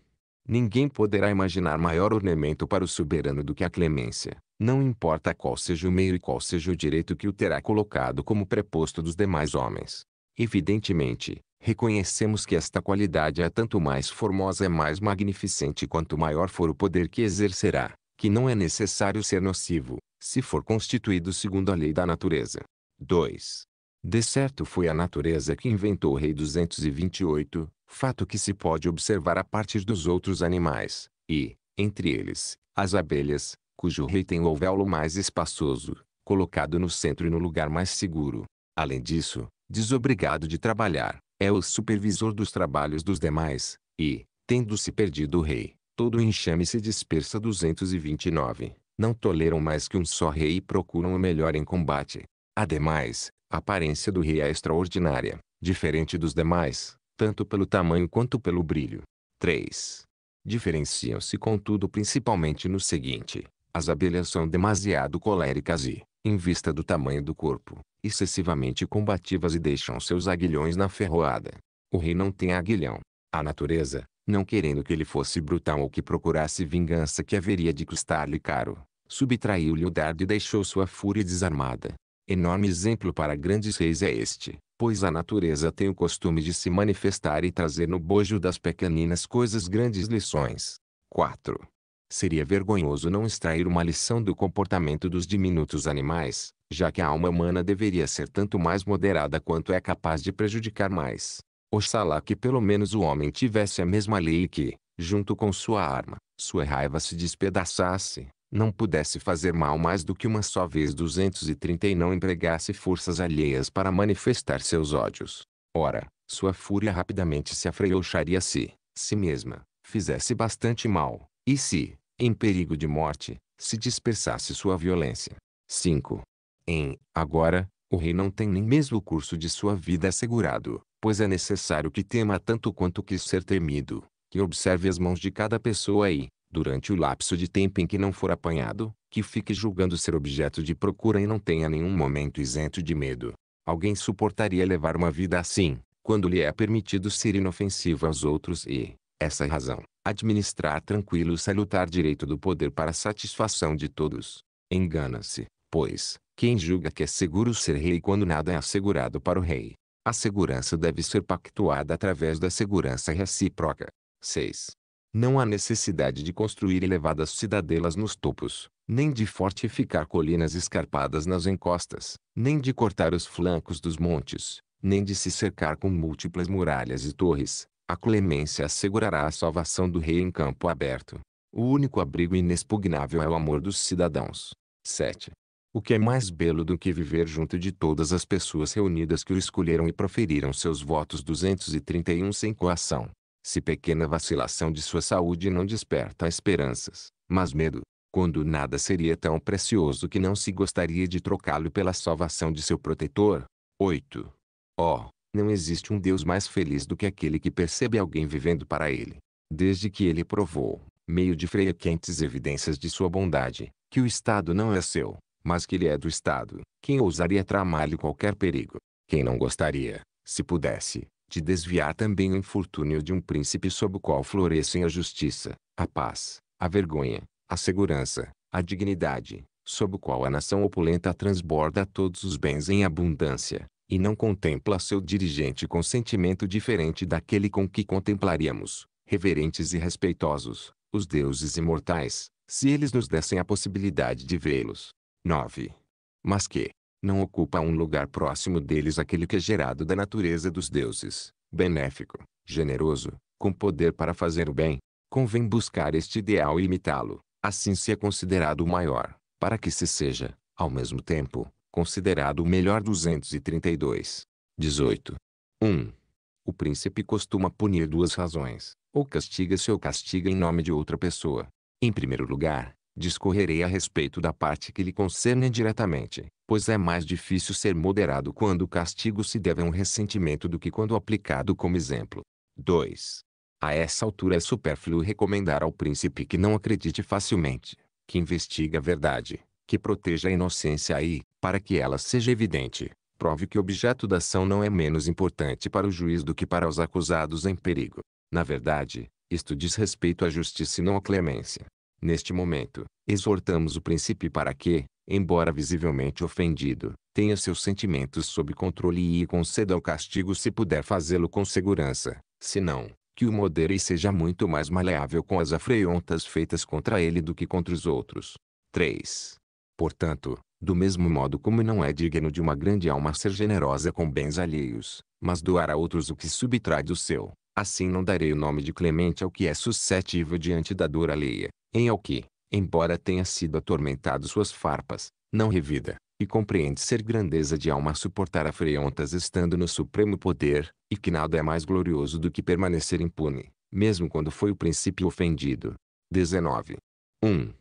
Ninguém poderá imaginar maior ornamento para o soberano do que a clemência, não importa qual seja o meio e qual seja o direito que o terá colocado como preposto dos demais homens. Evidentemente, reconhecemos que esta qualidade é tanto mais formosa e mais magnificente quanto maior for o poder que exercerá, que não é necessário ser nocivo, se for constituído segundo a lei da natureza. 2. De certo foi a natureza que inventou o rei 228, fato que se pode observar a partir dos outros animais, e, entre eles, as abelhas, cujo rei tem o véu mais espaçoso, colocado no centro e no lugar mais seguro. Além disso, desobrigado de trabalhar, é o supervisor dos trabalhos dos demais, e, tendo-se perdido o rei, todo o enxame se dispersa 229. Não toleram mais que um só rei e procuram o melhor em combate. Ademais, a aparência do rei é extraordinária, diferente dos demais, tanto pelo tamanho quanto pelo brilho. 3. Diferenciam-se contudo principalmente no seguinte, as abelhas são demasiado coléricas e, em vista do tamanho do corpo, excessivamente combativas e deixam seus aguilhões na ferroada. O rei não tem aguilhão. A natureza, não querendo que ele fosse brutal ou que procurasse vingança que haveria de custar-lhe caro, subtraiu-lhe o dardo e deixou sua fúria desarmada. Enorme exemplo para grandes reis é este, pois a natureza tem o costume de se manifestar e trazer no bojo das pequeninas coisas grandes lições. 4. Seria vergonhoso não extrair uma lição do comportamento dos diminutos animais, já que a alma humana deveria ser tanto mais moderada quanto é capaz de prejudicar mais. Oxalá que pelo menos o homem tivesse a mesma lei que, junto com sua arma, sua raiva se despedaçasse, não pudesse fazer mal mais do que uma só vez 230 e não empregasse forças alheias para manifestar seus ódios. Ora, sua fúria rapidamente se afrouxaria se, si mesma, fizesse bastante mal, e se, em perigo de morte, se dispersasse sua violência. 5. Em, agora, o rei não tem nem mesmo o curso de sua vida assegurado, pois é necessário que tema tanto quanto quis ser temido, que observe as mãos de cada pessoa e, durante o lapso de tempo em que não for apanhado, que fique julgando ser objeto de procura e não tenha nenhum momento isento de medo. Alguém suportaria levar uma vida assim, quando lhe é permitido ser inofensivo aos outros e, essa razão, administrar tranquilo o salutar direito do poder para satisfação de todos. Engana-se, pois, quem julga que é seguro ser rei quando nada é assegurado para o rei. A segurança deve ser pactuada através da segurança recíproca. 6. Não há necessidade de construir elevadas cidadelas nos topos, nem de fortificar colinas escarpadas nas encostas, nem de cortar os flancos dos montes, nem de se cercar com múltiplas muralhas e torres, a clemência assegurará a salvação do rei em campo aberto. O único abrigo inexpugnável é o amor dos cidadãos. 7. O que é mais belo do que viver junto de todas as pessoas reunidas que o escolheram e proferiram seus votos 231 sem coação. Se pequena vacilação de sua saúde não desperta esperanças, mas medo, quando nada seria tão precioso que não se gostaria de trocá-lo pela salvação de seu protetor. 8. Ó, oh, não existe um Deus mais feliz do que aquele que percebe alguém vivendo para ele. Desde que ele provou, meio de frequentes evidências de sua bondade, que o Estado não é seu, mas que ele é do Estado, quem ousaria tramar-lhe qualquer perigo? Quem não gostaria, se pudesse, de desviar também o infortúnio de um príncipe sob o qual florescem a justiça, a paz, a vergonha, a segurança, a dignidade, sob o qual a nação opulenta transborda todos os bens em abundância, e não contempla seu dirigente com sentimento diferente daquele com que contemplaríamos, reverentes e respeitosos, os deuses imortais, se eles nos dessem a possibilidade de vê-los. 9. Mas que, não ocupa um lugar próximo deles aquele que é gerado da natureza dos deuses, benéfico, generoso, com poder para fazer o bem, convém buscar este ideal e imitá-lo, assim se é considerado o maior, para que se seja, ao mesmo tempo, considerado o melhor 232. 18. 1. O príncipe costuma punir duas razões, ou castiga-se ou castiga em nome de outra pessoa. Em primeiro lugar, discorrerei a respeito da parte que lhe concerne diretamente, pois é mais difícil ser moderado quando o castigo se deve a um ressentimento do que quando aplicado como exemplo. 2. A essa altura é supérfluo recomendar ao príncipe que não acredite facilmente, que investigue a verdade, que proteja a inocência e, para que ela seja evidente, prove que o objeto da ação não é menos importante para o juiz do que para os acusados em perigo. Na verdade, isto diz respeito à justiça e não à clemência. Neste momento, exortamos o príncipe para que, embora visivelmente ofendido, tenha seus sentimentos sob controle e conceda o castigo se puder fazê-lo com segurança, se não, que o modere e seja muito mais maleável com as afrontas feitas contra ele do que contra os outros. 3. Portanto, do mesmo modo como não é digno de uma grande alma ser generosa com bens alheios, mas doar a outros o que subtrai do seu, assim não darei o nome de clemente ao que é suscetível diante da dor alheia, em ao que, embora tenha sido atormentado suas farpas, não revida, e compreende ser grandeza de alma suportar afrontas estando no supremo poder, e que nada é mais glorioso do que permanecer impune, mesmo quando foi o princípio ofendido. 19. 1.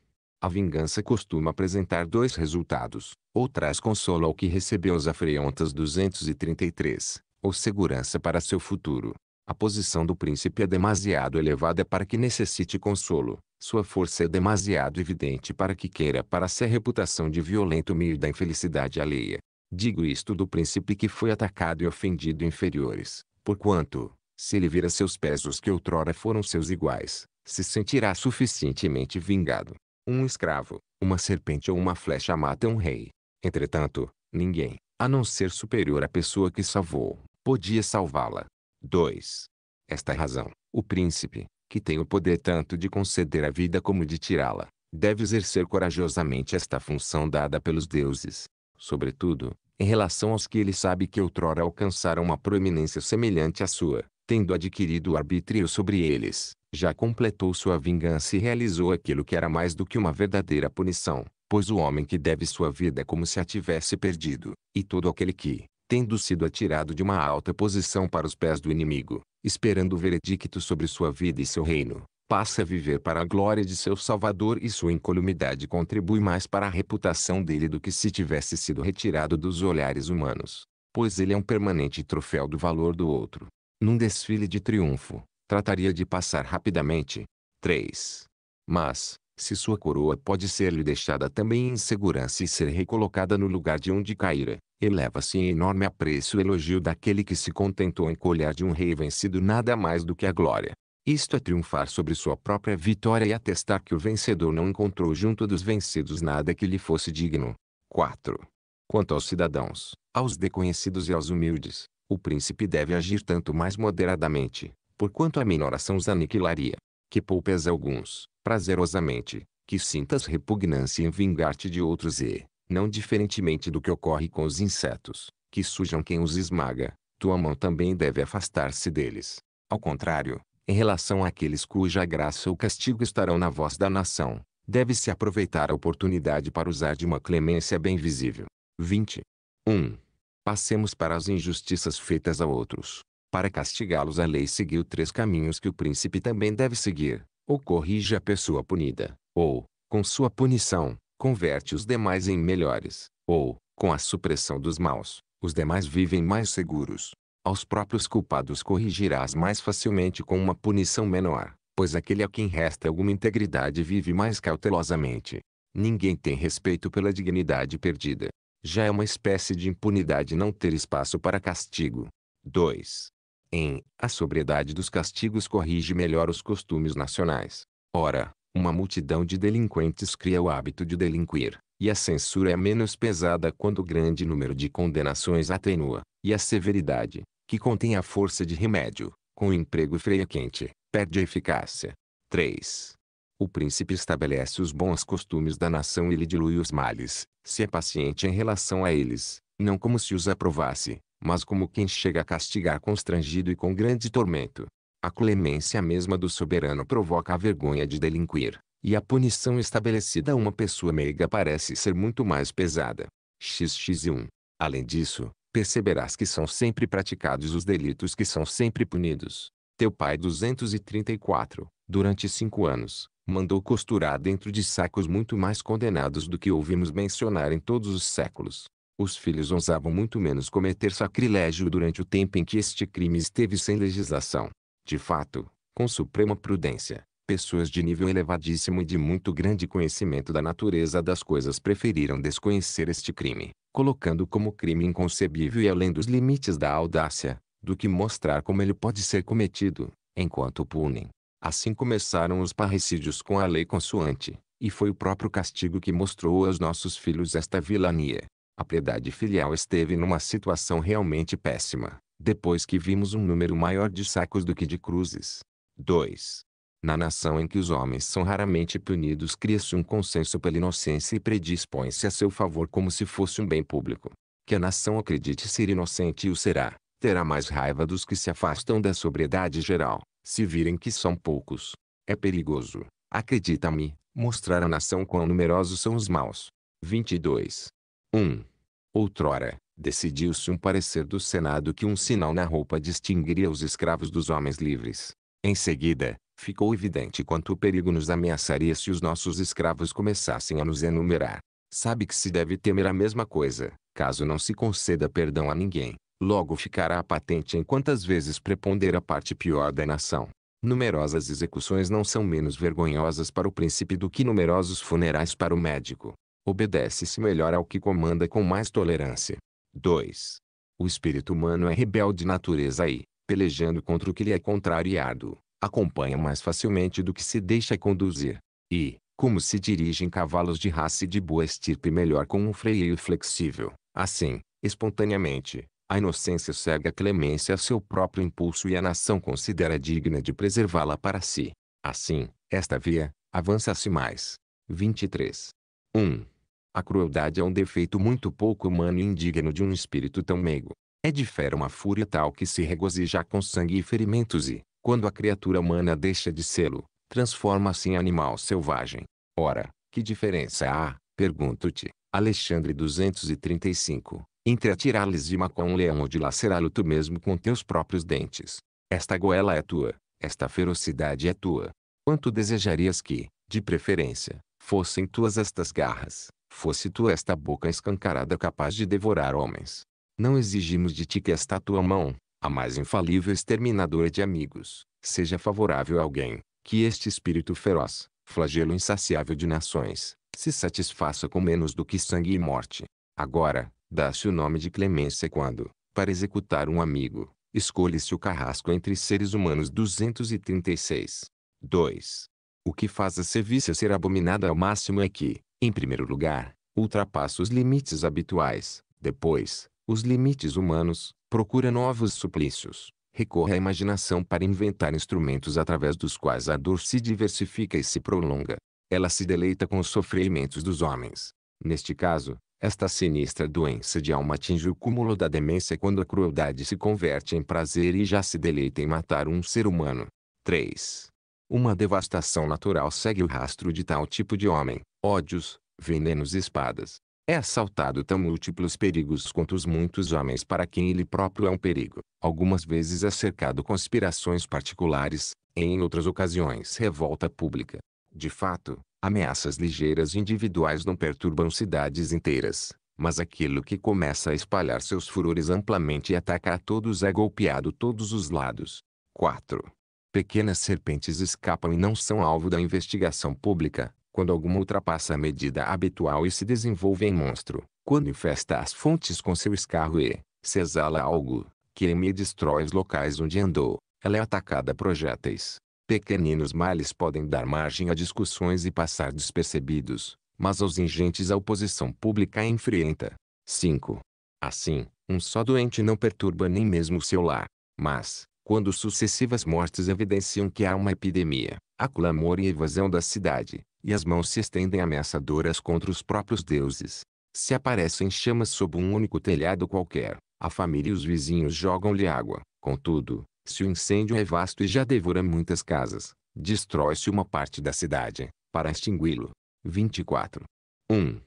A vingança costuma apresentar dois resultados, ou traz consolo ao que recebeu os afreontas 233, ou segurança para seu futuro. A posição do príncipe é demasiado elevada para que necessite consolo. Sua força é demasiado evidente para que queira para ser reputação de violento meio da infelicidade alheia. Digo isto do príncipe que foi atacado e ofendido inferiores, porquanto, se ele vir a seus pés os que outrora foram seus iguais, se sentirá suficientemente vingado um escravo, uma serpente ou uma flecha mata um rei. Entretanto, ninguém, a não ser superior à pessoa que salvou, podia salvá-la. 2. Esta é razão, o príncipe, que tem o poder tanto de conceder a vida como de tirá-la, deve exercer corajosamente esta função dada pelos deuses. Sobretudo, em relação aos que ele sabe que outrora alcançaram uma proeminência semelhante à sua, tendo adquirido o arbítrio sobre eles já completou sua vingança e realizou aquilo que era mais do que uma verdadeira punição, pois o homem que deve sua vida é como se a tivesse perdido, e todo aquele que, tendo sido atirado de uma alta posição para os pés do inimigo, esperando o veredicto sobre sua vida e seu reino, passa a viver para a glória de seu Salvador e sua incolumidade contribui mais para a reputação dele do que se tivesse sido retirado dos olhares humanos, pois ele é um permanente troféu do valor do outro. Num desfile de triunfo, trataria de passar rapidamente. 3. Mas, se sua coroa pode ser-lhe deixada também em segurança e ser recolocada no lugar de onde caíra, eleva-se em enorme apreço o elogio daquele que se contentou em colher de um rei vencido nada mais do que a glória. Isto é triunfar sobre sua própria vitória e atestar que o vencedor não encontrou junto dos vencidos nada que lhe fosse digno. 4. Quanto aos cidadãos, aos desconhecidos e aos humildes, o príncipe deve agir tanto mais moderadamente, porquanto a minoração os aniquilaria. Que poupes alguns, prazerosamente, que sintas repugnância em vingar-te de outros e, não diferentemente do que ocorre com os insetos, que sujam quem os esmaga, tua mão também deve afastar-se deles. Ao contrário, em relação àqueles cuja graça ou castigo estarão na voz da nação, deve-se aproveitar a oportunidade para usar de uma clemência bem visível. 20. 1. Passemos para as injustiças feitas a outros. Para castigá-los a lei seguiu três caminhos que o príncipe também deve seguir. Ou corrige a pessoa punida, ou, com sua punição, converte os demais em melhores, ou, com a supressão dos maus, os demais vivem mais seguros. Aos próprios culpados corrigirás mais facilmente com uma punição menor, pois aquele a quem resta alguma integridade vive mais cautelosamente. Ninguém tem respeito pela dignidade perdida. Já é uma espécie de impunidade não ter espaço para castigo. 2 em A sobriedade dos castigos corrige melhor os costumes nacionais. Ora, uma multidão de delinquentes cria o hábito de delinquir, e a censura é menos pesada quando o grande número de condenações atenua, e a severidade, que contém a força de remédio, com o emprego freia quente, perde a eficácia. 3. O príncipe estabelece os bons costumes da nação e lhe dilui os males, se é paciente em relação a eles, não como se os aprovasse, mas como quem chega a castigar constrangido e com grande tormento. A clemência mesma do soberano provoca a vergonha de delinquir, e a punição estabelecida a uma pessoa meiga parece ser muito mais pesada. XX1. Além disso, perceberás que são sempre praticados os delitos que são sempre punidos. Teu pai 234, durante cinco anos, mandou costurar dentro de sacos muito mais condenados do que ouvimos mencionar em todos os séculos os filhos ousavam muito menos cometer sacrilégio durante o tempo em que este crime esteve sem legislação. De fato, com suprema prudência, pessoas de nível elevadíssimo e de muito grande conhecimento da natureza das coisas preferiram desconhecer este crime, colocando como crime inconcebível e além dos limites da audácia, do que mostrar como ele pode ser cometido, enquanto punem. Assim começaram os parricídios com a lei consoante, e foi o próprio castigo que mostrou aos nossos filhos esta vilania, a piedade filial esteve numa situação realmente péssima, depois que vimos um número maior de sacos do que de cruzes. 2. Na nação em que os homens são raramente punidos cria-se um consenso pela inocência e predispõe-se a seu favor como se fosse um bem público. Que a nação acredite ser inocente e o será, terá mais raiva dos que se afastam da sobriedade geral, se virem que são poucos. É perigoso, acredita-me, mostrar à nação quão numerosos são os maus. 22. 1. Outrora, decidiu-se um parecer do Senado que um sinal na roupa distinguiria os escravos dos homens livres. Em seguida, ficou evidente quanto o perigo nos ameaçaria se os nossos escravos começassem a nos enumerar. Sabe que se deve temer a mesma coisa, caso não se conceda perdão a ninguém. Logo ficará patente em quantas vezes preponder a parte pior da nação. Numerosas execuções não são menos vergonhosas para o príncipe do que numerosos funerais para o médico obedece-se melhor ao que comanda com mais tolerância. 2. O espírito humano é rebelde natureza e, pelejando contra o que lhe é contrariado, acompanha mais facilmente do que se deixa conduzir. E, como se dirigem cavalos de raça e de boa estirpe melhor com um freio flexível, assim, espontaneamente, a inocência cega a clemência a seu próprio impulso e a nação considera digna de preservá-la para si. Assim, esta via, avança-se mais. 23. 1. A crueldade é um defeito muito pouco humano e indigno de um espírito tão meigo. É de fera uma fúria tal que se regozija com sangue e ferimentos e, quando a criatura humana deixa de sê-lo, transforma-se em animal selvagem. Ora, que diferença há, pergunto-te, Alexandre 235, entre atirar-lhes de com um leão ou dilacerá-lo tu mesmo com teus próprios dentes. Esta goela é tua, esta ferocidade é tua. Quanto desejarias que, de preferência, fossem tuas estas garras, fosse tu esta boca escancarada capaz de devorar homens. Não exigimos de ti que esta tua mão, a mais infalível exterminadora de amigos, seja favorável a alguém, que este espírito feroz, flagelo insaciável de nações, se satisfaça com menos do que sangue e morte. Agora, dá-se o nome de clemência quando, para executar um amigo, escolhe-se o carrasco entre seres humanos 236. 2. O que faz a serviço ser abominada ao máximo é que, em primeiro lugar, ultrapassa os limites habituais. Depois, os limites humanos, procura novos suplícios. Recorre à imaginação para inventar instrumentos através dos quais a dor se diversifica e se prolonga. Ela se deleita com os sofrimentos dos homens. Neste caso, esta sinistra doença de alma atinge o cúmulo da demência quando a crueldade se converte em prazer e já se deleita em matar um ser humano. 3. Uma devastação natural segue o rastro de tal tipo de homem ódios, venenos e espadas. É assaltado tão múltiplos perigos quanto os muitos homens para quem ele próprio é um perigo. Algumas vezes é cercado conspirações particulares, em outras ocasiões revolta pública. De fato, ameaças ligeiras individuais não perturbam cidades inteiras, mas aquilo que começa a espalhar seus furores amplamente e ataca a todos é golpeado todos os lados. 4. Pequenas serpentes escapam e não são alvo da investigação pública, quando alguma ultrapassa a medida habitual e se desenvolve em monstro, quando infesta as fontes com seu escarro e, se exala algo, que eme e destrói os locais onde andou, ela é atacada por projéteis. Pequeninos males podem dar margem a discussões e passar despercebidos, mas aos ingentes a oposição pública é enfrenta. 5. Assim, um só doente não perturba nem mesmo o seu lar, mas, quando sucessivas mortes evidenciam que há uma epidemia, há clamor e evasão da cidade, e as mãos se estendem ameaçadoras contra os próprios deuses. Se aparecem chamas sob um único telhado qualquer, a família e os vizinhos jogam-lhe água. Contudo, se o incêndio é vasto e já devora muitas casas, destrói-se uma parte da cidade, para extingui-lo. 24. 1.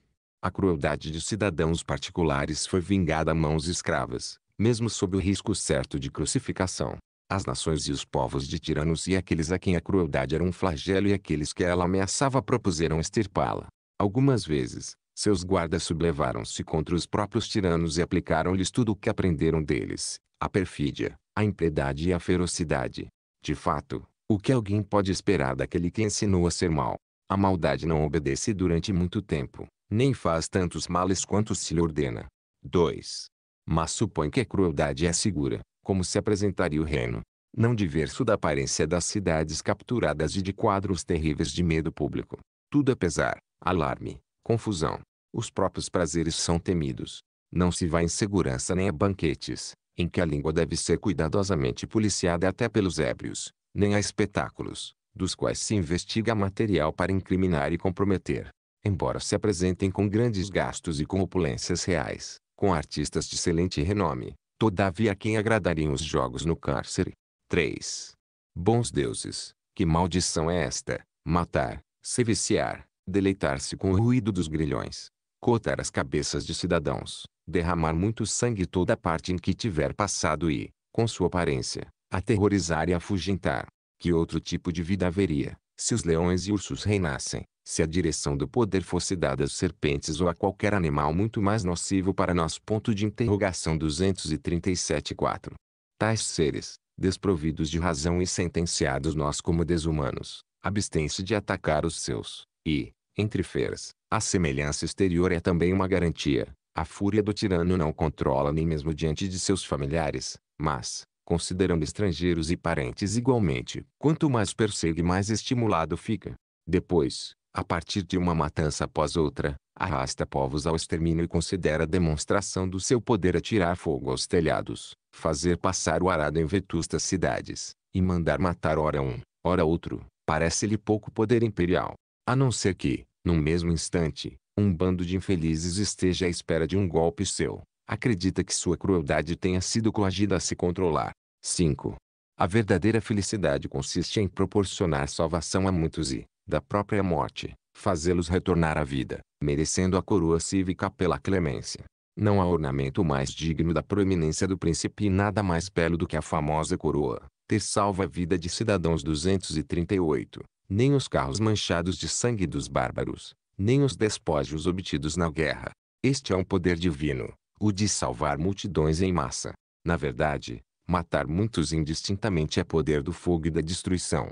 A crueldade de cidadãos particulares foi vingada a mãos escravas, mesmo sob o risco certo de crucificação. As nações e os povos de tiranos e aqueles a quem a crueldade era um flagelo e aqueles que ela ameaçava propuseram extirpá-la. Algumas vezes, seus guardas sublevaram-se contra os próprios tiranos e aplicaram-lhes tudo o que aprenderam deles, a perfídia, a impiedade e a ferocidade. De fato, o que alguém pode esperar daquele que ensinou a ser mal? A maldade não obedece durante muito tempo, nem faz tantos males quanto se lhe ordena. 2. Mas supõe que a crueldade é segura, como se apresentaria o reino, não diverso da aparência das cidades capturadas e de quadros terríveis de medo público. Tudo é pesar, alarme, confusão. Os próprios prazeres são temidos. Não se vai em segurança nem a banquetes, em que a língua deve ser cuidadosamente policiada até pelos ébrios, nem a espetáculos, dos quais se investiga material para incriminar e comprometer, embora se apresentem com grandes gastos e com opulências reais com artistas de excelente renome, todavia a quem agradariam os jogos no cárcere. 3. Bons deuses, que maldição é esta? Matar, se viciar, deleitar-se com o ruído dos grilhões, cotar as cabeças de cidadãos, derramar muito sangue toda parte em que tiver passado e, com sua aparência, aterrorizar e afugentar. Que outro tipo de vida haveria, se os leões e ursos reinassem? se a direção do poder fosse dada às serpentes ou a qualquer animal muito mais nocivo para nós. Ponto de interrogação 237.4. Tais seres, desprovidos de razão e sentenciados nós como desumanos, abstêm-se de atacar os seus, e, entre feras, a semelhança exterior é também uma garantia. A fúria do tirano não controla nem mesmo diante de seus familiares, mas, considerando estrangeiros e parentes igualmente, quanto mais persegue mais estimulado fica. Depois, a partir de uma matança após outra, arrasta povos ao extermínio e considera demonstração do seu poder atirar fogo aos telhados, fazer passar o arado em vetustas cidades, e mandar matar ora um, ora outro, parece-lhe pouco poder imperial. A não ser que, num mesmo instante, um bando de infelizes esteja à espera de um golpe seu, acredita que sua crueldade tenha sido coagida a se controlar. 5. A verdadeira felicidade consiste em proporcionar salvação a muitos e, da própria morte, fazê-los retornar à vida, merecendo a coroa cívica pela clemência. Não há ornamento mais digno da proeminência do príncipe e nada mais belo do que a famosa coroa, ter salvo a vida de cidadãos 238, nem os carros manchados de sangue dos bárbaros, nem os despojos obtidos na guerra. Este é um poder divino, o de salvar multidões em massa. Na verdade, matar muitos indistintamente é poder do fogo e da destruição.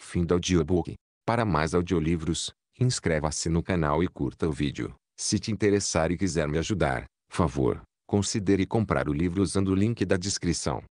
Fim da audiobook. Para mais audiolivros, inscreva-se no canal e curta o vídeo. Se te interessar e quiser me ajudar, favor, considere comprar o livro usando o link da descrição.